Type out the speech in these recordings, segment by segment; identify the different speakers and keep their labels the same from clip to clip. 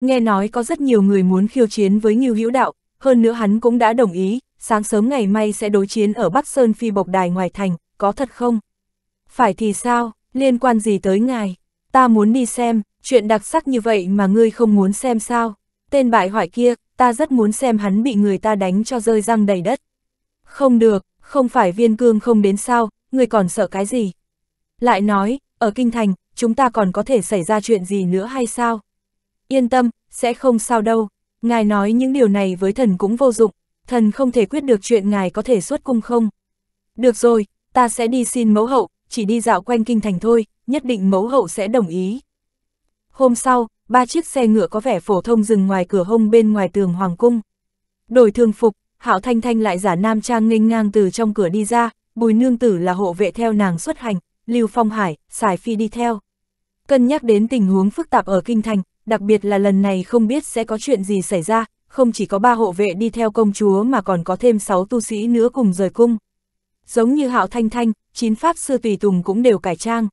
Speaker 1: Nghe nói có rất nhiều người muốn khiêu chiến với Ngưu Hữu Đạo, hơn nữa hắn cũng đã đồng ý, sáng sớm ngày mai sẽ đối chiến ở Bắc Sơn Phi Bộc Đài ngoài thành, có thật không? Phải thì sao, liên quan gì tới ngài? Ta muốn đi xem, chuyện đặc sắc như vậy mà ngươi không muốn xem sao? Tên bại hoại kia, ta rất muốn xem hắn bị người ta đánh cho rơi răng đầy đất. Không được, không phải viên cương không đến sao, ngươi còn sợ cái gì? Lại nói, ở Kinh Thành, chúng ta còn có thể xảy ra chuyện gì nữa hay sao? yên tâm, sẽ không sao đâu. Ngài nói những điều này với thần cũng vô dụng, thần không thể quyết được chuyện ngài có thể xuất cung không. Được rồi, ta sẽ đi xin mẫu hậu, chỉ đi dạo quanh kinh thành thôi, nhất định mẫu hậu sẽ đồng ý. Hôm sau, ba chiếc xe ngựa có vẻ phổ thông dừng ngoài cửa hông bên ngoài tường hoàng cung. Đổi thường phục, Hạo Thanh Thanh lại giả nam trang nghênh ngang từ trong cửa đi ra, Bùi Nương Tử là hộ vệ theo nàng xuất hành, Lưu Phong Hải, Sải Phi đi theo. Cân nhắc đến tình huống phức tạp ở kinh thành, đặc biệt là lần này không biết sẽ có chuyện gì xảy ra, không chỉ có ba hộ vệ đi theo công chúa mà còn có thêm sáu tu sĩ nữa cùng rời cung. Giống như Hạo Thanh Thanh, chín pháp sư tùy tùng cũng đều cải trang.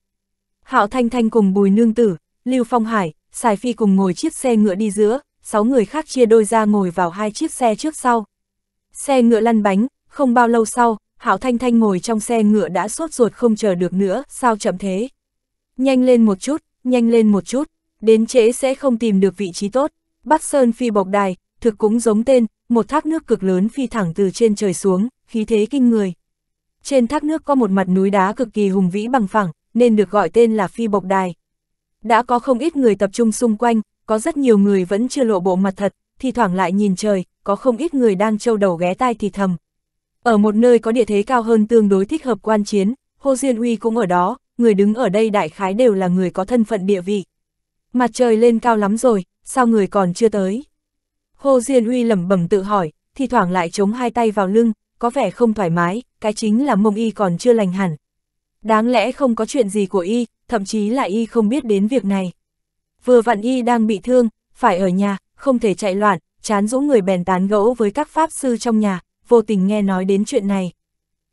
Speaker 1: Hạo Thanh Thanh cùng Bùi Nương Tử, Lưu Phong Hải, Sài Phi cùng ngồi chiếc xe ngựa đi giữa, sáu người khác chia đôi ra ngồi vào hai chiếc xe trước sau. Xe ngựa lăn bánh, không bao lâu sau, Hạo Thanh Thanh ngồi trong xe ngựa đã sốt ruột không chờ được nữa, sao chậm thế? Nhanh lên một chút, nhanh lên một chút đến trễ sẽ không tìm được vị trí tốt. Bắc Sơn phi bọc đài, thực cũng giống tên, một thác nước cực lớn phi thẳng từ trên trời xuống, khí thế kinh người. Trên thác nước có một mặt núi đá cực kỳ hùng vĩ bằng phẳng, nên được gọi tên là phi bọc đài. Đã có không ít người tập trung xung quanh, có rất nhiều người vẫn chưa lộ bộ mặt thật, thì thoảng lại nhìn trời, có không ít người đang trâu đầu ghé tai thì thầm. Ở một nơi có địa thế cao hơn tương đối thích hợp quan chiến, Hồ Diên Uy cũng ở đó, người đứng ở đây đại khái đều là người có thân phận địa vị mặt trời lên cao lắm rồi, sao người còn chưa tới? Hồ Diên Uy lẩm bẩm tự hỏi, thi thoảng lại chống hai tay vào lưng, có vẻ không thoải mái, cái chính là mông y còn chưa lành hẳn. Đáng lẽ không có chuyện gì của y, thậm chí là y không biết đến việc này. Vừa vặn y đang bị thương, phải ở nhà, không thể chạy loạn, chán rũ người bèn tán gẫu với các pháp sư trong nhà, vô tình nghe nói đến chuyện này.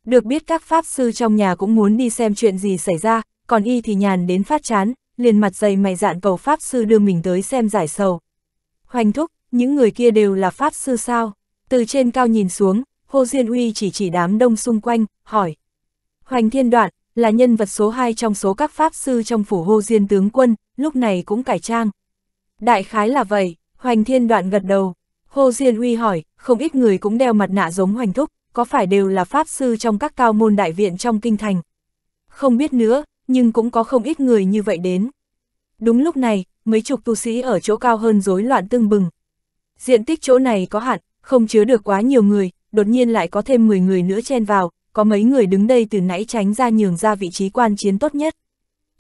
Speaker 1: Được biết các pháp sư trong nhà cũng muốn đi xem chuyện gì xảy ra, còn y thì nhàn đến phát chán, liền mặt dày mày dạn cầu Pháp Sư đưa mình tới xem giải sầu. Hoành thúc, những người kia đều là Pháp Sư sao? Từ trên cao nhìn xuống, Hồ Diên Uy chỉ chỉ đám đông xung quanh, hỏi. Hoành Thiên Đoạn, là nhân vật số 2 trong số các Pháp Sư trong phủ Hồ Diên Tướng Quân, lúc này cũng cải trang. Đại khái là vậy, Hoành Thiên Đoạn gật đầu. Hồ Diên Uy hỏi, không ít người cũng đeo mặt nạ giống Hoành Thúc, có phải đều là Pháp Sư trong các cao môn đại viện trong kinh thành? Không biết nữa, nhưng cũng có không ít người như vậy đến. Đúng lúc này, mấy chục tu sĩ ở chỗ cao hơn rối loạn tương bừng. Diện tích chỗ này có hạn, không chứa được quá nhiều người, đột nhiên lại có thêm 10 người nữa chen vào, có mấy người đứng đây từ nãy tránh ra nhường ra vị trí quan chiến tốt nhất.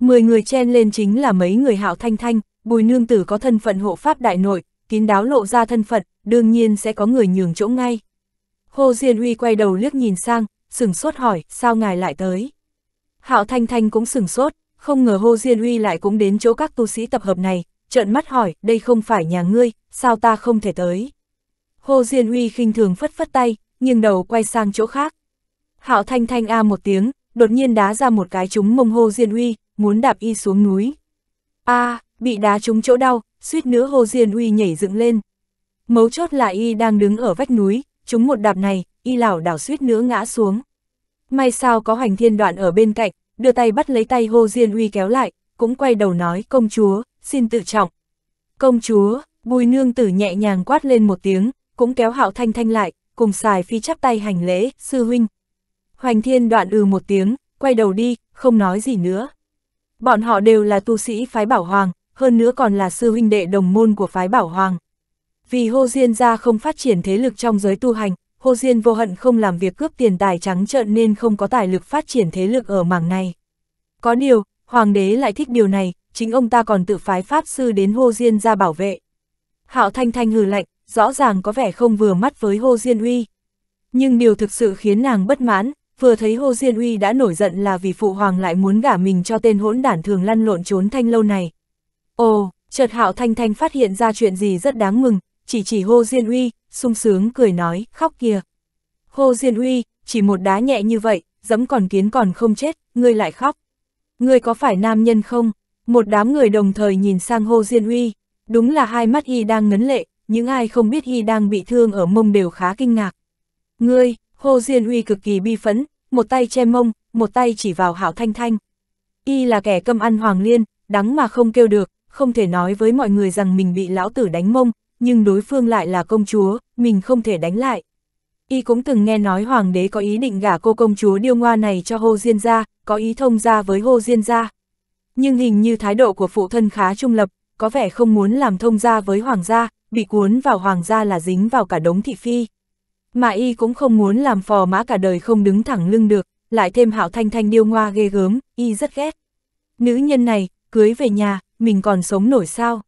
Speaker 1: 10 người chen lên chính là mấy người hạo thanh thanh, bùi nương tử có thân phận hộ pháp đại nội, kín đáo lộ ra thân phận, đương nhiên sẽ có người nhường chỗ ngay. Hồ Diên Uy quay đầu liếc nhìn sang, sửng sốt hỏi, sao ngài lại tới? Hạo Thanh Thanh cũng sửng sốt, không ngờ Hồ Diên Uy lại cũng đến chỗ các tu sĩ tập hợp này, trợn mắt hỏi, đây không phải nhà ngươi, sao ta không thể tới. Hồ Diên Uy khinh thường phất phất tay, nghiêng đầu quay sang chỗ khác. Hạo Thanh Thanh a một tiếng, đột nhiên đá ra một cái trúng mông Hồ Diên Uy, muốn đạp y xuống núi. A, à, bị đá trúng chỗ đau, suýt nữa Hồ Diên Uy nhảy dựng lên. Mấu chốt là y đang đứng ở vách núi, trúng một đạp này, y lảo đảo suýt nữa ngã xuống. May sao có hoành thiên đoạn ở bên cạnh, đưa tay bắt lấy tay Hồ Diên Uy kéo lại, cũng quay đầu nói công chúa, xin tự trọng. Công chúa, bùi nương tử nhẹ nhàng quát lên một tiếng, cũng kéo hạo thanh thanh lại, cùng xài phi chắp tay hành lễ, sư huynh. Hoành thiên đoạn ừ một tiếng, quay đầu đi, không nói gì nữa. Bọn họ đều là tu sĩ phái bảo hoàng, hơn nữa còn là sư huynh đệ đồng môn của phái bảo hoàng. Vì hô diên gia không phát triển thế lực trong giới tu hành, Hồ Diên vô hận không làm việc cướp tiền tài trắng trợn nên không có tài lực phát triển thế lực ở mảng này. Có điều, Hoàng đế lại thích điều này, chính ông ta còn tự phái Pháp sư đến Hồ Diên ra bảo vệ. Hạo Thanh Thanh hừ lạnh, rõ ràng có vẻ không vừa mắt với Hồ Diên Uy. Nhưng điều thực sự khiến nàng bất mãn, vừa thấy Hồ Diên Uy đã nổi giận là vì Phụ Hoàng lại muốn gả mình cho tên hỗn đản thường lăn lộn trốn thanh lâu này. Ồ, chợt Hạo Thanh Thanh phát hiện ra chuyện gì rất đáng mừng, chỉ chỉ Hồ Diên Uy, sung sướng cười nói, khóc kia. Hồ Diên Uy, chỉ một đá nhẹ như vậy, dẫm còn kiến còn không chết, ngươi lại khóc. Ngươi có phải nam nhân không? Một đám người đồng thời nhìn sang Hồ Diên Uy, đúng là hai mắt y đang ngấn lệ, những ai không biết y đang bị thương ở mông đều khá kinh ngạc. Ngươi, Hồ Diên Uy cực kỳ bi phẫn, một tay che mông, một tay chỉ vào Hảo Thanh Thanh. Y là kẻ câm ăn hoàng liên, đắng mà không kêu được, không thể nói với mọi người rằng mình bị lão tử đánh mông, nhưng đối phương lại là công chúa, mình không thể đánh lại. Y cũng từng nghe nói hoàng đế có ý định gả cô công chúa điêu ngoa này cho Hồ Diên gia, có ý thông gia với Hồ Diên gia. Nhưng hình như thái độ của phụ thân khá trung lập, có vẻ không muốn làm thông gia với hoàng gia, bị cuốn vào hoàng gia là dính vào cả đống thị phi. Mà y cũng không muốn làm phò mã cả đời không đứng thẳng lưng được, lại thêm hạo thanh thanh điêu ngoa ghê gớm, y rất ghét. Nữ nhân này, cưới về nhà, mình còn sống nổi sao?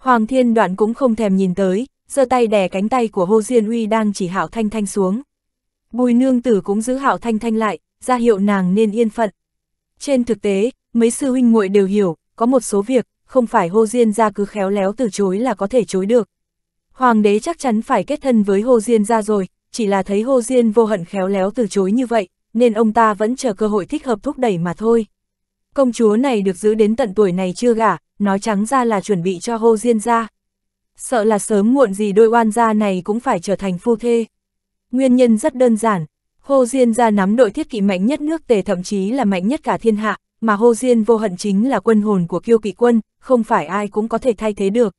Speaker 1: Hoàng Thiên Đoạn cũng không thèm nhìn tới, giơ tay đè cánh tay của Hồ Diên Huy đang chỉ Hạo Thanh Thanh xuống. Bùi nương tử cũng giữ Hạo Thanh Thanh lại, ra hiệu nàng nên yên phận. Trên thực tế, mấy sư huynh muội đều hiểu, có một số việc, không phải Hồ Diên Gia cứ khéo léo từ chối là có thể chối được. Hoàng đế chắc chắn phải kết thân với Hồ Diên Gia rồi, chỉ là thấy Hồ Diên vô hận khéo léo từ chối như vậy, nên ông ta vẫn chờ cơ hội thích hợp thúc đẩy mà thôi. Công chúa này được giữ đến tận tuổi này chưa gả, nói trắng ra là chuẩn bị cho hô diên gia. Sợ là sớm muộn gì đôi oan gia này cũng phải trở thành phu thê. Nguyên nhân rất đơn giản, hô diên gia nắm đội thiết kỵ mạnh nhất nước tề thậm chí là mạnh nhất cả thiên hạ, mà hô diên vô hận chính là quân hồn của kiêu kỵ quân, không phải ai cũng có thể thay thế được.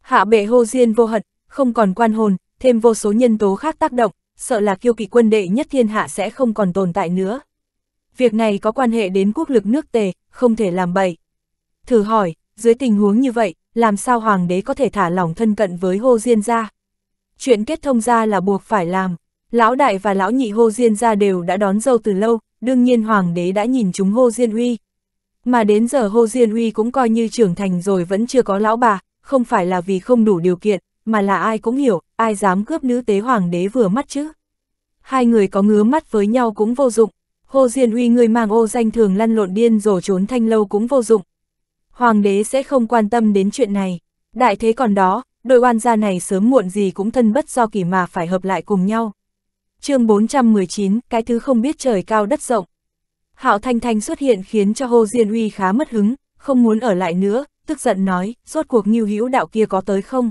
Speaker 1: Hạ bệ hô diên vô hận, không còn quan hồn, thêm vô số nhân tố khác tác động, sợ là kiêu kỵ quân đệ nhất thiên hạ sẽ không còn tồn tại nữa. Việc này có quan hệ đến quốc lực nước tề, không thể làm bậy. Thử hỏi, dưới tình huống như vậy, làm sao hoàng đế có thể thả lỏng thân cận với hô diên gia? Chuyện kết thông gia là buộc phải làm, lão đại và lão nhị hô diên gia đều đã đón dâu từ lâu, đương nhiên hoàng đế đã nhìn chúng hô diên huy Mà đến giờ hô diên huy cũng coi như trưởng thành rồi vẫn chưa có lão bà, không phải là vì không đủ điều kiện, mà là ai cũng hiểu, ai dám cướp nữ tế hoàng đế vừa mắt chứ. Hai người có ngứa mắt với nhau cũng vô dụng, hô diên huy người mang ô danh thường lăn lộn điên rồi trốn thanh lâu cũng vô dụng, hoàng đế sẽ không quan tâm đến chuyện này. Đại thế còn đó, đội oan gia này sớm muộn gì cũng thân bất do kỳ mà phải hợp lại cùng nhau. chương 419, cái thứ không biết trời cao đất rộng. Hạo Thanh Thanh xuất hiện khiến cho Hồ Diên Uy khá mất hứng, không muốn ở lại nữa, tức giận nói, rốt cuộc nghiêu hữu đạo kia có tới không?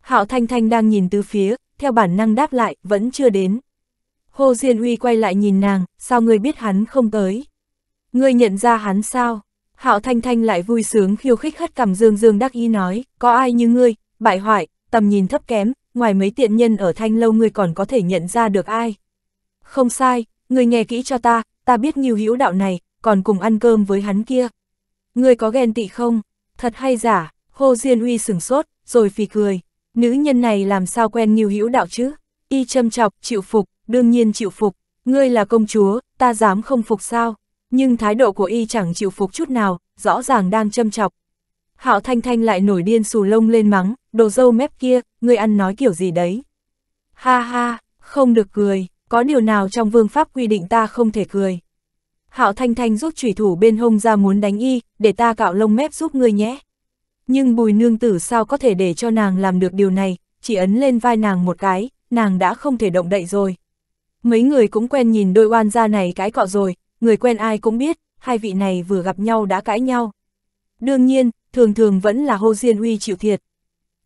Speaker 1: Hạo Thanh Thanh đang nhìn từ phía, theo bản năng đáp lại, vẫn chưa đến. Hồ Diên Uy quay lại nhìn nàng, sao ngươi biết hắn không tới? Ngươi nhận ra hắn sao? Hạo Thanh Thanh lại vui sướng khiêu khích hất cằm Dương Dương đắc ý nói, có ai như ngươi, bại hoại, tầm nhìn thấp kém, ngoài mấy tiện nhân ở thanh lâu ngươi còn có thể nhận ra được ai. Không sai, ngươi nghe kỹ cho ta, ta biết nhiều hữu đạo này, còn cùng ăn cơm với hắn kia. Ngươi có ghen tị không? Thật hay giả? Hồ Diên Uy sửng sốt, rồi phì cười. Nữ nhân này làm sao quen nhiều hữu đạo chứ? Y châm chọc, chịu phục, đương nhiên chịu phục. Ngươi là công chúa, ta dám không phục sao? nhưng thái độ của y chẳng chịu phục chút nào, rõ ràng đang châm chọc. Hạo Thanh Thanh lại nổi điên xù lông lên mắng, đồ dâu mép kia, ngươi ăn nói kiểu gì đấy. Ha ha, không được cười, có điều nào trong vương pháp quy định ta không thể cười. Hạo Thanh Thanh rút chủy thủ bên hông ra muốn đánh y, để ta cạo lông mép giúp ngươi nhé. Nhưng bùi nương tử sao có thể để cho nàng làm được điều này, chỉ ấn lên vai nàng một cái, nàng đã không thể động đậy rồi. Mấy người cũng quen nhìn đôi oan gia này cái cọ rồi, người quen ai cũng biết, hai vị này vừa gặp nhau đã cãi nhau. Đương nhiên, thường thường vẫn là Hồ Diên Uy chịu thiệt.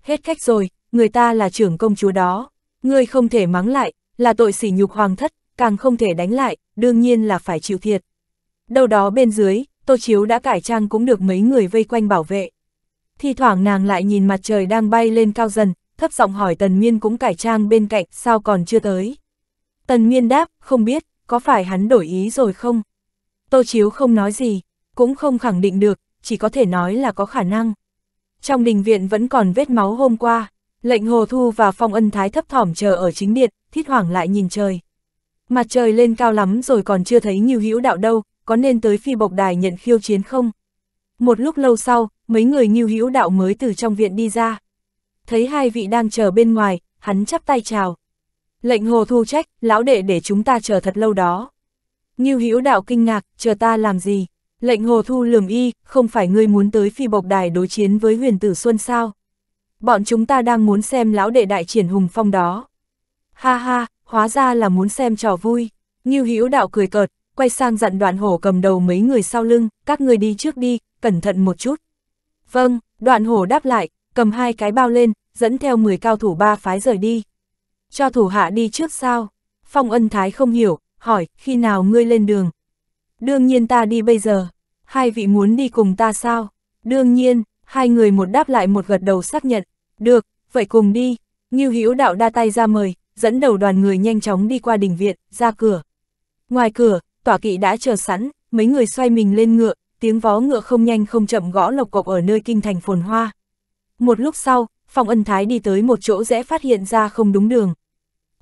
Speaker 1: Hết cách rồi, người ta là trưởng công chúa đó, ngươi không thể mắng lại, là tội sỉ nhục hoàng thất, càng không thể đánh lại, đương nhiên là phải chịu thiệt. Đâu đó bên dưới, Tô Chiếu đã cải trang cũng được mấy người vây quanh bảo vệ. Thì thoảng nàng lại nhìn mặt trời đang bay lên cao dần, thấp giọng hỏi Tần Miên cũng cải trang bên cạnh, sao còn chưa tới. Tần Miên đáp, không biết, có phải hắn đổi ý rồi không? Tô Chiếu không nói gì, cũng không khẳng định được, chỉ có thể nói là có khả năng. Trong đình viện vẫn còn vết máu hôm qua, lệnh Hồ Thu và Phong Ân Thái thấp thỏm chờ ở chính điện, thít hoảng lại nhìn trời. Mặt trời lên cao lắm rồi còn chưa thấy nhiều hữu đạo đâu, có nên tới phi bộc đài nhận khiêu chiến không? Một lúc lâu sau, mấy người nghiêu hữu đạo mới từ trong viện đi ra. Thấy hai vị đang chờ bên ngoài, hắn chắp tay chào. Lệnh hồ thu trách, lão đệ để chúng ta chờ thật lâu đó. Ngưu Hữu đạo kinh ngạc, chờ ta làm gì? Lệnh hồ thu lườm y, không phải ngươi muốn tới phi bộc đài đối chiến với huyền tử xuân sao? Bọn chúng ta đang muốn xem lão đệ đại triển hùng phong đó. Ha ha, hóa ra là muốn xem trò vui. Ngưu Hữu đạo cười cợt, quay sang dặn đoạn hổ cầm đầu mấy người sau lưng, các người đi trước đi, cẩn thận một chút. Vâng, đoạn hổ đáp lại, cầm hai cái bao lên, dẫn theo 10 cao thủ ba phái rời đi cho thủ hạ đi trước sao? Phong ân thái không hiểu, hỏi, khi nào ngươi lên đường? Đương nhiên ta đi bây giờ. Hai vị muốn đi cùng ta sao? Đương nhiên, hai người một đáp lại một gật đầu xác nhận. Được, vậy cùng đi. Ngưu Hữu đạo đa tay ra mời, dẫn đầu đoàn người nhanh chóng đi qua đình viện, ra cửa. Ngoài cửa, tỏa kỵ đã chờ sẵn, mấy người xoay mình lên ngựa, tiếng vó ngựa không nhanh không chậm gõ lộc cộc ở nơi kinh thành phồn hoa. Một lúc sau, Phong Ân Thái đi tới một chỗ rẽ phát hiện ra không đúng đường.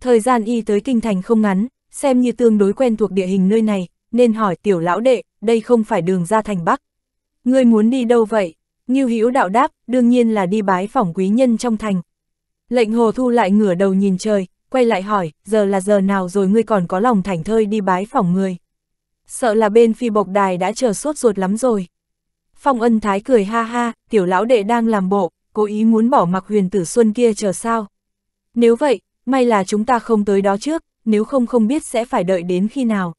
Speaker 1: Thời gian y tới kinh thành không ngắn, xem như tương đối quen thuộc địa hình nơi này, nên hỏi tiểu lão đệ, đây không phải đường ra thành Bắc. Ngươi muốn đi đâu vậy? Như Hữu đạo đáp, đương nhiên là đi bái phỏng quý nhân trong thành. Lệnh Hồ Thu lại ngửa đầu nhìn trời, quay lại hỏi, giờ là giờ nào rồi ngươi còn có lòng thảnh thơi đi bái phỏng người. Sợ là bên phi bộc đài đã chờ sốt ruột lắm rồi. Phong ân thái cười ha ha, tiểu lão đệ đang làm bộ, cố ý muốn bỏ mặc huyền tử xuân kia chờ sao. Nếu vậy, may là chúng ta không tới đó trước, nếu không không biết sẽ phải đợi đến khi nào.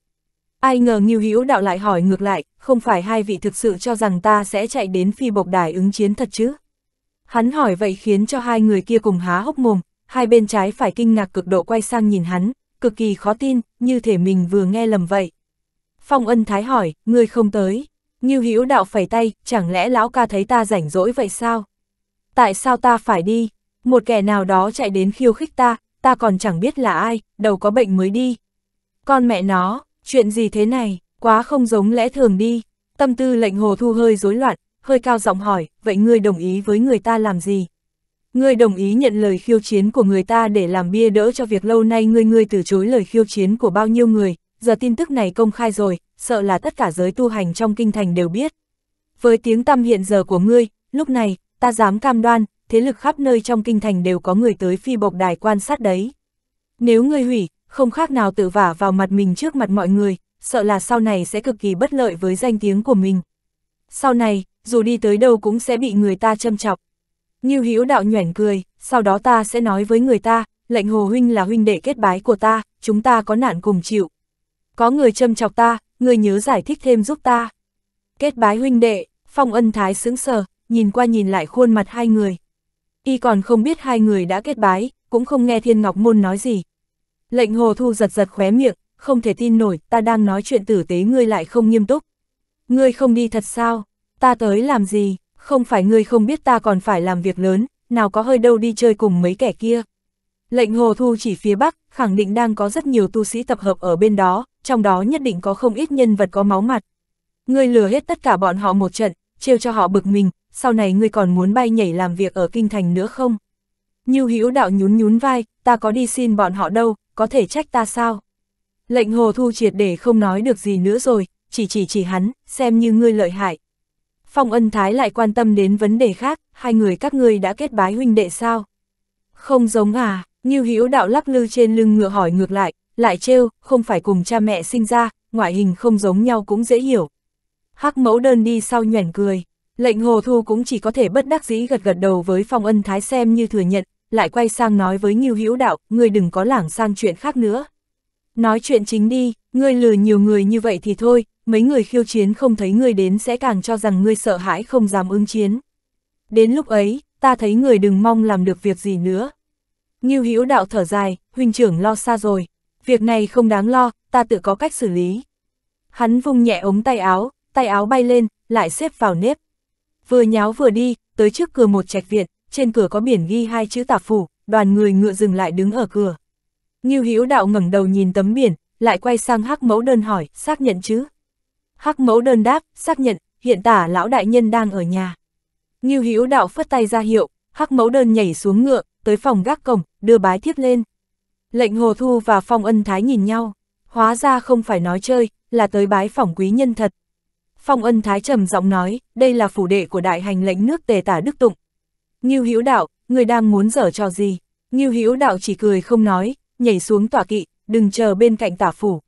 Speaker 1: Ai ngờ Ngưu Hữu Đạo lại hỏi ngược lại, không phải hai vị thực sự cho rằng ta sẽ chạy đến phi bộc đài ứng chiến thật chứ? Hắn hỏi vậy khiến cho hai người kia cùng há hốc mồm, hai bên trái phải kinh ngạc cực độ quay sang nhìn hắn, cực kỳ khó tin, như thể mình vừa nghe lầm vậy. Phong ân thái hỏi, ngươi không tới. Ngưu Hữu Đạo phẩy tay, chẳng lẽ lão ca thấy ta rảnh rỗi vậy sao? Tại sao ta phải đi? Một kẻ nào đó chạy đến khiêu khích ta, ta còn chẳng biết là ai, đầu có bệnh mới đi. Con mẹ nó, chuyện gì thế này, quá không giống lẽ thường đi. Tâm tư lệnh hồ thu hơi rối loạn, hơi cao giọng hỏi, vậy ngươi đồng ý với người ta làm gì? Ngươi đồng ý nhận lời khiêu chiến của người ta để làm bia đỡ cho việc lâu nay ngươi ngươi từ chối lời khiêu chiến của bao nhiêu người, giờ tin tức này công khai rồi, sợ là tất cả giới tu hành trong kinh thành đều biết. Với tiếng tâm hiện giờ của ngươi, lúc này, ta dám cam đoan, thế lực khắp nơi trong kinh thành đều có người tới phi bộc đài quan sát đấy. Nếu ngươi hủy, không khác nào tự vả vào mặt mình trước mặt mọi người, sợ là sau này sẽ cực kỳ bất lợi với danh tiếng của mình. Sau này, dù đi tới đâu cũng sẽ bị người ta châm chọc. Như Hữu đạo nhoẻn cười, sau đó ta sẽ nói với người ta, lệnh hồ huynh là huynh đệ kết bái của ta, chúng ta có nạn cùng chịu. Có người châm chọc ta, người nhớ giải thích thêm giúp ta. Kết bái huynh đệ, phong ân thái sững sờ, nhìn qua nhìn lại khuôn mặt hai người, y còn không biết hai người đã kết bái, cũng không nghe Thiên Ngọc Môn nói gì. Lệnh Hồ Thu giật giật khóe miệng, không thể tin nổi, ta đang nói chuyện tử tế ngươi lại không nghiêm túc. Ngươi không đi thật sao? Ta tới làm gì? Không phải ngươi không biết ta còn phải làm việc lớn, nào có hơi đâu đi chơi cùng mấy kẻ kia. Lệnh Hồ Thu chỉ phía Bắc, khẳng định đang có rất nhiều tu sĩ tập hợp ở bên đó, trong đó nhất định có không ít nhân vật có máu mặt. Ngươi lừa hết tất cả bọn họ một trận, trêu cho họ bực mình, sau này ngươi còn muốn bay nhảy làm việc ở kinh thành nữa không? Như hữu đạo nhún nhún vai, ta có đi xin bọn họ đâu, có thể trách ta sao? Lệnh hồ thu triệt để không nói được gì nữa rồi, chỉ chỉ chỉ hắn, xem như ngươi lợi hại. Phong ân thái lại quan tâm đến vấn đề khác, hai người các ngươi đã kết bái huynh đệ sao? Không giống à, như hữu đạo lắc lư trên lưng ngựa hỏi ngược lại, lại trêu, không phải cùng cha mẹ sinh ra, ngoại hình không giống nhau cũng dễ hiểu. Hắc mẫu đơn đi sau nhoẻn cười. Lệnh hồ thu cũng chỉ có thể bất đắc dĩ gật gật đầu với phong ân thái xem như thừa nhận, lại quay sang nói với Ngưu Hữu Đạo, ngươi đừng có lảng sang chuyện khác nữa. Nói chuyện chính đi, ngươi lừa nhiều người như vậy thì thôi, mấy người khiêu chiến không thấy ngươi đến sẽ càng cho rằng ngươi sợ hãi không dám ứng chiến. Đến lúc ấy, ta thấy người đừng mong làm được việc gì nữa. Ngưu Hữu Đạo thở dài, huynh trưởng lo xa rồi, việc này không đáng lo, ta tự có cách xử lý. Hắn vung nhẹ ống tay áo, tay áo bay lên, lại xếp vào nếp, Vừa nháo vừa đi, tới trước cửa một trạch viện, trên cửa có biển ghi hai chữ tạp phủ, đoàn người ngựa dừng lại đứng ở cửa. Ngưu Hữu Đạo ngẩng đầu nhìn tấm biển, lại quay sang Hắc Mẫu Đơn hỏi, xác nhận chứ? Hắc Mẫu Đơn đáp, xác nhận, hiện tả lão đại nhân đang ở nhà. Ngưu Hữu Đạo phất tay ra hiệu, Hắc Mẫu Đơn nhảy xuống ngựa, tới phòng gác cổng, đưa bái thiếp lên. Lệnh Hồ Thu và Phong Ân Thái nhìn nhau, hóa ra không phải nói chơi, là tới bái phỏng quý nhân thật, Phong ân thái trầm giọng nói, đây là phủ đệ của đại hành lệnh nước tề tả Đức Tụng. Nghiêu Hữu đạo, người đang muốn dở trò gì? Nghiêu Hữu đạo chỉ cười không nói, nhảy xuống tòa kỵ, đừng chờ bên cạnh tả phủ.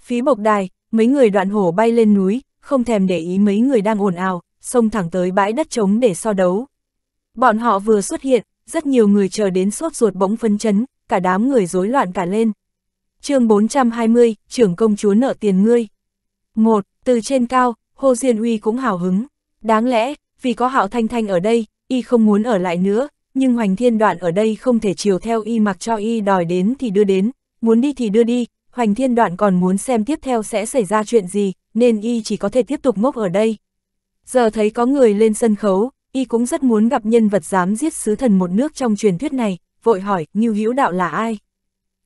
Speaker 1: Phí bộc đài, mấy người đoạn hổ bay lên núi, không thèm để ý mấy người đang ồn ào, xông thẳng tới bãi đất trống để so đấu. Bọn họ vừa xuất hiện, rất nhiều người chờ đến sốt ruột bỗng phấn chấn, cả đám người rối loạn cả lên. chương 420, trưởng công chúa nợ tiền ngươi. Một, từ trên cao, Hồ Diên Uy cũng hào hứng. Đáng lẽ, vì có Hạo Thanh Thanh ở đây, y không muốn ở lại nữa, nhưng Hoành Thiên Đoạn ở đây không thể chiều theo y mặc cho y đòi đến thì đưa đến, muốn đi thì đưa đi, Hoành Thiên Đoạn còn muốn xem tiếp theo sẽ xảy ra chuyện gì, nên y chỉ có thể tiếp tục ngốc ở đây. Giờ thấy có người lên sân khấu, y cũng rất muốn gặp nhân vật dám giết sứ thần một nước trong truyền thuyết này, vội hỏi, Ngưu Hữu Đạo là ai?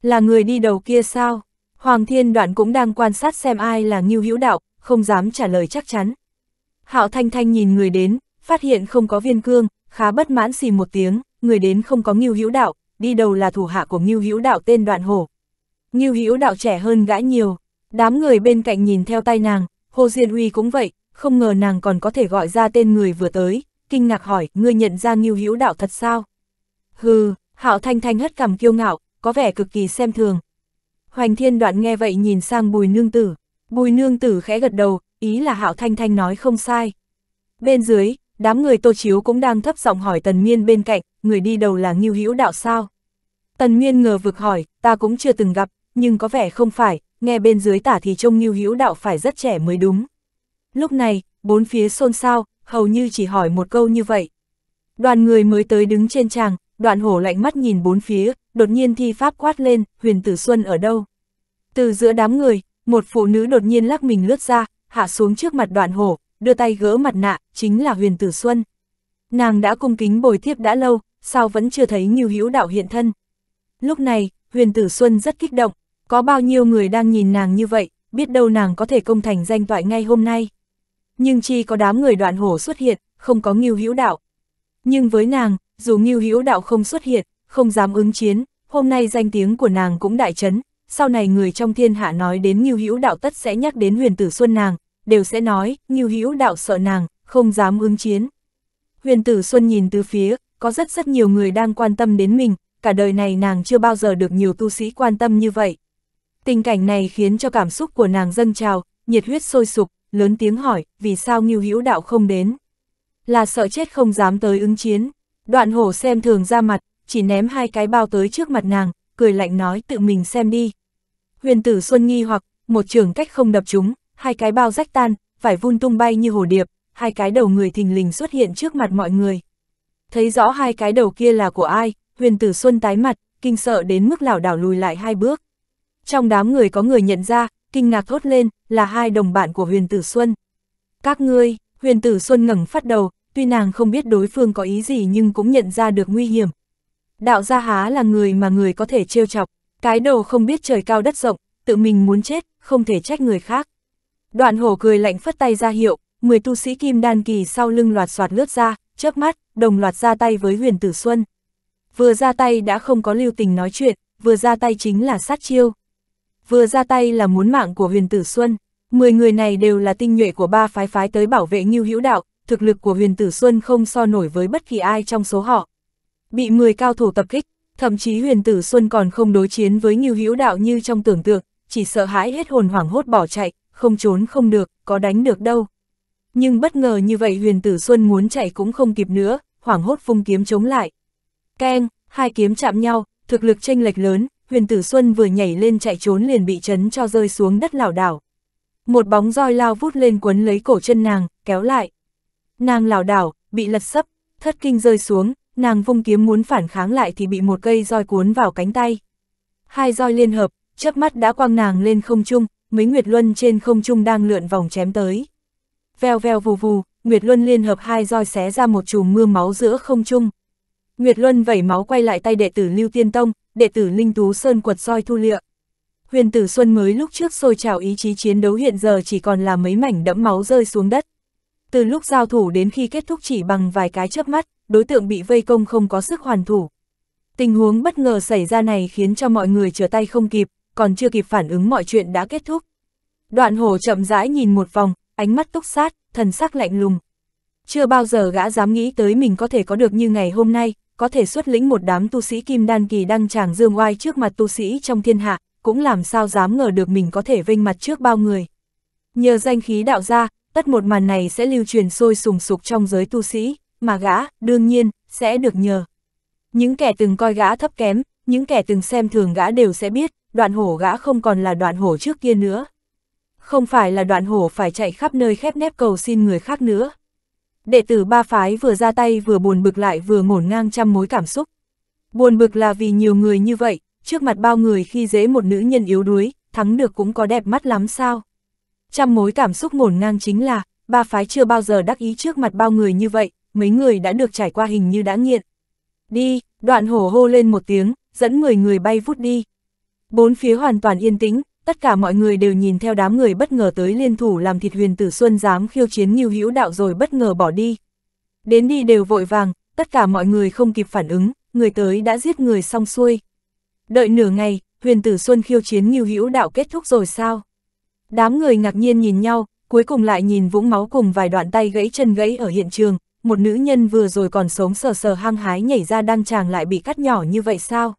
Speaker 1: Là người đi đầu kia sao? Hoàng Thiên Đoạn cũng đang quan sát xem ai là Ngưu Hữu Đạo, không dám trả lời chắc chắn. Hạo Thanh Thanh nhìn người đến, phát hiện không có viên cương, khá bất mãn xì một tiếng, người đến không có Ngưu Hữu Đạo, đi đầu là thủ hạ của Ngưu Hữu Đạo tên Đoạn Hổ. Ngưu Hữu Đạo trẻ hơn gã nhiều, đám người bên cạnh nhìn theo tay nàng, Hồ Diên Uy cũng vậy, không ngờ nàng còn có thể gọi ra tên người vừa tới, kinh ngạc hỏi, ngươi nhận ra Ngưu Hữu Đạo thật sao? Hừ, Hạo Thanh Thanh hất cằm kiêu ngạo, có vẻ cực kỳ xem thường, Hoành thiên đoạn nghe vậy nhìn sang bùi nương tử. Bùi nương tử khẽ gật đầu, ý là hạo thanh thanh nói không sai. Bên dưới, đám người tô chiếu cũng đang thấp giọng hỏi tần miên bên cạnh, người đi đầu là Ngưu hữu đạo sao. Tần miên ngờ vực hỏi, ta cũng chưa từng gặp, nhưng có vẻ không phải, nghe bên dưới tả thì trông Ngưu hữu đạo phải rất trẻ mới đúng. Lúc này, bốn phía xôn xao, hầu như chỉ hỏi một câu như vậy. Đoàn người mới tới đứng trên tràng, đoạn hổ lạnh mắt nhìn bốn phía, đột nhiên thi pháp quát lên, huyền tử xuân ở đâu? Từ giữa đám người, một phụ nữ đột nhiên lắc mình lướt ra, hạ xuống trước mặt đoạn hổ, đưa tay gỡ mặt nạ, chính là huyền tử xuân. Nàng đã cung kính bồi thiếp đã lâu, sao vẫn chưa thấy nghiêu hữu đạo hiện thân. Lúc này, huyền tử xuân rất kích động, có bao nhiêu người đang nhìn nàng như vậy, biết đâu nàng có thể công thành danh toại ngay hôm nay. Nhưng chi có đám người đoạn hổ xuất hiện, không có nghiêu hữu đạo. Nhưng với nàng, dù nghiêu hữu đạo không xuất hiện, không dám ứng chiến, hôm nay danh tiếng của nàng cũng đại chấn, sau này người trong thiên hạ nói đến Ngưu Hữu Đạo tất sẽ nhắc đến Huyền Tử Xuân nàng, đều sẽ nói, Ngưu Hữu Đạo sợ nàng, không dám ứng chiến. Huyền Tử Xuân nhìn từ phía, có rất rất nhiều người đang quan tâm đến mình, cả đời này nàng chưa bao giờ được nhiều tu sĩ quan tâm như vậy. Tình cảnh này khiến cho cảm xúc của nàng dâng trào, nhiệt huyết sôi sục, lớn tiếng hỏi, vì sao Ngưu Hữu Đạo không đến? Là sợ chết không dám tới ứng chiến. Đoạn hổ xem thường ra mặt, chỉ ném hai cái bao tới trước mặt nàng, cười lạnh nói tự mình xem đi. Huyền tử Xuân nghi hoặc, một trường cách không đập chúng, hai cái bao rách tan, phải vun tung bay như hồ điệp, hai cái đầu người thình lình xuất hiện trước mặt mọi người. Thấy rõ hai cái đầu kia là của ai, huyền tử Xuân tái mặt, kinh sợ đến mức lảo đảo lùi lại hai bước. Trong đám người có người nhận ra, kinh ngạc thốt lên, là hai đồng bạn của huyền tử Xuân. Các ngươi, huyền tử Xuân ngẩng phát đầu, tuy nàng không biết đối phương có ý gì nhưng cũng nhận ra được nguy hiểm, đạo gia há là người mà người có thể trêu chọc, cái đầu không biết trời cao đất rộng, tự mình muốn chết, không thể trách người khác. Đoạn hổ cười lạnh phất tay ra hiệu, 10 tu sĩ kim đan kỳ sau lưng loạt soạt lướt ra, chớp mắt, đồng loạt ra tay với huyền tử xuân. Vừa ra tay đã không có lưu tình nói chuyện, vừa ra tay chính là sát chiêu. Vừa ra tay là muốn mạng của huyền tử xuân, 10 người này đều là tinh nhuệ của ba phái phái tới bảo vệ nghiêu hữu đạo, thực lực của huyền tử xuân không so nổi với bất kỳ ai trong số họ, bị 10 cao thủ tập kích, thậm chí huyền tử Xuân còn không đối chiến với Ngưu Hữu Đạo như trong tưởng tượng, chỉ sợ hãi hết hồn hoảng hốt bỏ chạy, không trốn không được, có đánh được đâu. Nhưng bất ngờ như vậy huyền tử Xuân muốn chạy cũng không kịp nữa, hoảng hốt vung kiếm chống lại. Keng, hai kiếm chạm nhau, thực lực chênh lệch lớn, huyền tử Xuân vừa nhảy lên chạy trốn liền bị chấn cho rơi xuống đất lảo đảo. Một bóng roi lao vút lên quấn lấy cổ chân nàng, kéo lại. Nàng lảo đảo, bị lật sấp, thất kinh rơi xuống, nàng vung kiếm muốn phản kháng lại thì bị một cây roi cuốn vào cánh tay. Hai roi liên hợp, chớp mắt đã quăng nàng lên không trung, mấy Nguyệt Luân trên không trung đang lượn vòng chém tới. Vèo vèo vù vù, Nguyệt Luân liên hợp hai roi xé ra một chùm mưa máu giữa không trung. Nguyệt Luân vẩy máu quay lại tay đệ tử Lưu Tiên Tông, đệ tử Linh Tú Sơn quật roi thu lịa. Huyền tử Xuân mới lúc trước sôi trào ý chí chiến đấu hiện giờ chỉ còn là mấy mảnh đẫm máu rơi xuống đất. Từ lúc giao thủ đến khi kết thúc chỉ bằng vài cái chớp mắt, đối tượng bị vây công không có sức hoàn thủ. Tình huống bất ngờ xảy ra này khiến cho mọi người trở tay không kịp, còn chưa kịp phản ứng mọi chuyện đã kết thúc. Đoạn hồ chậm rãi nhìn một vòng, ánh mắt túc sát, thần sắc lạnh lùng. Chưa bao giờ gã dám nghĩ tới mình có thể có được như ngày hôm nay, có thể xuất lĩnh một đám tu sĩ kim đan kỳ đăng tràng dương oai trước mặt tu sĩ trong thiên hạ, cũng làm sao dám ngờ được mình có thể vinh mặt trước bao người. Nhờ danh khí đạo ra, tất một màn này sẽ lưu truyền sôi sùng sục trong giới tu sĩ, mà gã, đương nhiên, sẽ được nhờ. Những kẻ từng coi gã thấp kém, những kẻ từng xem thường gã đều sẽ biết, đoạn hổ gã không còn là đoạn hổ trước kia nữa. Không phải là đoạn hổ phải chạy khắp nơi khép nép cầu xin người khác nữa. Đệ tử ba phái vừa ra tay vừa buồn bực lại vừa ngổn ngang trăm mối cảm xúc. Buồn bực là vì nhiều người như vậy, trước mặt bao người khi dễ một nữ nhân yếu đuối, thắng được cũng có đẹp mắt lắm sao. Trăm mối cảm xúc ngổn ngang chính là, ba phái chưa bao giờ đắc ý trước mặt bao người như vậy, mấy người đã được trải qua hình như đã nghiện. Đi, đoạn hổ hô lên một tiếng, dẫn người người bay vút đi. Bốn phía hoàn toàn yên tĩnh, tất cả mọi người đều nhìn theo đám người bất ngờ tới liên thủ làm thịt huyền tử xuân dám khiêu chiến như hữu đạo rồi bất ngờ bỏ đi. Đến đi đều vội vàng, tất cả mọi người không kịp phản ứng, người tới đã giết người xong xuôi. Đợi nửa ngày, huyền tử xuân khiêu chiến như hữu đạo kết thúc rồi sao? Đám người ngạc nhiên nhìn nhau, cuối cùng lại nhìn vũng máu cùng vài đoạn tay gãy chân gãy ở hiện trường, một nữ nhân vừa rồi còn sống sờ sờ hăng hái nhảy ra đang chàng lại bị cắt nhỏ như vậy sao?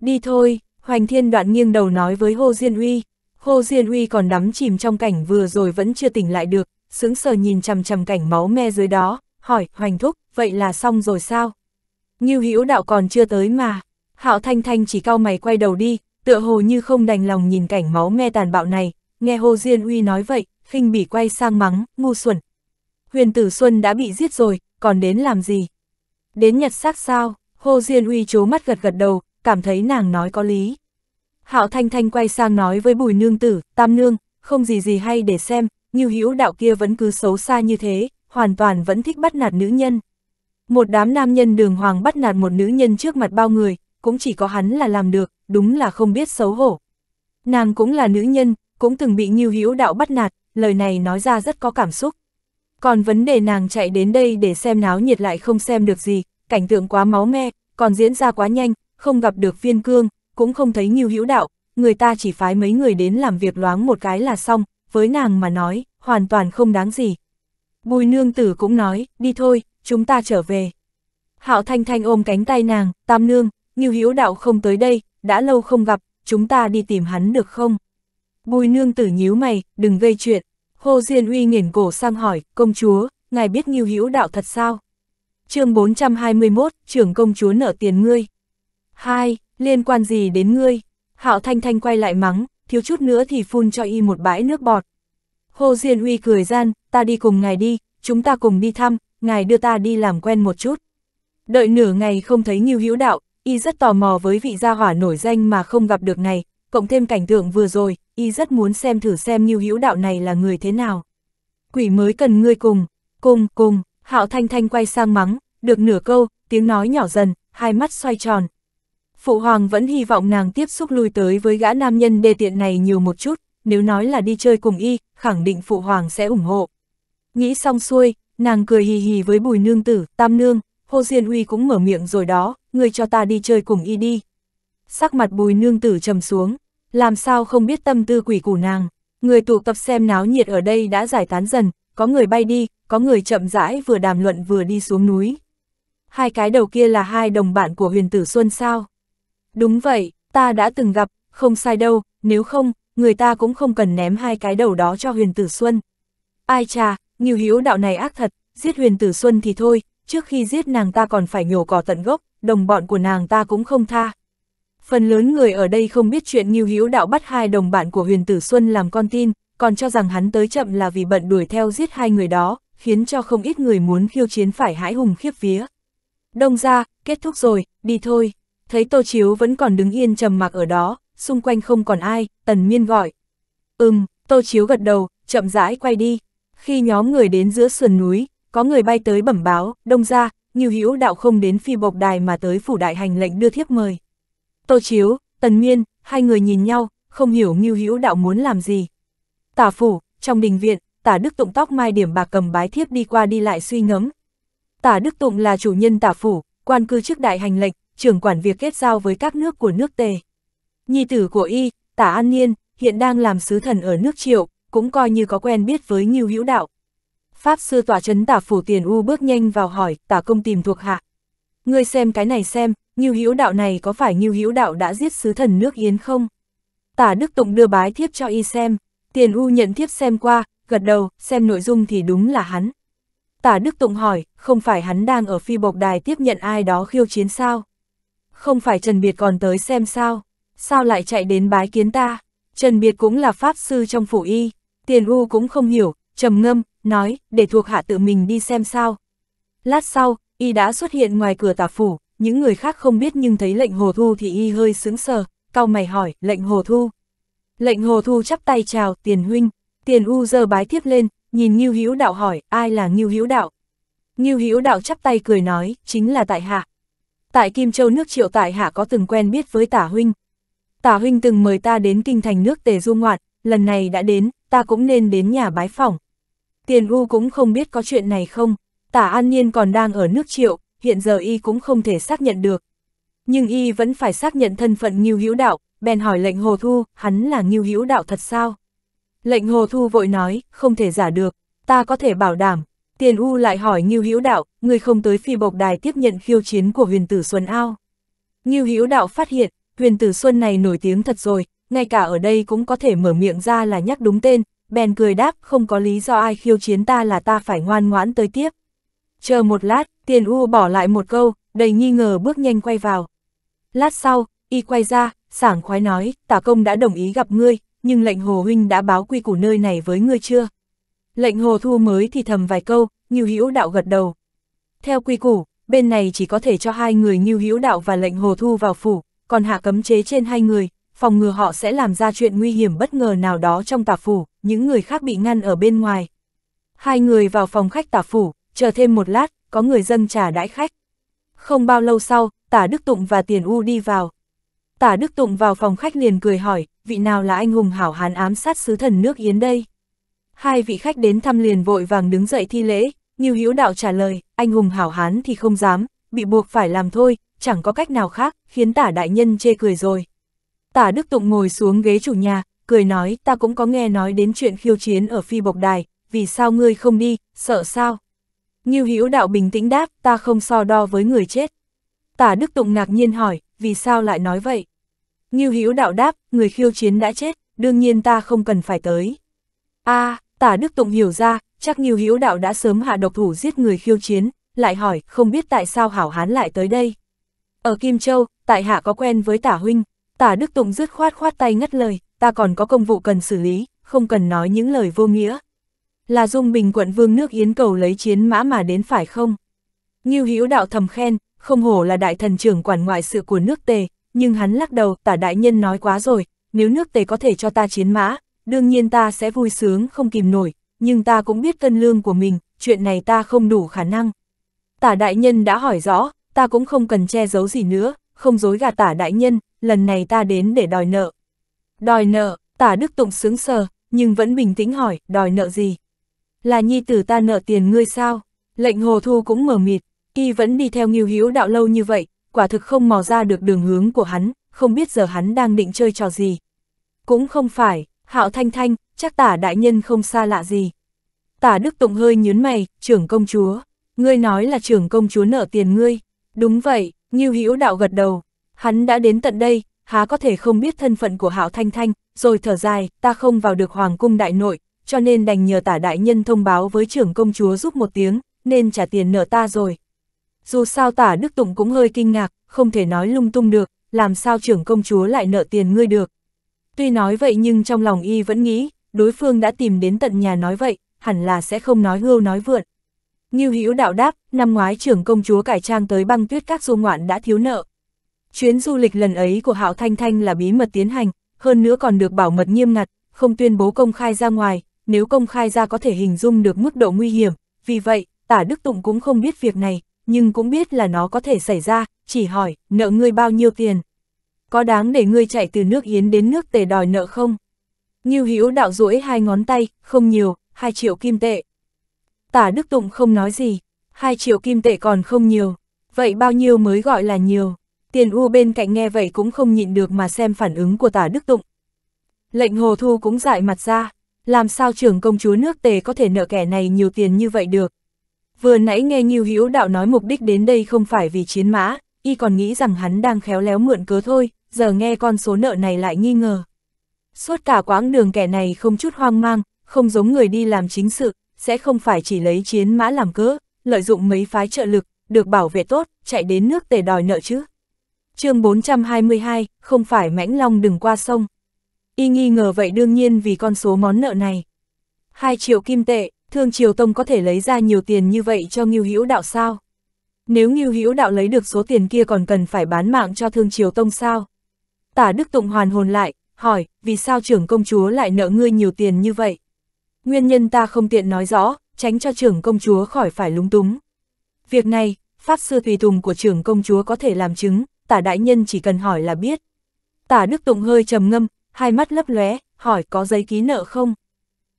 Speaker 1: Đi thôi, Hoành Thiên đoạn nghiêng đầu nói với Hồ Diên Huy. Hồ Diên Huy còn đắm chìm trong cảnh vừa rồi vẫn chưa tỉnh lại được, sững sờ nhìn chằm chằm cảnh máu me dưới đó, hỏi Hoành Thúc, vậy là xong rồi sao? Như hữu đạo còn chưa tới mà. Hạo Thanh Thanh chỉ cao mày quay đầu đi, tựa hồ như không đành lòng nhìn cảnh máu me tàn bạo này, nghe Hồ Diên Uy nói vậy, khinh bỉ quay sang mắng, ngu xuẩn. Huyền Tử Xuân đã bị giết rồi, còn đến làm gì? Đến nhật xác sao? Hồ Diên Uy chố mắt gật gật đầu, cảm thấy nàng nói có lý. Hạo Thanh Thanh quay sang nói với Bùi Nương Tử, Tam Nương, không gì gì hay để xem, như hữu đạo kia vẫn cứ xấu xa như thế, hoàn toàn vẫn thích bắt nạt nữ nhân. Một đám nam nhân đường hoàng bắt nạt một nữ nhân trước mặt bao người, cũng chỉ có hắn là làm được, đúng là không biết xấu hổ. Nàng cũng là nữ nhân, cũng từng bị Ngưu Hữu Đạo bắt nạt, lời này nói ra rất có cảm xúc. Còn vấn đề nàng chạy đến đây để xem náo nhiệt lại không xem được gì, cảnh tượng quá máu me, còn diễn ra quá nhanh, không gặp được viên cương, cũng không thấy Ngưu Hữu Đạo, người ta chỉ phái mấy người đến làm việc loáng một cái là xong, với nàng mà nói, hoàn toàn không đáng gì. Bùi nương tử cũng nói, đi thôi, chúng ta trở về. Hạo Thanh Thanh ôm cánh tay nàng, tam nương, Ngưu Hữu Đạo không tới đây, đã lâu không gặp, chúng ta đi tìm hắn được không? Bùi nương tử nhíu mày, đừng gây chuyện. Hồ Diên Uy nghiền cổ sang hỏi, công chúa, ngài biết nghiêu hữu đạo thật sao? chương 421, trưởng công chúa nợ tiền ngươi. hai Liên quan gì đến ngươi? Hạo Thanh Thanh quay lại mắng, thiếu chút nữa thì phun cho y một bãi nước bọt. Hồ Diên Uy cười gian, ta đi cùng ngài đi, chúng ta cùng đi thăm, ngài đưa ta đi làm quen một chút. Đợi nửa ngày không thấy Nghiêu Hữu Đạo, y rất tò mò với vị gia hỏa nổi danh mà không gặp được này, cộng thêm cảnh tượng vừa rồi, y rất muốn xem thử xem như Hữu Đạo này là người thế nào. Quỷ mới cần ngươi cùng, cùng, cùng, Hạo Thanh Thanh quay sang mắng, được nửa câu, tiếng nói nhỏ dần, hai mắt xoay tròn. Phụ hoàng vẫn hy vọng nàng tiếp xúc lui tới với gã nam nhân đê tiện này nhiều một chút, nếu nói là đi chơi cùng y, khẳng định phụ hoàng sẽ ủng hộ. Nghĩ xong xuôi, nàng cười hì hì với bùi nương tử, tam nương, Hồ Diên Uy cũng mở miệng rồi đó, ngươi cho ta đi chơi cùng y đi. Sắc mặt bùi nương tử trầm xuống, làm sao không biết tâm tư quỷ củ nàng. Người tụ tập xem náo nhiệt ở đây đã giải tán dần, có người bay đi, có người chậm rãi vừa đàm luận vừa đi xuống núi. Hai cái đầu kia là hai đồng bạn của huyền tử Xuân sao? Đúng vậy, ta đã từng gặp, không sai đâu, nếu không, người ta cũng không cần ném hai cái đầu đó cho huyền tử Xuân. Ai cha Nghiêu Hiếu đạo này ác thật, giết huyền tử Xuân thì thôi, trước khi giết nàng ta còn phải nhổ cỏ tận gốc, đồng bọn của nàng ta cũng không tha. Phần lớn người ở đây không biết chuyện Ngưu Hữu Đạo bắt hai đồng bạn của Huyền Tử Xuân làm con tin, còn cho rằng hắn tới chậm là vì bận đuổi theo giết hai người đó, khiến cho không ít người muốn khiêu chiến phải hãi hùng khiếp vía. Đông ra, kết thúc rồi, đi thôi. Thấy Tô Chiếu vẫn còn đứng yên trầm mặc ở đó, xung quanh không còn ai, Tần Miên gọi. Ừm, Tô Chiếu gật đầu, chậm rãi quay đi. Khi nhóm người đến giữa sườn núi, có người bay tới bẩm báo, đông ra, Ngưu Hữu Đạo không đến phi bộc đài mà tới phủ đại hành lệnh đưa thiếp mời. Tô Chiếu, Tần Nguyên, hai người nhìn nhau, không hiểu Ngưu Hữu Đạo muốn làm gì. Tả phủ, trong đình viện, Tả Đức Tụng tóc mai điểm bạc cầm bái thiếp đi qua đi lại suy ngẫm. Tả Đức Tụng là chủ nhân Tả phủ, quan cư chức đại hành lệnh, trưởng quản việc kết giao với các nước của nước Tề. Nhi tử của y, Tả An Niên, hiện đang làm sứ thần ở nước Triệu, cũng coi như có quen biết với Ngưu Hữu Đạo. Pháp sư tỏa trấn Tả phủ Tiền U bước nhanh vào hỏi, Tả công tìm thuộc hạ. Ngươi xem cái này xem, Ngưu Hữu đạo này có phải Ngưu Hữu đạo đã giết sứ thần nước Yến không? Tả Đức Tụng đưa bái thiếp cho y xem, Tiền U nhận thiếp xem qua, gật đầu, xem nội dung thì đúng là hắn. Tả Đức Tụng hỏi, không phải hắn đang ở phi bộc đài tiếp nhận ai đó khiêu chiến sao? Không phải Trần Biệt còn tới xem sao? Sao lại chạy đến bái kiến ta? Trần Biệt cũng là pháp sư trong phủ y, Tiền U cũng không hiểu, trầm ngâm, nói, để thuộc hạ tự mình đi xem sao. Lát sau, y đã xuất hiện ngoài cửa tả phủ, những người khác không biết nhưng thấy lệnh hồ thu thì y hơi sướng sờ, cau mày hỏi, lệnh hồ thu. Lệnh hồ thu chắp tay chào, tiền huynh, tiền u giờ bái tiếp lên, nhìn Ngưu Hữu Đạo hỏi, ai là Ngưu Hữu Đạo? Ngưu Hữu Đạo chắp tay cười nói, chính là tại hạ. Tại Kim Châu nước Triệu tại hạ có từng quen biết với Tả huynh. Tả huynh từng mời ta đến kinh thành nước Tề Du ngoạn, lần này đã đến, ta cũng nên đến nhà bái phỏng. Tiền U cũng không biết có chuyện này không, Tả An nhiên còn đang ở nước Triệu, hiện giờ y cũng không thể xác nhận được. Nhưng y vẫn phải xác nhận thân phận Ngưu Hữu Đạo, bèn hỏi lệnh Hồ Thu, hắn là Ngưu Hữu Đạo thật sao? Lệnh Hồ Thu vội nói, không thể giả được, ta có thể bảo đảm. Tiền U lại hỏi Ngưu Hữu Đạo, người không tới phi bộc đài tiếp nhận khiêu chiến của huyền tử Xuân Ao. Ngưu Hữu Đạo phát hiện, huyền tử Xuân này nổi tiếng thật rồi, ngay cả ở đây cũng có thể mở miệng ra là nhắc đúng tên, bèn cười đáp, không có lý do ai khiêu chiến ta là ta phải ngoan ngoãn tới tiếp. Chờ một lát, tiền u bỏ lại một câu, đầy nghi ngờ bước nhanh quay vào. Lát sau, y quay ra, sảng khoái nói, tả công đã đồng ý gặp ngươi, nhưng lệnh hồ huynh đã báo quy củ nơi này với ngươi chưa? Lệnh hồ thu mới thì thầm vài câu, Ngưu Hữu Đạo gật đầu. Theo quy củ, bên này chỉ có thể cho hai người Ngưu Hữu Đạo và lệnh hồ thu vào phủ, còn hạ cấm chế trên hai người, phòng ngừa họ sẽ làm ra chuyện nguy hiểm bất ngờ nào đó trong tả phủ, những người khác bị ngăn ở bên ngoài. Hai người vào phòng khách tả phủ, chờ thêm một lát, có người dân trả đãi khách. Không bao lâu sau, tả Đức Tụng và Tiền U đi vào. Tả Đức Tụng vào phòng khách liền cười hỏi, vị nào là anh hùng hảo hán ám sát sứ thần nước Yến đây? Hai vị khách đến thăm liền vội vàng đứng dậy thi lễ, Nhiêu Hiếu Đạo trả lời, anh hùng hảo hán thì không dám, bị buộc phải làm thôi, chẳng có cách nào khác, khiến tả đại nhân chê cười rồi. Tả Đức Tụng ngồi xuống ghế chủ nhà, cười nói, ta cũng có nghe nói đến chuyện khiêu chiến ở phi bộc đài, vì sao ngươi không đi, sợ sao? Ngưu Hữu Đạo bình tĩnh đáp, ta không so đo với người chết. Tả Đức Tụng ngạc nhiên hỏi, vì sao lại nói vậy? Ngưu Hữu Đạo đáp, người khiêu chiến đã chết, đương nhiên ta không cần phải tới. A, à, Tả Đức Tụng hiểu ra, chắc Ngưu Hữu Đạo đã sớm hạ độc thủ giết người khiêu chiến, lại hỏi, không biết tại sao hảo hán lại tới đây. Ở Kim Châu, tại hạ có quen với Tả huynh, Tả Đức Tụng dứt khoát khoát tay ngắt lời, ta còn có công vụ cần xử lý, không cần nói những lời vô nghĩa. Là dung bình quận vương nước Yến cầu lấy chiến mã mà đến phải không? Nghiêu hữu đạo thầm khen, không hổ là đại thần trưởng quản ngoại sự của nước tề, nhưng hắn lắc đầu, tả đại nhân nói quá rồi, nếu nước tề có thể cho ta chiến mã, đương nhiên ta sẽ vui sướng không kìm nổi, nhưng ta cũng biết cân lương của mình, chuyện này ta không đủ khả năng. Tả đại nhân đã hỏi rõ, ta cũng không cần che giấu gì nữa, không dối gạt tả đại nhân, lần này ta đến để đòi nợ. Đòi nợ, tả đức tụng sướng sờ, nhưng vẫn bình tĩnh hỏi, đòi nợ gì? là nhi tử ta nợ tiền ngươi sao? Lệnh hồ thu cũng mở mịt, y vẫn đi theo nghiêu hữu đạo lâu như vậy, quả thực không mò ra được đường hướng của hắn, không biết giờ hắn đang định chơi trò gì. Cũng không phải, hạo thanh thanh, chắc tả đại nhân không xa lạ gì. Tả đức tụng hơi nhớn mày, trưởng công chúa, ngươi nói là trưởng công chúa nợ tiền ngươi. Đúng vậy, nghiêu hữu đạo gật đầu, hắn đã đến tận đây, há có thể không biết thân phận của hạo thanh thanh, rồi thở dài, ta không vào được hoàng cung đại nội, cho nên đành nhờ tả đại nhân thông báo với trưởng công chúa giúp một tiếng, nên trả tiền nợ ta rồi. Dù sao tả Đức Tụng cũng hơi kinh ngạc, không thể nói lung tung được, làm sao trưởng công chúa lại nợ tiền ngươi được. Tuy nói vậy nhưng trong lòng y vẫn nghĩ, đối phương đã tìm đến tận nhà nói vậy, hẳn là sẽ không nói hưu nói vượn. Ngưu Hữu đạo đáp, năm ngoái trưởng công chúa cải trang tới băng tuyết các du ngoạn đã thiếu nợ. Chuyến du lịch lần ấy của Hạo Thanh Thanh là bí mật tiến hành, hơn nữa còn được bảo mật nghiêm ngặt, không tuyên bố công khai ra ngoài, nếu công khai ra có thể hình dung được mức độ nguy hiểm, vì vậy, tả Đức Tụng cũng không biết việc này, nhưng cũng biết là nó có thể xảy ra, chỉ hỏi, nợ ngươi bao nhiêu tiền? Có đáng để ngươi chạy từ nước Yến đến nước Tề đòi nợ không? Như Hữu đạo duỗi hai ngón tay, không nhiều, hai triệu kim tệ. Tả Đức Tụng không nói gì, hai triệu kim tệ còn không nhiều, vậy bao nhiêu mới gọi là nhiều? Tiền U bên cạnh nghe vậy cũng không nhịn được mà xem phản ứng của tả Đức Tụng. Lệnh Hồ Thu cũng dại mặt ra, làm sao trưởng công chúa nước tề có thể nợ kẻ này nhiều tiền như vậy được. Vừa nãy nghe Nhiêu Hữu Đạo nói mục đích đến đây không phải vì chiến mã, y còn nghĩ rằng hắn đang khéo léo mượn cớ thôi, giờ nghe con số nợ này lại nghi ngờ. Suốt cả quãng đường kẻ này không chút hoang mang, không giống người đi làm chính sự, sẽ không phải chỉ lấy chiến mã làm cớ, lợi dụng mấy phái trợ lực, được bảo vệ tốt, chạy đến nước tề đòi nợ chứ. chương 422, không phải mãnh long đừng qua sông. Y nghi ngờ vậy đương nhiên vì con số món nợ này. hai triệu kim tệ, Thương Triều Tông có thể lấy ra nhiều tiền như vậy cho Ngưu Hữu Đạo sao? Nếu Ngưu Hữu Đạo lấy được số tiền kia còn cần phải bán mạng cho Thương Triều Tông sao? Tả Đức Tụng hoàn hồn lại, hỏi, vì sao trưởng công chúa lại nợ ngươi nhiều tiền như vậy? Nguyên nhân ta không tiện nói rõ, tránh cho trưởng công chúa khỏi phải lúng túng. Việc này, Pháp Sư Tùy Tùng của trưởng công chúa có thể làm chứng, tả đại nhân chỉ cần hỏi là biết. Tả Đức Tụng hơi trầm ngâm, hai mắt lấp lóe, hỏi có giấy ký nợ không?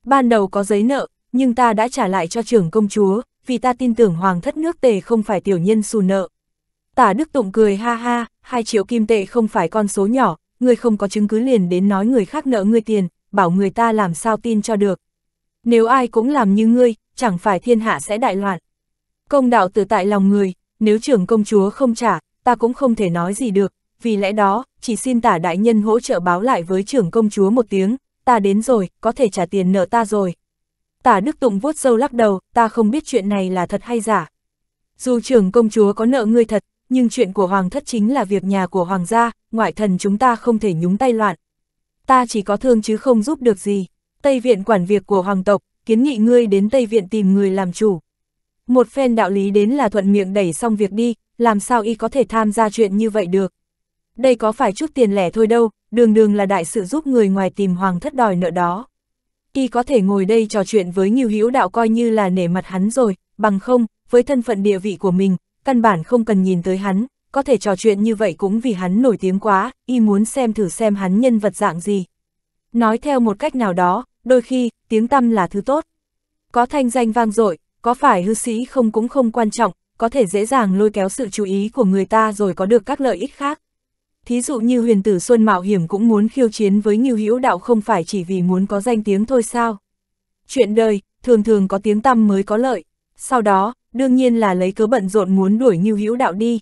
Speaker 1: Ban đầu có giấy nợ, nhưng ta đã trả lại cho trưởng công chúa, vì ta tin tưởng hoàng thất nước tề không phải tiểu nhân xù nợ. Tả Đức Tụng cười ha ha, hai triệu kim tệ không phải con số nhỏ, người không có chứng cứ liền đến nói người khác nợ ngươi tiền, bảo người ta làm sao tin cho được. Nếu ai cũng làm như ngươi, chẳng phải thiên hạ sẽ đại loạn. Công đạo từ tại lòng người, nếu trưởng công chúa không trả, ta cũng không thể nói gì được, vì lẽ đó, chỉ xin tả đại nhân hỗ trợ báo lại với trưởng công chúa một tiếng, ta đến rồi, có thể trả tiền nợ ta rồi. Tả Đức Tụng vuốt sâu lắc đầu, ta không biết chuyện này là thật hay giả. Dù trưởng công chúa có nợ ngươi thật, nhưng chuyện của hoàng thất chính là việc nhà của hoàng gia, ngoại thần chúng ta không thể nhúng tay loạn. Ta chỉ có thương chứ không giúp được gì. Tây viện quản việc của hoàng tộc, kiến nghị ngươi đến Tây viện tìm người làm chủ. Một phen đạo lý đến là thuận miệng đẩy xong việc đi, làm sao y có thể tham gia chuyện như vậy được đây có phải chút tiền lẻ thôi đâu, đường đường là đại sự giúp người ngoài tìm hoàng thất đòi nợ đó. Y có thể ngồi đây trò chuyện với nhiều hữu đạo coi như là nể mặt hắn rồi, bằng không, với thân phận địa vị của mình, căn bản không cần nhìn tới hắn, có thể trò chuyện như vậy cũng vì hắn nổi tiếng quá, y muốn xem thử xem hắn nhân vật dạng gì. Nói theo một cách nào đó, đôi khi, tiếng tăm là thứ tốt. Có thanh danh vang dội, có phải hư sĩ không cũng không quan trọng, có thể dễ dàng lôi kéo sự chú ý của người ta rồi có được các lợi ích khác. Thí dụ như huyền tử Xuân Mạo Hiểm cũng muốn khiêu chiến với Ngưu Hữu Đạo không phải chỉ vì muốn có danh tiếng thôi sao. Chuyện đời, thường thường có tiếng tăm mới có lợi. Sau đó, đương nhiên là lấy cớ bận rộn muốn đuổi Ngưu Hữu Đạo đi.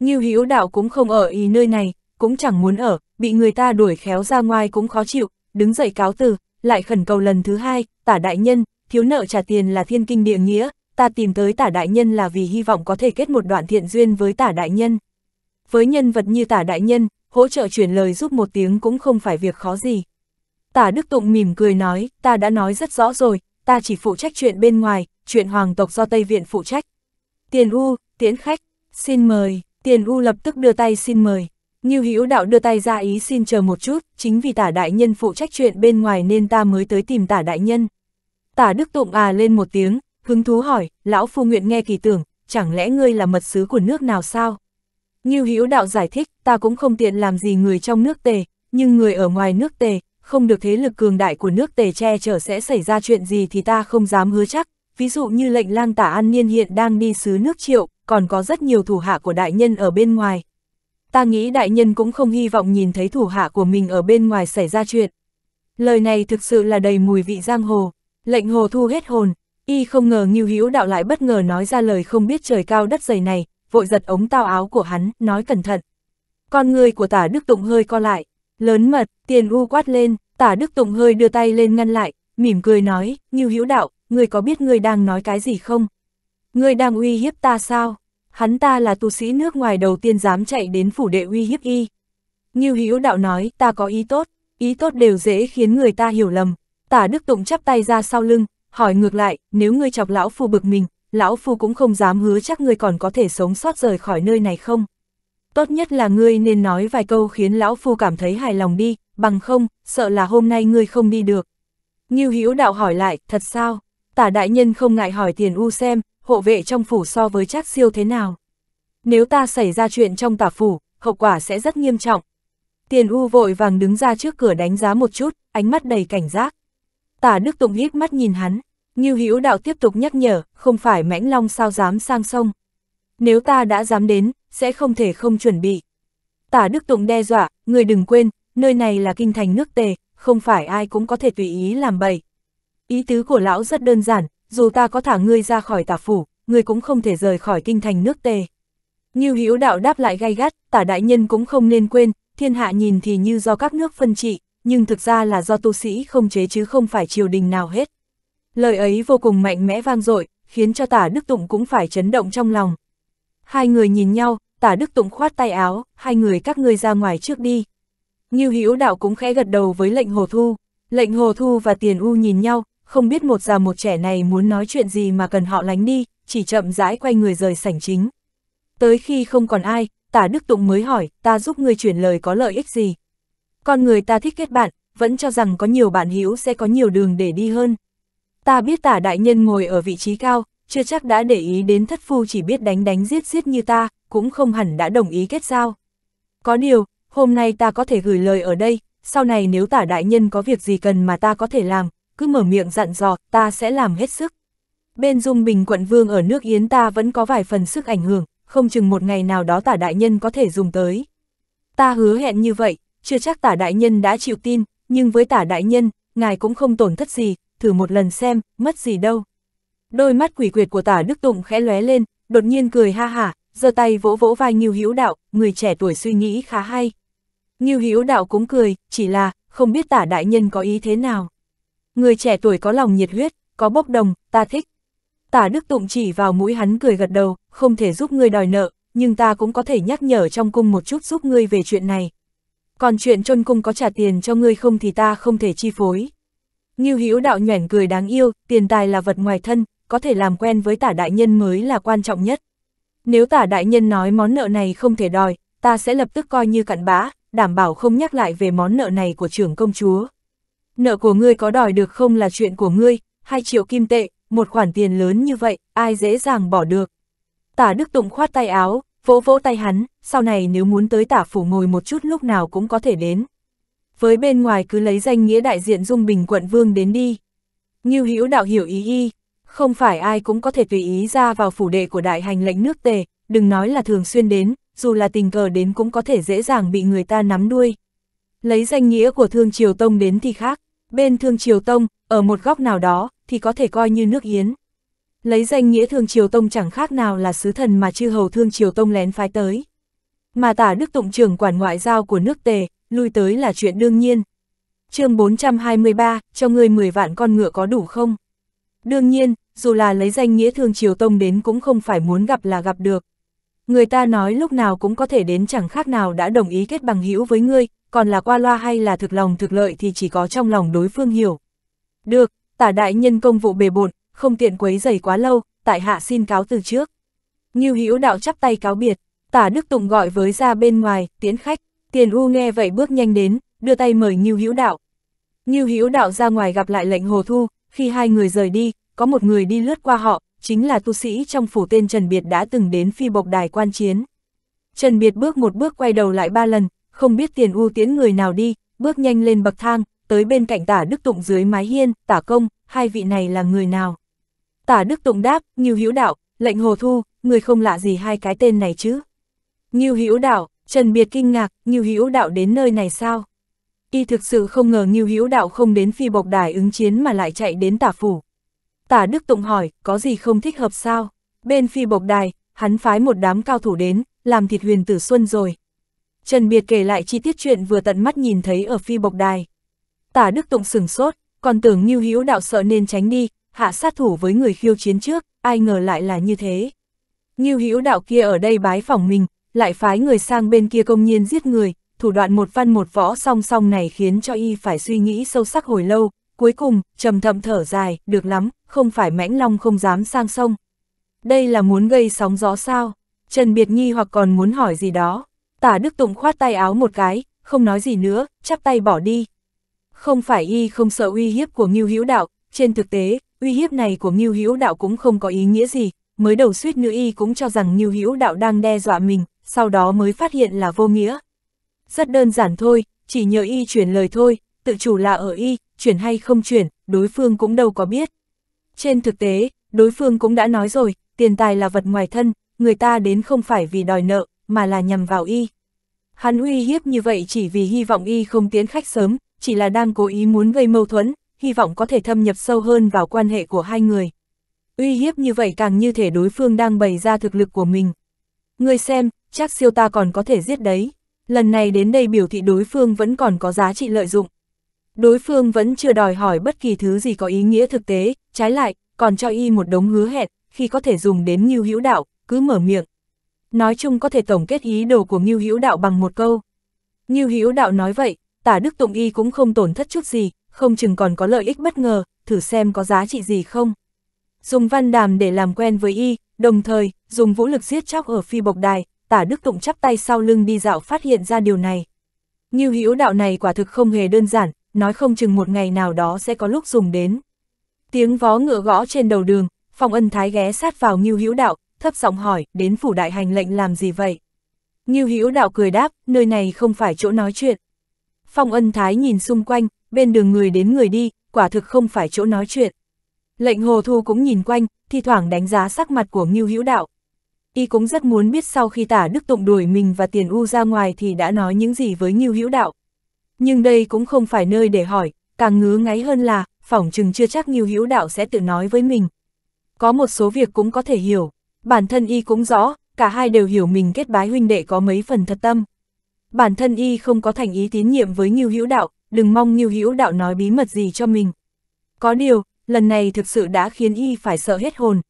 Speaker 1: Ngưu Hữu Đạo cũng không ở ý nơi này, cũng chẳng muốn ở, bị người ta đuổi khéo ra ngoài cũng khó chịu, đứng dậy cáo từ, lại khẩn cầu lần thứ hai, tả đại nhân, thiếu nợ trả tiền là thiên kinh địa nghĩa, ta tìm tới tả đại nhân là vì hy vọng có thể kết một đoạn thiện duyên với tả đại nhân với nhân vật như tả đại nhân, hỗ trợ chuyển lời giúp một tiếng cũng không phải việc khó gì. Tả Đức Tụng mỉm cười nói, ta đã nói rất rõ rồi, ta chỉ phụ trách chuyện bên ngoài, chuyện hoàng tộc do Tây Viện phụ trách. Tiền U, tiễn khách, xin mời, Tiền U lập tức đưa tay xin mời. Nghiêu Hữu Đạo đưa tay ra ý xin chờ một chút, chính vì tả đại nhân phụ trách chuyện bên ngoài nên ta mới tới tìm tả đại nhân. Tả Đức Tụng à lên một tiếng, hứng thú hỏi, lão phu nguyện nghe kỳ tưởng, chẳng lẽ ngươi là mật sứ của nước nào sao? Như Hữu Đạo giải thích, ta cũng không tiện làm gì người trong nước tề, nhưng người ở ngoài nước tề, không được thế lực cường đại của nước tề che chở sẽ xảy ra chuyện gì thì ta không dám hứa chắc. Ví dụ như lệnh lang tả an niên hiện đang đi xứ nước triệu, còn có rất nhiều thủ hạ của đại nhân ở bên ngoài. Ta nghĩ đại nhân cũng không hy vọng nhìn thấy thủ hạ của mình ở bên ngoài xảy ra chuyện. Lời này thực sự là đầy mùi vị giang hồ. Lệnh hồ thu hết hồn, y không ngờ Ngưu Hữu Đạo lại bất ngờ nói ra lời không biết trời cao đất dày này, vội giật ống tao áo của hắn, nói cẩn thận. Con người của tả Đức Tụng hơi co lại, lớn mật, tiền u quát lên, tả Đức Tụng hơi đưa tay lên ngăn lại, mỉm cười nói, Ngưu Hữu Đạo, người có biết người đang nói cái gì không? Người đang uy hiếp ta sao? Hắn ta là tu sĩ nước ngoài đầu tiên dám chạy đến phủ đệ uy hiếp y. Ngưu Hữu Đạo nói, ta có ý tốt, ý tốt đều dễ khiến người ta hiểu lầm. Tả Đức Tụng chắp tay ra sau lưng, hỏi ngược lại, nếu ngươi chọc lão phù bực mình, lão phu cũng không dám hứa chắc ngươi còn có thể sống sót rời khỏi nơi này không. Tốt nhất là ngươi nên nói vài câu khiến lão phu cảm thấy hài lòng đi, bằng không, sợ là hôm nay ngươi không đi được. Ngưu Hữu đạo hỏi lại, thật sao? Tả đại nhân không ngại hỏi tiền u xem, hộ vệ trong phủ so với Trác Siêu thế nào? Nếu ta xảy ra chuyện trong tả phủ, hậu quả sẽ rất nghiêm trọng. Tiền u vội vàng đứng ra trước cửa đánh giá một chút, ánh mắt đầy cảnh giác. Tả Đức Tụng hít mắt nhìn hắn, Ngưu Hữu Đạo tiếp tục nhắc nhở, không phải mãnh long sao dám sang sông. Nếu ta đã dám đến, sẽ không thể không chuẩn bị. Tả Đức Tụng đe dọa, người đừng quên, nơi này là kinh thành nước tề, không phải ai cũng có thể tùy ý làm bậy. Ý tứ của lão rất đơn giản, dù ta có thả ngươi ra khỏi tả phủ, ngươi cũng không thể rời khỏi kinh thành nước tề. Ngưu Hữu Đạo đáp lại gay gắt, tả đại nhân cũng không nên quên, thiên hạ nhìn thì như do các nước phân trị, nhưng thực ra là do tu sĩ không chế chứ không phải triều đình nào hết. Lời ấy vô cùng mạnh mẽ vang dội, khiến cho tả Đức Tụng cũng phải chấn động trong lòng. Hai người nhìn nhau, tả Đức Tụng khoát tay áo, hai người các ngươi ra ngoài trước đi. như Hữu đạo cũng khẽ gật đầu với lệnh Hồ Thu. Lệnh Hồ Thu và Tiền U nhìn nhau, không biết một già một trẻ này muốn nói chuyện gì mà cần họ lánh đi, chỉ chậm rãi quay người rời sảnh chính. Tới khi không còn ai, tả Đức Tụng mới hỏi, ta giúp ngươi chuyển lời có lợi ích gì. Con người ta thích kết bạn, vẫn cho rằng có nhiều bạn hữu sẽ có nhiều đường để đi hơn ta biết tả đại nhân ngồi ở vị trí cao, chưa chắc đã để ý đến thất phu chỉ biết đánh đánh giết giết như ta, cũng không hẳn đã đồng ý kết giao. Có điều, hôm nay ta có thể gửi lời ở đây, sau này nếu tả đại nhân có việc gì cần mà ta có thể làm, cứ mở miệng dặn dò, ta sẽ làm hết sức. Bên Dung Bình quận vương ở nước Yến ta vẫn có vài phần sức ảnh hưởng, không chừng một ngày nào đó tả đại nhân có thể dùng tới. Ta hứa hẹn như vậy, chưa chắc tả đại nhân đã chịu tin, nhưng với tả đại nhân, ngài cũng không tổn thất gì, thử một lần xem, mất gì đâu. Đôi mắt quỷ quyệt của tả Đức Tụng khẽ lóe lên, đột nhiên cười ha hả, giơ tay vỗ vỗ vai Nghiêu Hữu Đạo, người trẻ tuổi suy nghĩ khá hay. Nghiêu Hữu Đạo cũng cười, chỉ là không biết tả đại nhân có ý thế nào. Người trẻ tuổi có lòng nhiệt huyết, có bốc đồng, ta thích. Tả Đức Tụng chỉ vào mũi hắn cười gật đầu, không thể giúp ngươi đòi nợ, nhưng ta cũng có thể nhắc nhở trong cung một chút giúp ngươi về chuyện này. Còn chuyện trôn cung có trả tiền cho ngươi không thì ta không thể chi phối. Ngưu Hữu đạo nhoẻn cười đáng yêu, tiền tài là vật ngoài thân, có thể làm quen với tả đại nhân mới là quan trọng nhất. Nếu tả đại nhân nói món nợ này không thể đòi, ta sẽ lập tức coi như cặn bã, đảm bảo không nhắc lại về món nợ này của trưởng công chúa. Nợ của ngươi có đòi được không là chuyện của ngươi, 2 triệu kim tệ, một khoản tiền lớn như vậy, ai dễ dàng bỏ được. Tả Đức Tụng khoát tay áo, vỗ vỗ tay hắn, sau này nếu muốn tới tả phủ ngồi một chút lúc nào cũng có thể đến với bên ngoài cứ lấy danh nghĩa đại diện Dung Bình quận vương đến đi. Như hữu đạo hiểu ý y, không phải ai cũng có thể tùy ý ra vào phủ đệ của đại hành lệnh nước tề, đừng nói là thường xuyên đến, dù là tình cờ đến cũng có thể dễ dàng bị người ta nắm đuôi. Lấy danh nghĩa của Thương Triều Tông đến thì khác, bên Thương Triều Tông, ở một góc nào đó, thì có thể coi như nước Yến. Lấy danh nghĩa Thương Triều Tông chẳng khác nào là sứ thần mà chư hầu Thương Triều Tông lén phái tới. Mà tả Đức Tụng trưởng quản ngoại giao của nước Tề, lui tới là chuyện đương nhiên. chương 423, cho người 10 vạn con ngựa có đủ không? Đương nhiên, dù là lấy danh nghĩa thương triều tông đến cũng không phải muốn gặp là gặp được. Người ta nói lúc nào cũng có thể đến chẳng khác nào đã đồng ý kết bằng hữu với ngươi, còn là qua loa hay là thực lòng thực lợi thì chỉ có trong lòng đối phương hiểu. Được, tả đại nhân công vụ bề bộn, không tiện quấy rầy quá lâu, tại hạ xin cáo từ trước. như Hữu đạo chắp tay cáo biệt, tả Đức Tụng gọi với ra bên ngoài, tiến khách. Tiền U nghe vậy bước nhanh đến, đưa tay mời Ngưu Hữu Đạo. Ngưu Hữu Đạo ra ngoài gặp lại lệnh Hồ Thu, khi hai người rời đi, có một người đi lướt qua họ, chính là tu sĩ trong phủ tên Trần Biệt đã từng đến phi bộc đài quan chiến. Trần Biệt bước một bước quay đầu lại ba lần, không biết Tiền U tiến người nào đi, bước nhanh lên bậc thang, tới bên cạnh tả Đức Tụng dưới mái hiên, tả công, hai vị này là người nào? Tả Đức Tụng đáp, Ngưu Hữu Đạo, lệnh Hồ Thu, người không lạ gì hai cái tên này chứ. Ngưu Hữu Đạo, Trần Biệt kinh ngạc, Ngưu Hữu Đạo đến nơi này sao? Y thực sự không ngờ Ngưu Hữu Đạo không đến phi bộc đài ứng chiến mà lại chạy đến tả phủ. Tả Đức Tụng hỏi, có gì không thích hợp sao? Bên phi bộc đài, hắn phái một đám cao thủ đến, làm thịt huyền tử xuân rồi. Trần Biệt kể lại chi tiết chuyện vừa tận mắt nhìn thấy ở phi bộc đài. Tả Đức Tụng sửng sốt, còn tưởng Ngưu Hữu Đạo sợ nên tránh đi, hạ sát thủ với người khiêu chiến trước, ai ngờ lại là như thế. Ngưu Hữu Đạo kia ở đây bái phỏng mình, lại phái người sang bên kia công nhiên giết người, thủ đoạn một văn một võ song song này khiến cho y phải suy nghĩ sâu sắc hồi lâu, cuối cùng, trầm thầm thở dài, được lắm, không phải mãnh long không dám sang sông. Đây là muốn gây sóng gió sao? Trần Biệt Nghi hoặc còn muốn hỏi gì đó. Tả Đức Tụng khoát tay áo một cái, không nói gì nữa, chắp tay bỏ đi. Không phải y không sợ uy hiếp của Ngưu Hữu Đạo, trên thực tế, uy hiếp này của Ngưu Hữu Đạo cũng không có ý nghĩa gì, mới đầu suýt nữa y cũng cho rằng Ngưu Hữu Đạo đang đe dọa mình, sau đó mới phát hiện là vô nghĩa. Rất đơn giản thôi, chỉ nhờ y chuyển lời thôi, tự chủ là ở y, chuyển hay không chuyển, đối phương cũng đâu có biết. Trên thực tế, đối phương cũng đã nói rồi, tiền tài là vật ngoài thân, người ta đến không phải vì đòi nợ, mà là nhằm vào y. Hắn uy hiếp như vậy chỉ vì hy vọng y không tiến khách sớm, chỉ là đang cố ý muốn gây mâu thuẫn, hy vọng có thể thâm nhập sâu hơn vào quan hệ của hai người. Uy hiếp như vậy càng như thể đối phương đang bày ra thực lực của mình. Người xem, chắc siêu ta còn có thể giết đấy. Lần này đến đây biểu thị đối phương vẫn còn có giá trị lợi dụng. Đối phương vẫn chưa đòi hỏi bất kỳ thứ gì có ý nghĩa thực tế, trái lại, còn cho y một đống hứa hẹn, khi có thể dùng đến Ngưu Hữu Đạo, cứ mở miệng. Nói chung có thể tổng kết ý đồ của Ngưu Hữu Đạo bằng một câu. Ngưu Hữu Đạo nói vậy, Tả Đức Tụng y cũng không tổn thất chút gì, không chừng còn có lợi ích bất ngờ, thử xem có giá trị gì không. Dùng văn đàm để làm quen với y, đồng thời, dùng vũ lực giết chóc ở phi bộc đài, tả đức tụng chắp tay sau lưng đi dạo phát hiện ra điều này. Như hữu đạo này quả thực không hề đơn giản, nói không chừng một ngày nào đó sẽ có lúc dùng đến. Tiếng vó ngựa gõ trên đầu đường, Phong Ân Thái ghé sát vào Ngưu Hữu Đạo, thấp giọng hỏi, đến phủ đại hành lệnh làm gì vậy? Ngưu Hữu Đạo cười đáp, nơi này không phải chỗ nói chuyện. Phong Ân Thái nhìn xung quanh, bên đường người đến người đi, quả thực không phải chỗ nói chuyện. Lệnh Hồ Thu cũng nhìn quanh, thi thoảng đánh giá sắc mặt của Ngưu Hữu Đạo y cũng rất muốn biết sau khi tả Đức Tụng đuổi mình và Tiền U ra ngoài thì đã nói những gì với Ngưu Hữu Đạo. Nhưng đây cũng không phải nơi để hỏi, càng ngứa ngáy hơn là, phỏng chừng chưa chắc Ngưu Hữu Đạo sẽ tự nói với mình. Có một số việc cũng có thể hiểu, bản thân y cũng rõ, cả hai đều hiểu mình kết bái huynh đệ có mấy phần thật tâm. Bản thân y không có thành ý tín nhiệm với Ngưu Hữu Đạo, đừng mong Ngưu Hữu Đạo nói bí mật gì cho mình. Có điều, lần này thực sự đã khiến y phải sợ hết hồn,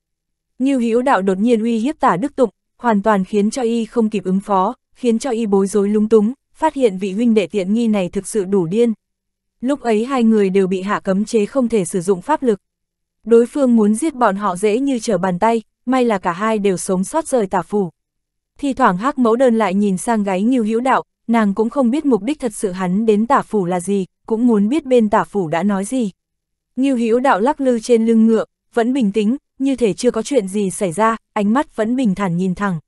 Speaker 1: Ngưu Hữu Đạo đột nhiên uy hiếp Tả Đức Tụng, hoàn toàn khiến cho y không kịp ứng phó, khiến cho y bối rối lung túng, phát hiện vị huynh đệ tiện nghi này thực sự đủ điên. Lúc ấy hai người đều bị hạ cấm chế không thể sử dụng pháp lực. Đối phương muốn giết bọn họ dễ như trở bàn tay, may là cả hai đều sống sót rời tả phủ. Thì thoảng hắc mẫu đơn lại nhìn sang gáy Ngưu Hữu Đạo, nàng cũng không biết mục đích thật sự hắn đến tả phủ là gì, cũng muốn biết bên tả phủ đã nói gì. Ngưu Hữu Đạo lắc lư trên lưng ngựa, vẫn bình tĩnh, như thể chưa có chuyện gì xảy ra, ánh mắt vẫn bình thản nhìn thẳng.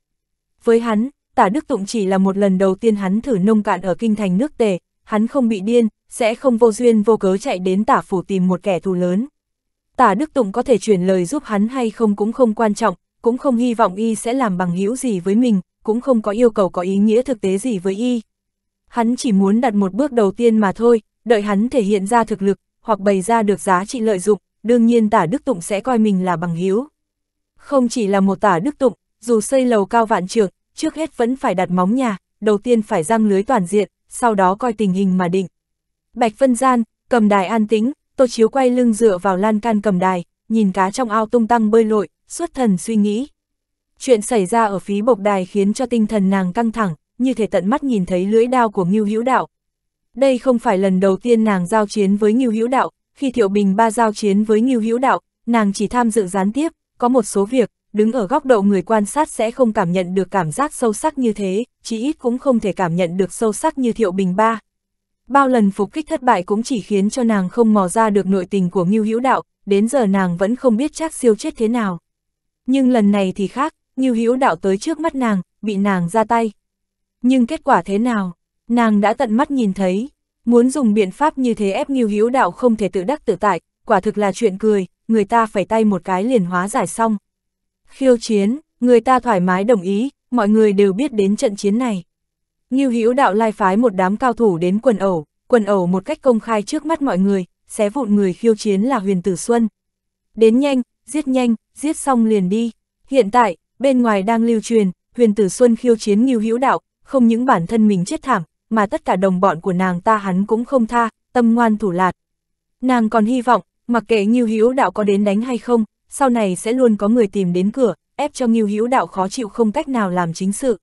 Speaker 1: Với hắn, tả Đức Tụng chỉ là một lần đầu tiên hắn thử nông cạn ở kinh thành nước tề, hắn không bị điên, sẽ không vô duyên vô cớ chạy đến tả phủ tìm một kẻ thù lớn. Tả Đức Tụng có thể chuyển lời giúp hắn hay không cũng không quan trọng, cũng không hy vọng y sẽ làm bằng hữu gì với mình, cũng không có yêu cầu có ý nghĩa thực tế gì với y. Hắn chỉ muốn đặt một bước đầu tiên mà thôi, đợi hắn thể hiện ra thực lực, hoặc bày ra được giá trị lợi dụng, đương nhiên tả Đức Tụng sẽ coi mình là bằng hiếu. Không chỉ là một tả Đức Tụng, dù xây lầu cao vạn trường, trước hết vẫn phải đặt móng nhà, đầu tiên phải răng lưới toàn diện, sau đó coi tình hình mà định. Bạch Vân Gian, cầm đài an tĩnh, Tô Chiếu quay lưng dựa vào lan can cầm đài, nhìn cá trong ao tung tăng bơi lội, suốt thần suy nghĩ. Chuyện xảy ra ở phía bộc đài khiến cho tinh thần nàng căng thẳng, như thể tận mắt nhìn thấy lưỡi đao của Ngưu Hữu Đạo. Đây không phải lần đầu tiên nàng giao chiến với Ngưu Hữu Đạo, khi Thiệu Bình Ba giao chiến với Ngưu Hữu Đạo, nàng chỉ tham dự gián tiếp, có một số việc, đứng ở góc độ người quan sát sẽ không cảm nhận được cảm giác sâu sắc như thế, chí ít cũng không thể cảm nhận được sâu sắc như Thiệu Bình Ba. Bao lần phục kích thất bại cũng chỉ khiến cho nàng không mò ra được nội tình của Ngưu Hữu Đạo, đến giờ nàng vẫn không biết chắc siêu chết thế nào. Nhưng lần này thì khác, Ngưu Hữu Đạo tới trước mắt nàng, bị nàng ra tay. Nhưng kết quả thế nào, nàng đã tận mắt nhìn thấy. Muốn dùng biện pháp như thế ép Ngưu Hữu Đạo không thể tự đắc tự tại, quả thực là chuyện cười, người ta phải tay một cái liền hóa giải xong. Khiêu chiến, người ta thoải mái đồng ý, mọi người đều biết đến trận chiến này. Ngưu Hữu Đạo lai phái một đám cao thủ đến quần ẩu, quần ẩu một cách công khai trước mắt mọi người, xé vụn người khiêu chiến là Huyền Tử Xuân. Đến nhanh, giết nhanh, giết xong liền đi. Hiện tại, bên ngoài đang lưu truyền, Huyền Tử Xuân khiêu chiến Ngưu Hữu Đạo, không những bản thân mình chết thảm, mà tất cả đồng bọn của nàng ta hắn cũng không tha, tâm ngoan thủ lạt. Nàng còn hy vọng, mặc kệ Ngưu Hữu Đạo có đến đánh hay không, sau này sẽ luôn có người tìm đến cửa, ép cho Ngưu Hữu Đạo khó chịu không cách nào làm chính sự.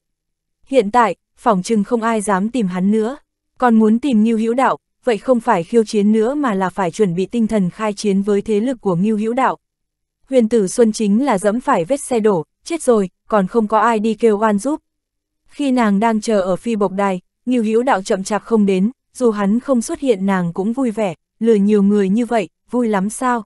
Speaker 1: Hiện tại, phòng chừng không ai dám tìm hắn nữa, còn muốn tìm Ngưu Hữu Đạo, vậy không phải khiêu chiến nữa mà là phải chuẩn bị tinh thần khai chiến với thế lực của Ngưu Hữu Đạo. Huyền tử Xuân chính là dẫm phải vết xe đổ, chết rồi, còn không có ai đi kêu oan giúp. Khi nàng đang chờ ở phi bộc đài, Nghiêu Hữu đạo chậm chạp không đến, dù hắn không xuất hiện nàng cũng vui vẻ, lừa nhiều người như vậy, vui lắm sao?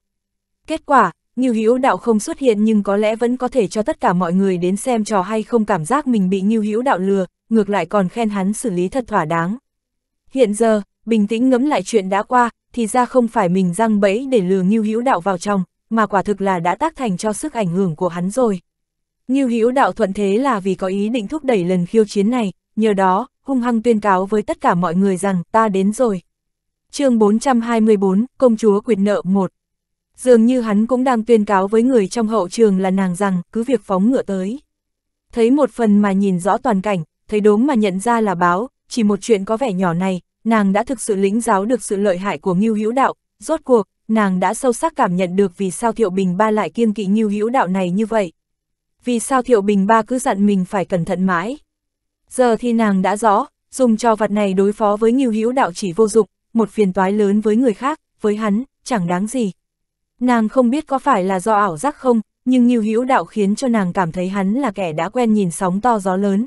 Speaker 1: Kết quả, Nghiêu Hữu đạo không xuất hiện nhưng có lẽ vẫn có thể cho tất cả mọi người đến xem trò hay không cảm giác mình bị Nghiêu Hữu đạo lừa, ngược lại còn khen hắn xử lý thật thỏa đáng. Hiện giờ, bình tĩnh ngẫm lại chuyện đã qua, thì ra không phải mình răng bẫy để lừa Nghiêu Hữu đạo vào trong, mà quả thực là đã tác thành cho sức ảnh hưởng của hắn rồi. Nghiêu Hữu đạo thuận thế là vì có ý định thúc đẩy lần khiêu chiến này, nhờ đó, hung hăng tuyên cáo với tất cả mọi người rằng ta đến rồi. chương 424, Công chúa quyệt nợ 1 Dường như hắn cũng đang tuyên cáo với người trong hậu trường là nàng rằng cứ việc phóng ngựa tới. Thấy một phần mà nhìn rõ toàn cảnh, thấy đốm mà nhận ra là báo, chỉ một chuyện có vẻ nhỏ này, nàng đã thực sự lĩnh giáo được sự lợi hại của Ngưu Hữu Đạo, rốt cuộc, nàng đã sâu sắc cảm nhận được vì sao Thiệu Bình Ba lại kiêng kỵ Ngưu Hữu Đạo này như vậy. Vì sao Thiệu Bình Ba cứ dặn mình phải cẩn thận mãi? Giờ thì nàng đã rõ, dùng cho vật này đối phó với nghiêu hữu đạo chỉ vô dụng, một phiền toái lớn với người khác, với hắn, chẳng đáng gì. Nàng không biết có phải là do ảo giác không, nhưng nghiêu hữu đạo khiến cho nàng cảm thấy hắn là kẻ đã quen nhìn sóng to gió lớn.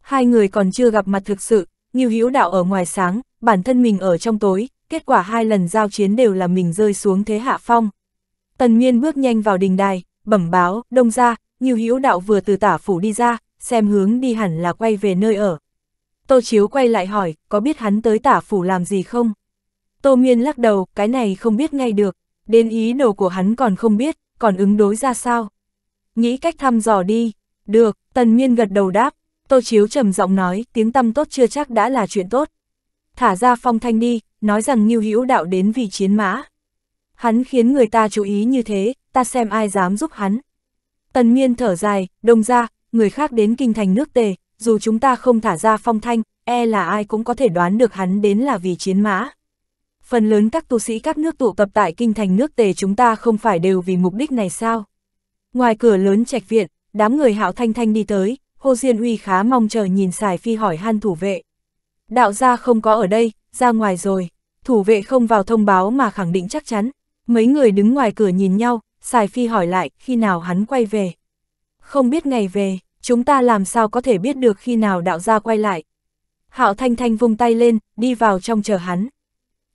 Speaker 1: Hai người còn chưa gặp mặt thực sự, nghiêu hữu đạo ở ngoài sáng, bản thân mình ở trong tối, kết quả hai lần giao chiến đều là mình rơi xuống thế hạ phong. Tần Nguyên bước nhanh vào đình đài, bẩm báo, đông ra, nghiêu hữu đạo vừa từ tả phủ đi ra, xem hướng đi hẳn là quay về nơi ở. Tô Chiếu quay lại hỏi, có biết hắn tới tả phủ làm gì không? Tô nguyên lắc đầu, cái này không biết ngay được, đến ý đồ của hắn còn không biết, còn ứng đối ra sao? Nghĩ cách thăm dò đi, được, Tần nguyên gật đầu đáp, Tô Chiếu trầm giọng nói, tiếng tâm tốt chưa chắc đã là chuyện tốt. Thả ra phong thanh đi, nói rằng Ngưu Hữu đạo đến vì chiến mã. Hắn khiến người ta chú ý như thế, ta xem ai dám giúp hắn. Tần nguyên thở dài, đông ra, người khác đến kinh thành nước tề, dù chúng ta không thả ra phong thanh, e là ai cũng có thể đoán được hắn đến là vì chiến mã. Phần lớn các tu sĩ các nước tụ tập tại kinh thành nước tề chúng ta không phải đều vì mục đích này sao? Ngoài cửa lớn trạch viện, đám người hạo thanh thanh đi tới, Hồ Diên Uy khá mong chờ nhìn xài phi hỏi han thủ vệ. Đạo gia không có ở đây, ra ngoài rồi. Thủ vệ không vào thông báo mà khẳng định chắc chắn. Mấy người đứng ngoài cửa nhìn nhau, xài phi hỏi lại khi nào hắn quay về không biết ngày về, chúng ta làm sao có thể biết được khi nào đạo gia quay lại. Hạo Thanh Thanh vung tay lên, đi vào trong chờ hắn.